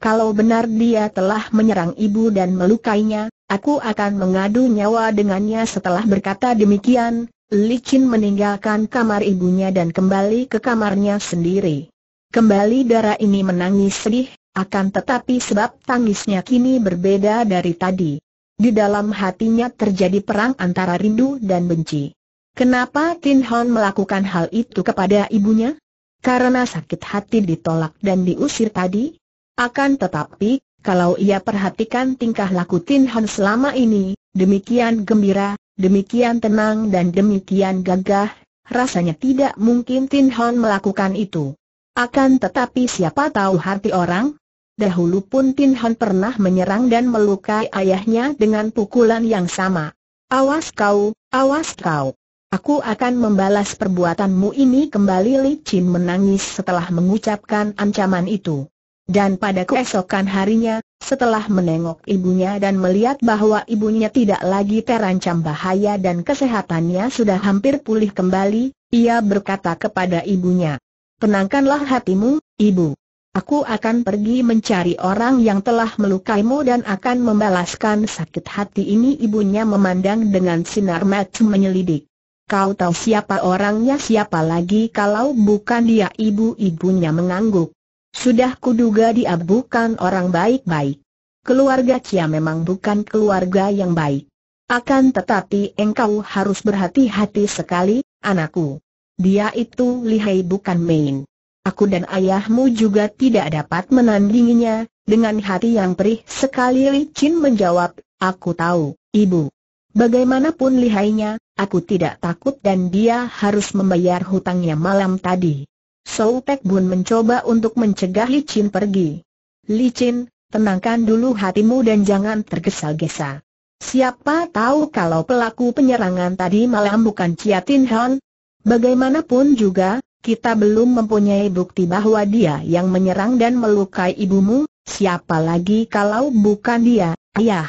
Kalau benar dia telah menyerang ibu dan melukainya, aku akan mengadu nyawa dengannya setelah berkata demikian, Li Qin meninggalkan kamar ibunya dan kembali ke kamarnya sendiri. Kembali darah ini menangis sedih, akan tetapi sebab tangisnya kini berbeda dari tadi. Di dalam hatinya terjadi perang antara rindu dan benci. Kenapa Tin Hon melakukan hal itu kepada ibunya? Karena sakit hati ditolak dan diusir tadi? Akan tetapi, kalau ia perhatikan tingkah laku Tin Han selama ini, demikian gembira, demikian tenang dan demikian gagah, rasanya tidak mungkin Tin Han melakukan itu. Akan tetapi siapa tahu hati orang? Dahulu pun Tin Han pernah menyerang dan melukai ayahnya dengan pukulan yang sama. Awas kau, awas kau. Aku akan membalas perbuatanmu ini kembali Li Chin menangis setelah mengucapkan ancaman itu. Dan pada keesokan harinya, setelah menengok ibunya dan melihat bahwa ibunya tidak lagi terancam bahaya dan kesehatannya sudah hampir pulih kembali, ia berkata kepada ibunya, Tenangkanlah hatimu, ibu. Aku akan pergi mencari orang yang telah melukaimu dan akan membalaskan sakit hati ini Ibunya memandang dengan sinar mata menyelidik Kau tahu siapa orangnya siapa lagi kalau bukan dia ibu-ibunya mengangguk sudah kuduga dia bukan orang baik-baik. Keluarga Cia memang bukan keluarga yang baik. Akan tetapi engkau harus berhati-hati sekali, anakku. Dia itu lihai bukan main. Aku dan ayahmu juga tidak dapat menandinginya, dengan hati yang perih sekali Chin menjawab, aku tahu, ibu. Bagaimanapun lihainya, aku tidak takut dan dia harus membayar hutangnya malam tadi. Sou Pek Bun mencoba untuk mencegah Li Chin pergi. Li Chin, tenangkan dulu hatimu dan jangan tergesa-gesa. Siapa tahu kalau pelaku penyerangan tadi malam bukan Chia Tin Hon? Bagaimanapun juga, kita belum mempunyai bukti bahwa dia yang menyerang dan melukai ibumu, siapa lagi kalau bukan dia, ayah.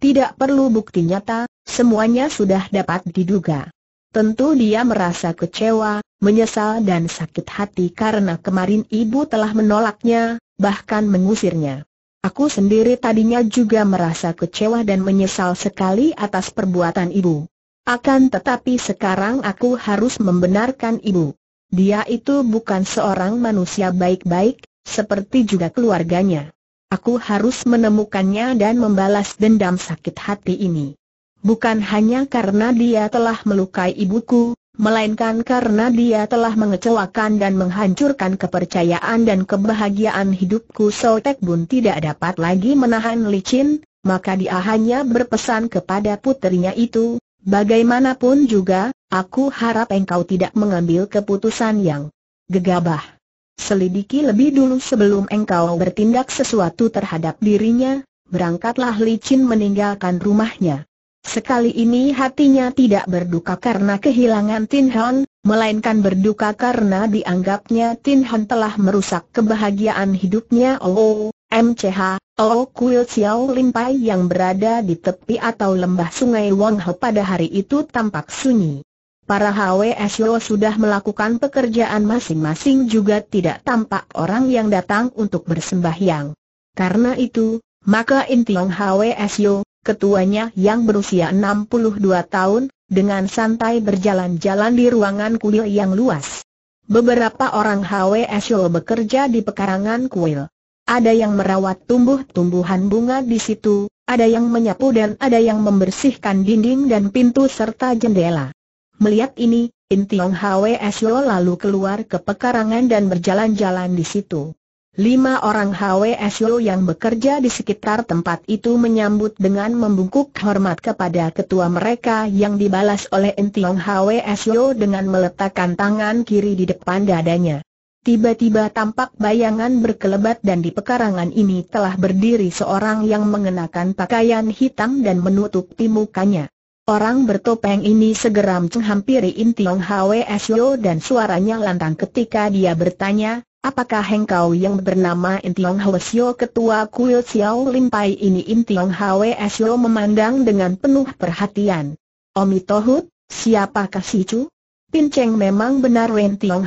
Tidak perlu bukti nyata, semuanya sudah dapat diduga. Tentu dia merasa kecewa, menyesal dan sakit hati karena kemarin ibu telah menolaknya, bahkan mengusirnya. Aku sendiri tadinya juga merasa kecewa dan menyesal sekali atas perbuatan ibu. Akan tetapi sekarang aku harus membenarkan ibu. Dia itu bukan seorang manusia baik-baik, seperti juga keluarganya. Aku harus menemukannya dan membalas dendam sakit hati ini. Bukan hanya karena dia telah melukai ibuku, melainkan karena dia telah mengecewakan dan menghancurkan kepercayaan dan kebahagiaan hidupku Soltek Bun tidak dapat lagi menahan licin, maka dia hanya berpesan kepada putrinya itu, bagaimanapun juga, aku harap engkau tidak mengambil keputusan yang gegabah. Selidiki lebih dulu sebelum engkau bertindak sesuatu terhadap dirinya, berangkatlah licin meninggalkan rumahnya. Sekali ini hatinya tidak berduka karena kehilangan Tin Hon, melainkan berduka karena dianggapnya Tin Hon telah merusak kebahagiaan hidupnya Oh, MCH, Oh Kuil Xiao Limpai yang berada di tepi atau lembah sungai Wang He pada hari itu tampak sunyi. Para HWSO sudah melakukan pekerjaan masing-masing juga tidak tampak orang yang datang untuk bersembahyang. Karena itu, maka Intiong HWSO, ketuanya yang berusia 62 tahun, dengan santai berjalan-jalan di ruangan kuil yang luas. Beberapa orang HWSO bekerja di pekarangan kuil. Ada yang merawat tumbuh-tumbuhan bunga di situ, ada yang menyapu dan ada yang membersihkan dinding dan pintu serta jendela. Melihat ini, Intiong HWSO lalu keluar ke pekarangan dan berjalan-jalan di situ. Lima orang HWSU yang bekerja di sekitar tempat itu menyambut dengan membungkuk hormat kepada ketua mereka yang dibalas oleh Entiong HWSU dengan meletakkan tangan kiri di depan dadanya. Tiba-tiba tampak bayangan berkelebat dan di pekarangan ini telah berdiri seorang yang mengenakan pakaian hitam dan menutupi mukanya. Orang bertopeng ini segera menghampiri Intiong Sio dan suaranya lantang ketika dia bertanya, Apakah engkau yang bernama Intiong Sio, ketua kuil Lim Limpai ini Intiong Sio memandang dengan penuh perhatian. Omi Tohut, siapakah si Chu? Cheng memang benar Intiong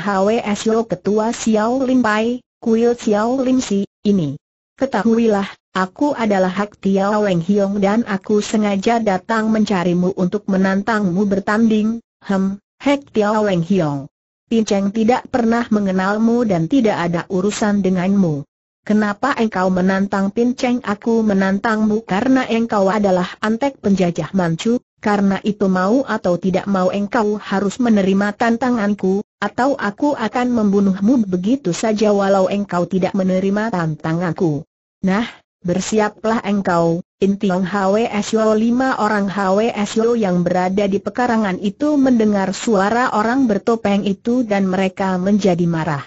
Sio, ketua Lim Limpai, kuil Lim Si. ini. Ketahuilah, aku adalah Hak Tiao Weng Hiong dan aku sengaja datang mencarimu untuk menantangmu bertanding, hem, Hak Tiao Weng Hiong. Pinceng tidak pernah mengenalmu dan tidak ada urusan denganmu. Kenapa engkau menantang Pinceng? Aku menantangmu karena engkau adalah antek penjajah Manchu, karena itu mau atau tidak mau engkau harus menerima tantanganku, atau aku akan membunuhmu begitu saja walau engkau tidak menerima tantanganku. Nah, bersiaplah engkau, Intiong HWSO lima orang HWSO yang berada di pekarangan itu mendengar suara orang bertopeng itu dan mereka menjadi marah.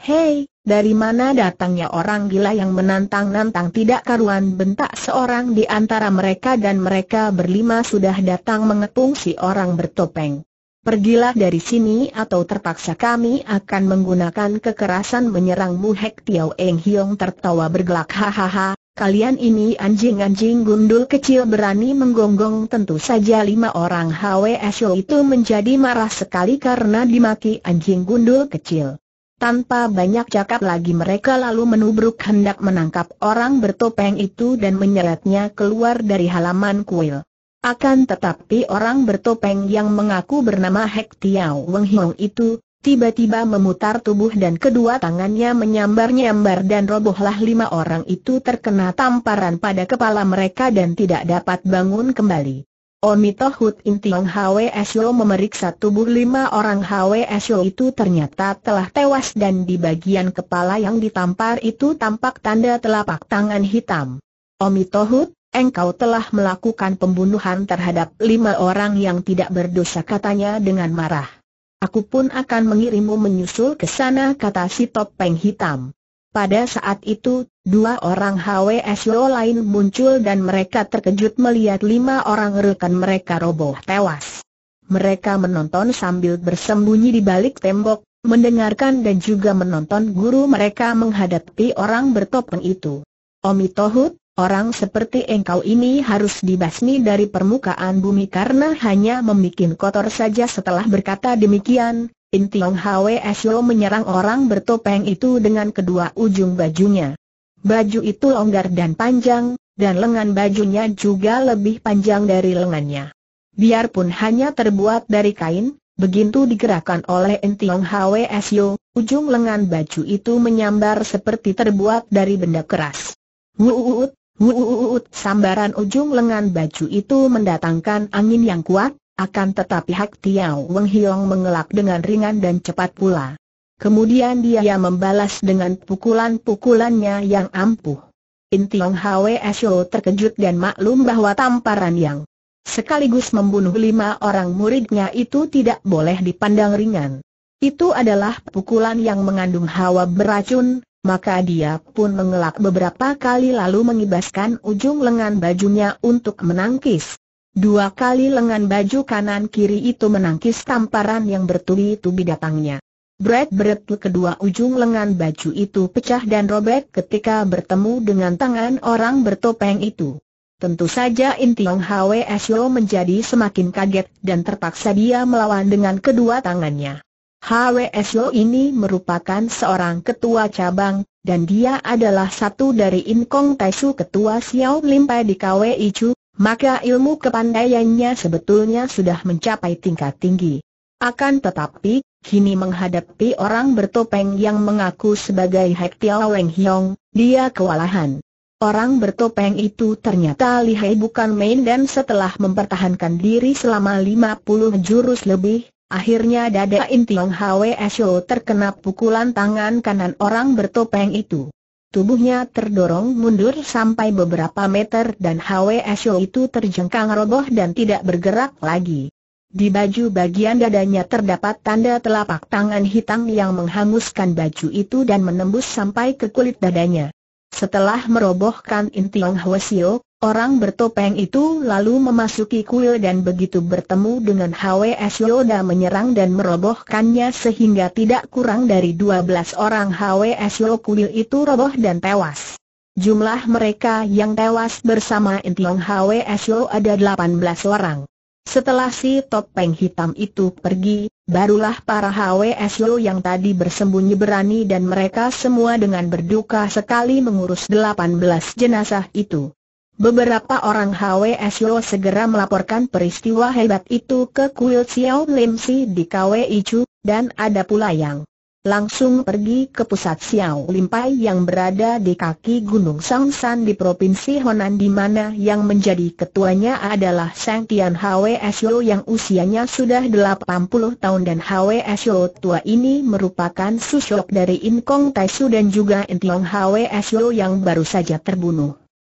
Hei, dari mana datangnya orang gila yang menantang-nantang tidak karuan bentak seorang di antara mereka dan mereka berlima sudah datang mengepung si orang bertopeng. Pergilah dari sini atau terpaksa kami akan menggunakan kekerasan menyerangmu Hek Tiao Eng Hiong tertawa bergelak hahaha Kalian ini anjing-anjing gundul kecil berani menggonggong tentu saja lima orang HWSO itu menjadi marah sekali karena dimaki anjing gundul kecil. Tanpa banyak cakap lagi mereka lalu menubruk hendak menangkap orang bertopeng itu dan menyeretnya keluar dari halaman kuil. Akan tetapi orang bertopeng yang mengaku bernama Hek Tiao Weng Hiong itu, tiba-tiba memutar tubuh dan kedua tangannya menyambar-nyambar dan robohlah lima orang itu terkena tamparan pada kepala mereka dan tidak dapat bangun kembali. Omitohut Intiong HWSO memeriksa tubuh lima orang HWSO itu ternyata telah tewas dan di bagian kepala yang ditampar itu tampak tanda telapak tangan hitam. Omitohut, engkau telah melakukan pembunuhan terhadap lima orang yang tidak berdosa katanya dengan marah aku pun akan mengirimmu menyusul ke sana kata si topeng hitam. Pada saat itu, dua orang HWSO lain muncul dan mereka terkejut melihat lima orang rekan mereka roboh tewas. Mereka menonton sambil bersembunyi di balik tembok, mendengarkan dan juga menonton guru mereka menghadapi orang bertopeng itu. Omi Orang seperti engkau ini harus dibasmi dari permukaan bumi karena hanya membuat kotor saja setelah berkata demikian, Intiong Hwe Sio menyerang orang bertopeng itu dengan kedua ujung bajunya. Baju itu longgar dan panjang, dan lengan bajunya juga lebih panjang dari lengannya. Biarpun hanya terbuat dari kain, Begitu digerakkan oleh Entiong Hwe Sio, ujung lengan baju itu menyambar seperti terbuat dari benda keras. Wuut, Wuuut sambaran ujung lengan baju itu mendatangkan angin yang kuat, akan tetapi Hak Tiao Weng Hiong mengelak dengan ringan dan cepat pula. Kemudian dia membalas dengan pukulan-pukulannya yang ampuh. Tiong Hwe Sio terkejut dan maklum bahwa tamparan yang sekaligus membunuh lima orang muridnya itu tidak boleh dipandang ringan. Itu adalah pukulan yang mengandung hawa beracun, maka dia pun mengelak beberapa kali lalu mengibaskan ujung lengan bajunya untuk menangkis. Dua kali lengan baju kanan kiri itu menangkis tamparan yang bertubi-tubi datangnya. Brad Brad kedua ujung lengan baju itu pecah dan robek ketika bertemu dengan tangan orang bertopeng itu. Tentu saja Intiong Hwe Syo menjadi semakin kaget dan terpaksa dia melawan dengan kedua tangannya. HWSO ini merupakan seorang ketua cabang, dan dia adalah satu dari Inkong Taisu ketua Xiao Limpai di KWI Chu, maka ilmu kepandaiannya sebetulnya sudah mencapai tingkat tinggi. Akan tetapi, kini menghadapi orang bertopeng yang mengaku sebagai Hek Tiao Weng Hiong, dia kewalahan. Orang bertopeng itu ternyata lihai bukan main dan setelah mempertahankan diri selama 50 jurus lebih, Akhirnya dada Intiong Hwe Sho terkena pukulan tangan kanan orang bertopeng itu. Tubuhnya terdorong mundur sampai beberapa meter dan Hwe Sho itu terjengkang roboh dan tidak bergerak lagi. Di baju bagian dadanya terdapat tanda telapak tangan hitam yang menghanguskan baju itu dan menembus sampai ke kulit dadanya. Setelah merobohkan Intiong Hwasio, orang bertopeng itu lalu memasuki kuil dan begitu bertemu dengan HWS Yoda menyerang dan merobohkannya sehingga tidak kurang dari 12 orang HWS Yoda kuil itu roboh dan tewas. Jumlah mereka yang tewas bersama Intiong HWS Yoda ada 18 orang. Setelah si topeng hitam itu pergi, barulah para HWSO yang tadi bersembunyi berani dan mereka semua dengan berduka sekali mengurus 18 jenazah itu. Beberapa orang HWSO segera melaporkan peristiwa hebat itu ke kuil Xiao Lim Si di KWI Chu, dan ada pula yang langsung pergi ke pusat Xiao Pai yang berada di kaki Gunung Sangsan di Provinsi Honan di mana yang menjadi ketuanya adalah Sang Tian HWSO yang usianya sudah 80 tahun dan HWSO tua ini merupakan susok dari In Inkong Taishu dan juga Entiong HWSO yang baru saja terbunuh.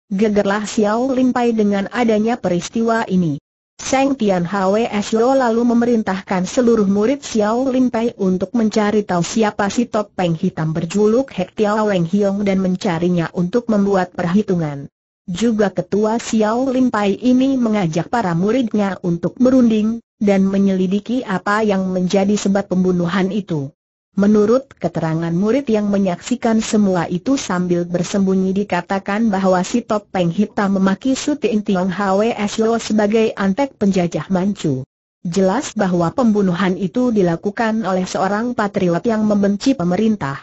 Gegerlah Xiao Limpai dengan adanya peristiwa ini. Seng Tian Hwe lalu memerintahkan seluruh murid Xiao Limpai untuk mencari tahu siapa si topeng hitam berjuluk Hek Tiao Weng Hiong dan mencarinya untuk membuat perhitungan. Juga ketua Xiao Limpai ini mengajak para muridnya untuk berunding, dan menyelidiki apa yang menjadi sebab pembunuhan itu. Menurut keterangan murid yang menyaksikan semua itu sambil bersembunyi dikatakan bahwa si topeng hitam memaki Sutin Tiong Hwe Sio sebagai antek penjajah Manchu. Jelas bahwa pembunuhan itu dilakukan oleh seorang patriot yang membenci pemerintah.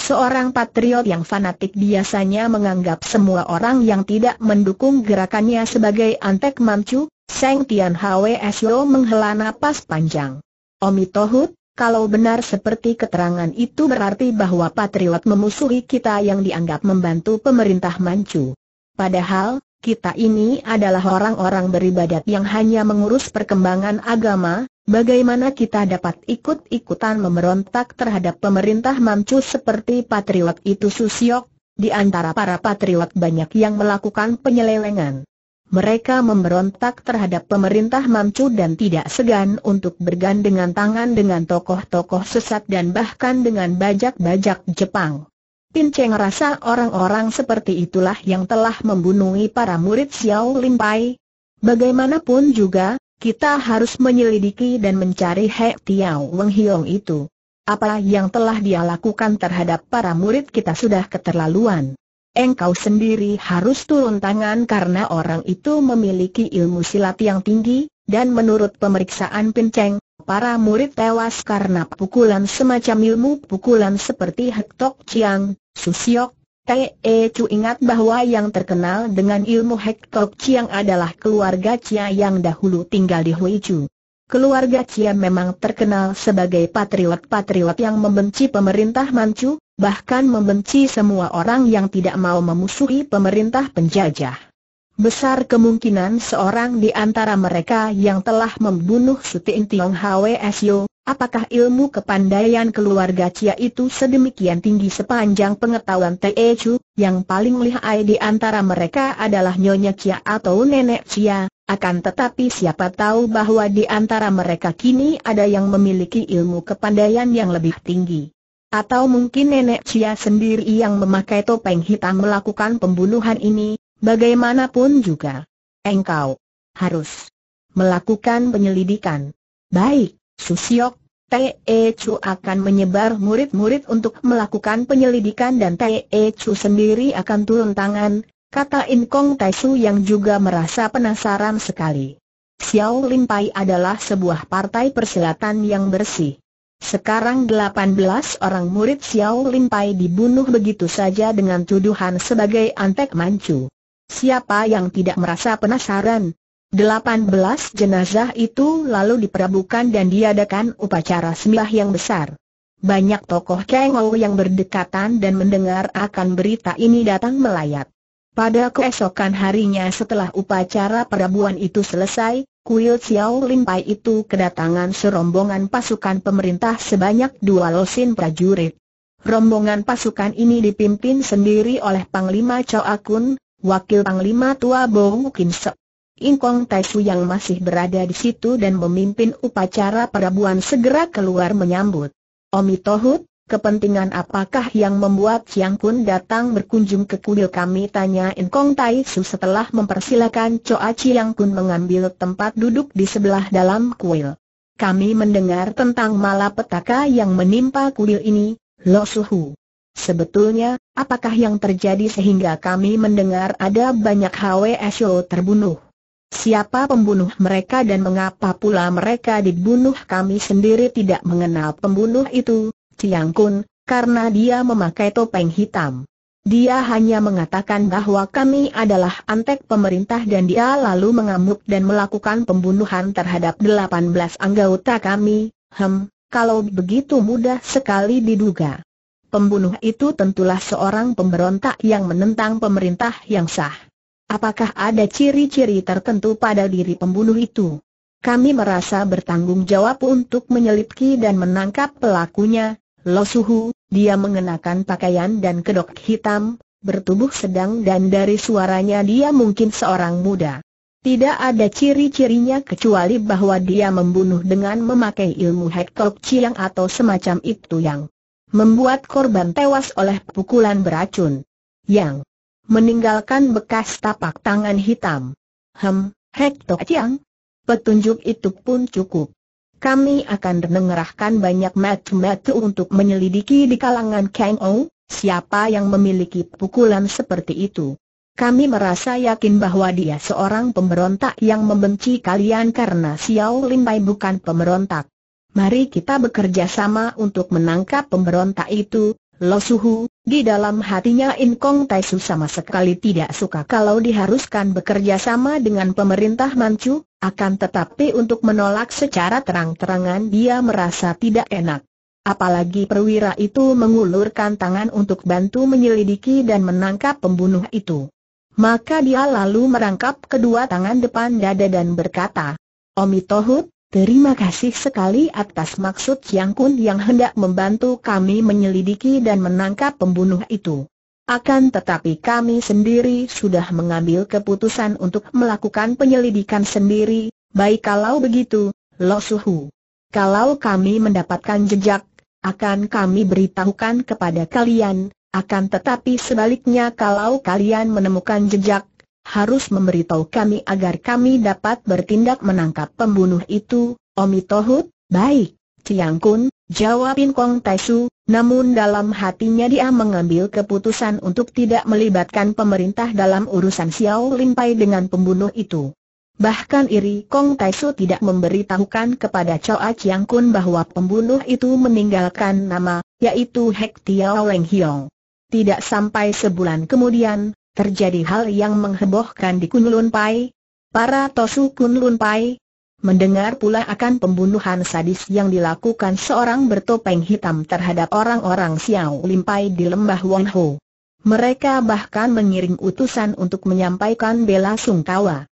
Seorang patriot yang fanatik biasanya menganggap semua orang yang tidak mendukung gerakannya sebagai antek Manchu, Seng Tian Hwe Sio menghela napas panjang. Omi kalau benar seperti keterangan itu berarti bahwa patriot memusuhi kita yang dianggap membantu pemerintah Manchu. Padahal, kita ini adalah orang-orang beribadat yang hanya mengurus perkembangan agama, bagaimana kita dapat ikut-ikutan memberontak terhadap pemerintah Manchu seperti patriot itu Susiok, di antara para patriot banyak yang melakukan penyelewengan. Mereka memberontak terhadap pemerintah Mamcu dan tidak segan untuk bergandengan tangan dengan tokoh-tokoh sesat dan bahkan dengan bajak-bajak Jepang. Pinceng rasa orang-orang seperti itulah yang telah membunuh para murid Xiao Limpai. Bagaimanapun juga, kita harus menyelidiki dan mencari He Tiao Weng Hiong itu. Apa yang telah dia lakukan terhadap para murid kita sudah keterlaluan engkau sendiri harus turun tangan karena orang itu memiliki ilmu silat yang tinggi, dan menurut pemeriksaan pinceng, para murid tewas karena pukulan semacam ilmu pukulan seperti Hektok Chiang, Susiok, Te e Chu ingat bahwa yang terkenal dengan ilmu Hektok Chiang adalah keluarga Chia yang dahulu tinggal di Hui Chu. Keluarga Chia memang terkenal sebagai patriot-patriot yang membenci pemerintah Manchu, bahkan membenci semua orang yang tidak mau memusuhi pemerintah penjajah. Besar kemungkinan seorang di antara mereka yang telah membunuh Suting Tiong Hwe apakah ilmu kepandaian keluarga Chia itu sedemikian tinggi sepanjang pengetahuan Te Chu, yang paling lihai di antara mereka adalah Nyonya Chia atau Nenek Chia, akan tetapi siapa tahu bahwa di antara mereka kini ada yang memiliki ilmu kepandaian yang lebih tinggi. Atau mungkin nenek Cia sendiri yang memakai topeng hitam melakukan pembunuhan ini, bagaimanapun juga. Engkau harus melakukan penyelidikan. Baik, Susiok, T.E. E Chu akan menyebar murid-murid untuk melakukan penyelidikan dan T.E. E Chu sendiri akan turun tangan, kata In Kong Tai yang juga merasa penasaran sekali. Xiao Lin Pai adalah sebuah partai persilatan yang bersih. Sekarang 18 orang murid Xiao Lin Pai dibunuh begitu saja dengan tuduhan sebagai antek mancu. Siapa yang tidak merasa penasaran? 18 jenazah itu lalu diperabukan dan diadakan upacara sembah yang besar. Banyak tokoh Kengou yang berdekatan dan mendengar akan berita ini datang melayat. Pada keesokan harinya setelah upacara perabuan itu selesai, kuil Xiao Limpai itu kedatangan serombongan pasukan pemerintah sebanyak dua losin prajurit. Rombongan pasukan ini dipimpin sendiri oleh Panglima Chao Akun, Wakil Panglima Tua Bong Kim Se. Ingkong Tai Su yang masih berada di situ dan memimpin upacara perabuan segera keluar menyambut. Omi Tohut, Kepentingan apakah yang membuat Chiang Kun datang berkunjung ke kuil kami? Tanya Kong Tai Su setelah mempersilakan Choa Chiang Kun mengambil tempat duduk di sebelah dalam kuil. Kami mendengar tentang malapetaka yang menimpa kuil ini, Lo Suhu. Sebetulnya, apakah yang terjadi sehingga kami mendengar ada banyak HWSO terbunuh? Siapa pembunuh mereka dan mengapa pula mereka dibunuh kami sendiri tidak mengenal pembunuh itu, siangkun Kun, karena dia memakai topeng hitam. Dia hanya mengatakan bahwa kami adalah antek pemerintah dan dia lalu mengamuk dan melakukan pembunuhan terhadap 18 anggota kami, hem, kalau begitu mudah sekali diduga. Pembunuh itu tentulah seorang pemberontak yang menentang pemerintah yang sah. Apakah ada ciri-ciri tertentu pada diri pembunuh itu? Kami merasa bertanggung jawab untuk menyelidiki dan menangkap pelakunya, Lo Suhu, dia mengenakan pakaian dan kedok hitam, bertubuh sedang dan dari suaranya dia mungkin seorang muda. Tidak ada ciri-cirinya kecuali bahwa dia membunuh dengan memakai ilmu hektok ciang atau semacam itu yang membuat korban tewas oleh pukulan beracun. Yang meninggalkan bekas tapak tangan hitam. Hem, hektok ciang. Petunjuk itu pun cukup kami akan mengerahkan banyak metu-metu untuk menyelidiki di kalangan Kang O, siapa yang memiliki pukulan seperti itu. Kami merasa yakin bahwa dia seorang pemberontak yang membenci kalian karena Xiao Limbai bukan pemberontak. Mari kita bekerja sama untuk menangkap pemberontak itu, Lo Suhu, di dalam hatinya Inkong Taisu sama sekali tidak suka kalau diharuskan bekerja sama dengan pemerintah Manchu, akan tetapi untuk menolak secara terang-terangan dia merasa tidak enak. Apalagi perwira itu mengulurkan tangan untuk bantu menyelidiki dan menangkap pembunuh itu. Maka dia lalu merangkap kedua tangan depan dada dan berkata, Omi Tohut, Terima kasih sekali atas maksud Yang Kun yang hendak membantu kami menyelidiki dan menangkap pembunuh itu. Akan tetapi kami sendiri sudah mengambil keputusan untuk melakukan penyelidikan sendiri, baik kalau begitu, Lo Suhu. Kalau kami mendapatkan jejak, akan kami beritahukan kepada kalian, akan tetapi sebaliknya kalau kalian menemukan jejak, harus memberitahu kami agar kami dapat bertindak menangkap pembunuh itu, Omi Tohut, baik, Ciang Kun, jawab In Kong Tai namun dalam hatinya dia mengambil keputusan untuk tidak melibatkan pemerintah dalam urusan Xiao Lin Pai dengan pembunuh itu. Bahkan Iri Kong Taisu tidak memberitahukan kepada Choa Ciang Kun bahwa pembunuh itu meninggalkan nama, yaitu Hek Tiao Leng Hiong. Tidak sampai sebulan kemudian, terjadi hal yang menghebohkan di Kunlun Pai. Para Tosu Kunlun Pai mendengar pula akan pembunuhan sadis yang dilakukan seorang bertopeng hitam terhadap orang-orang Xiao Limpai di lembah Wonho. Mereka bahkan mengirim utusan untuk menyampaikan bela sungkawa.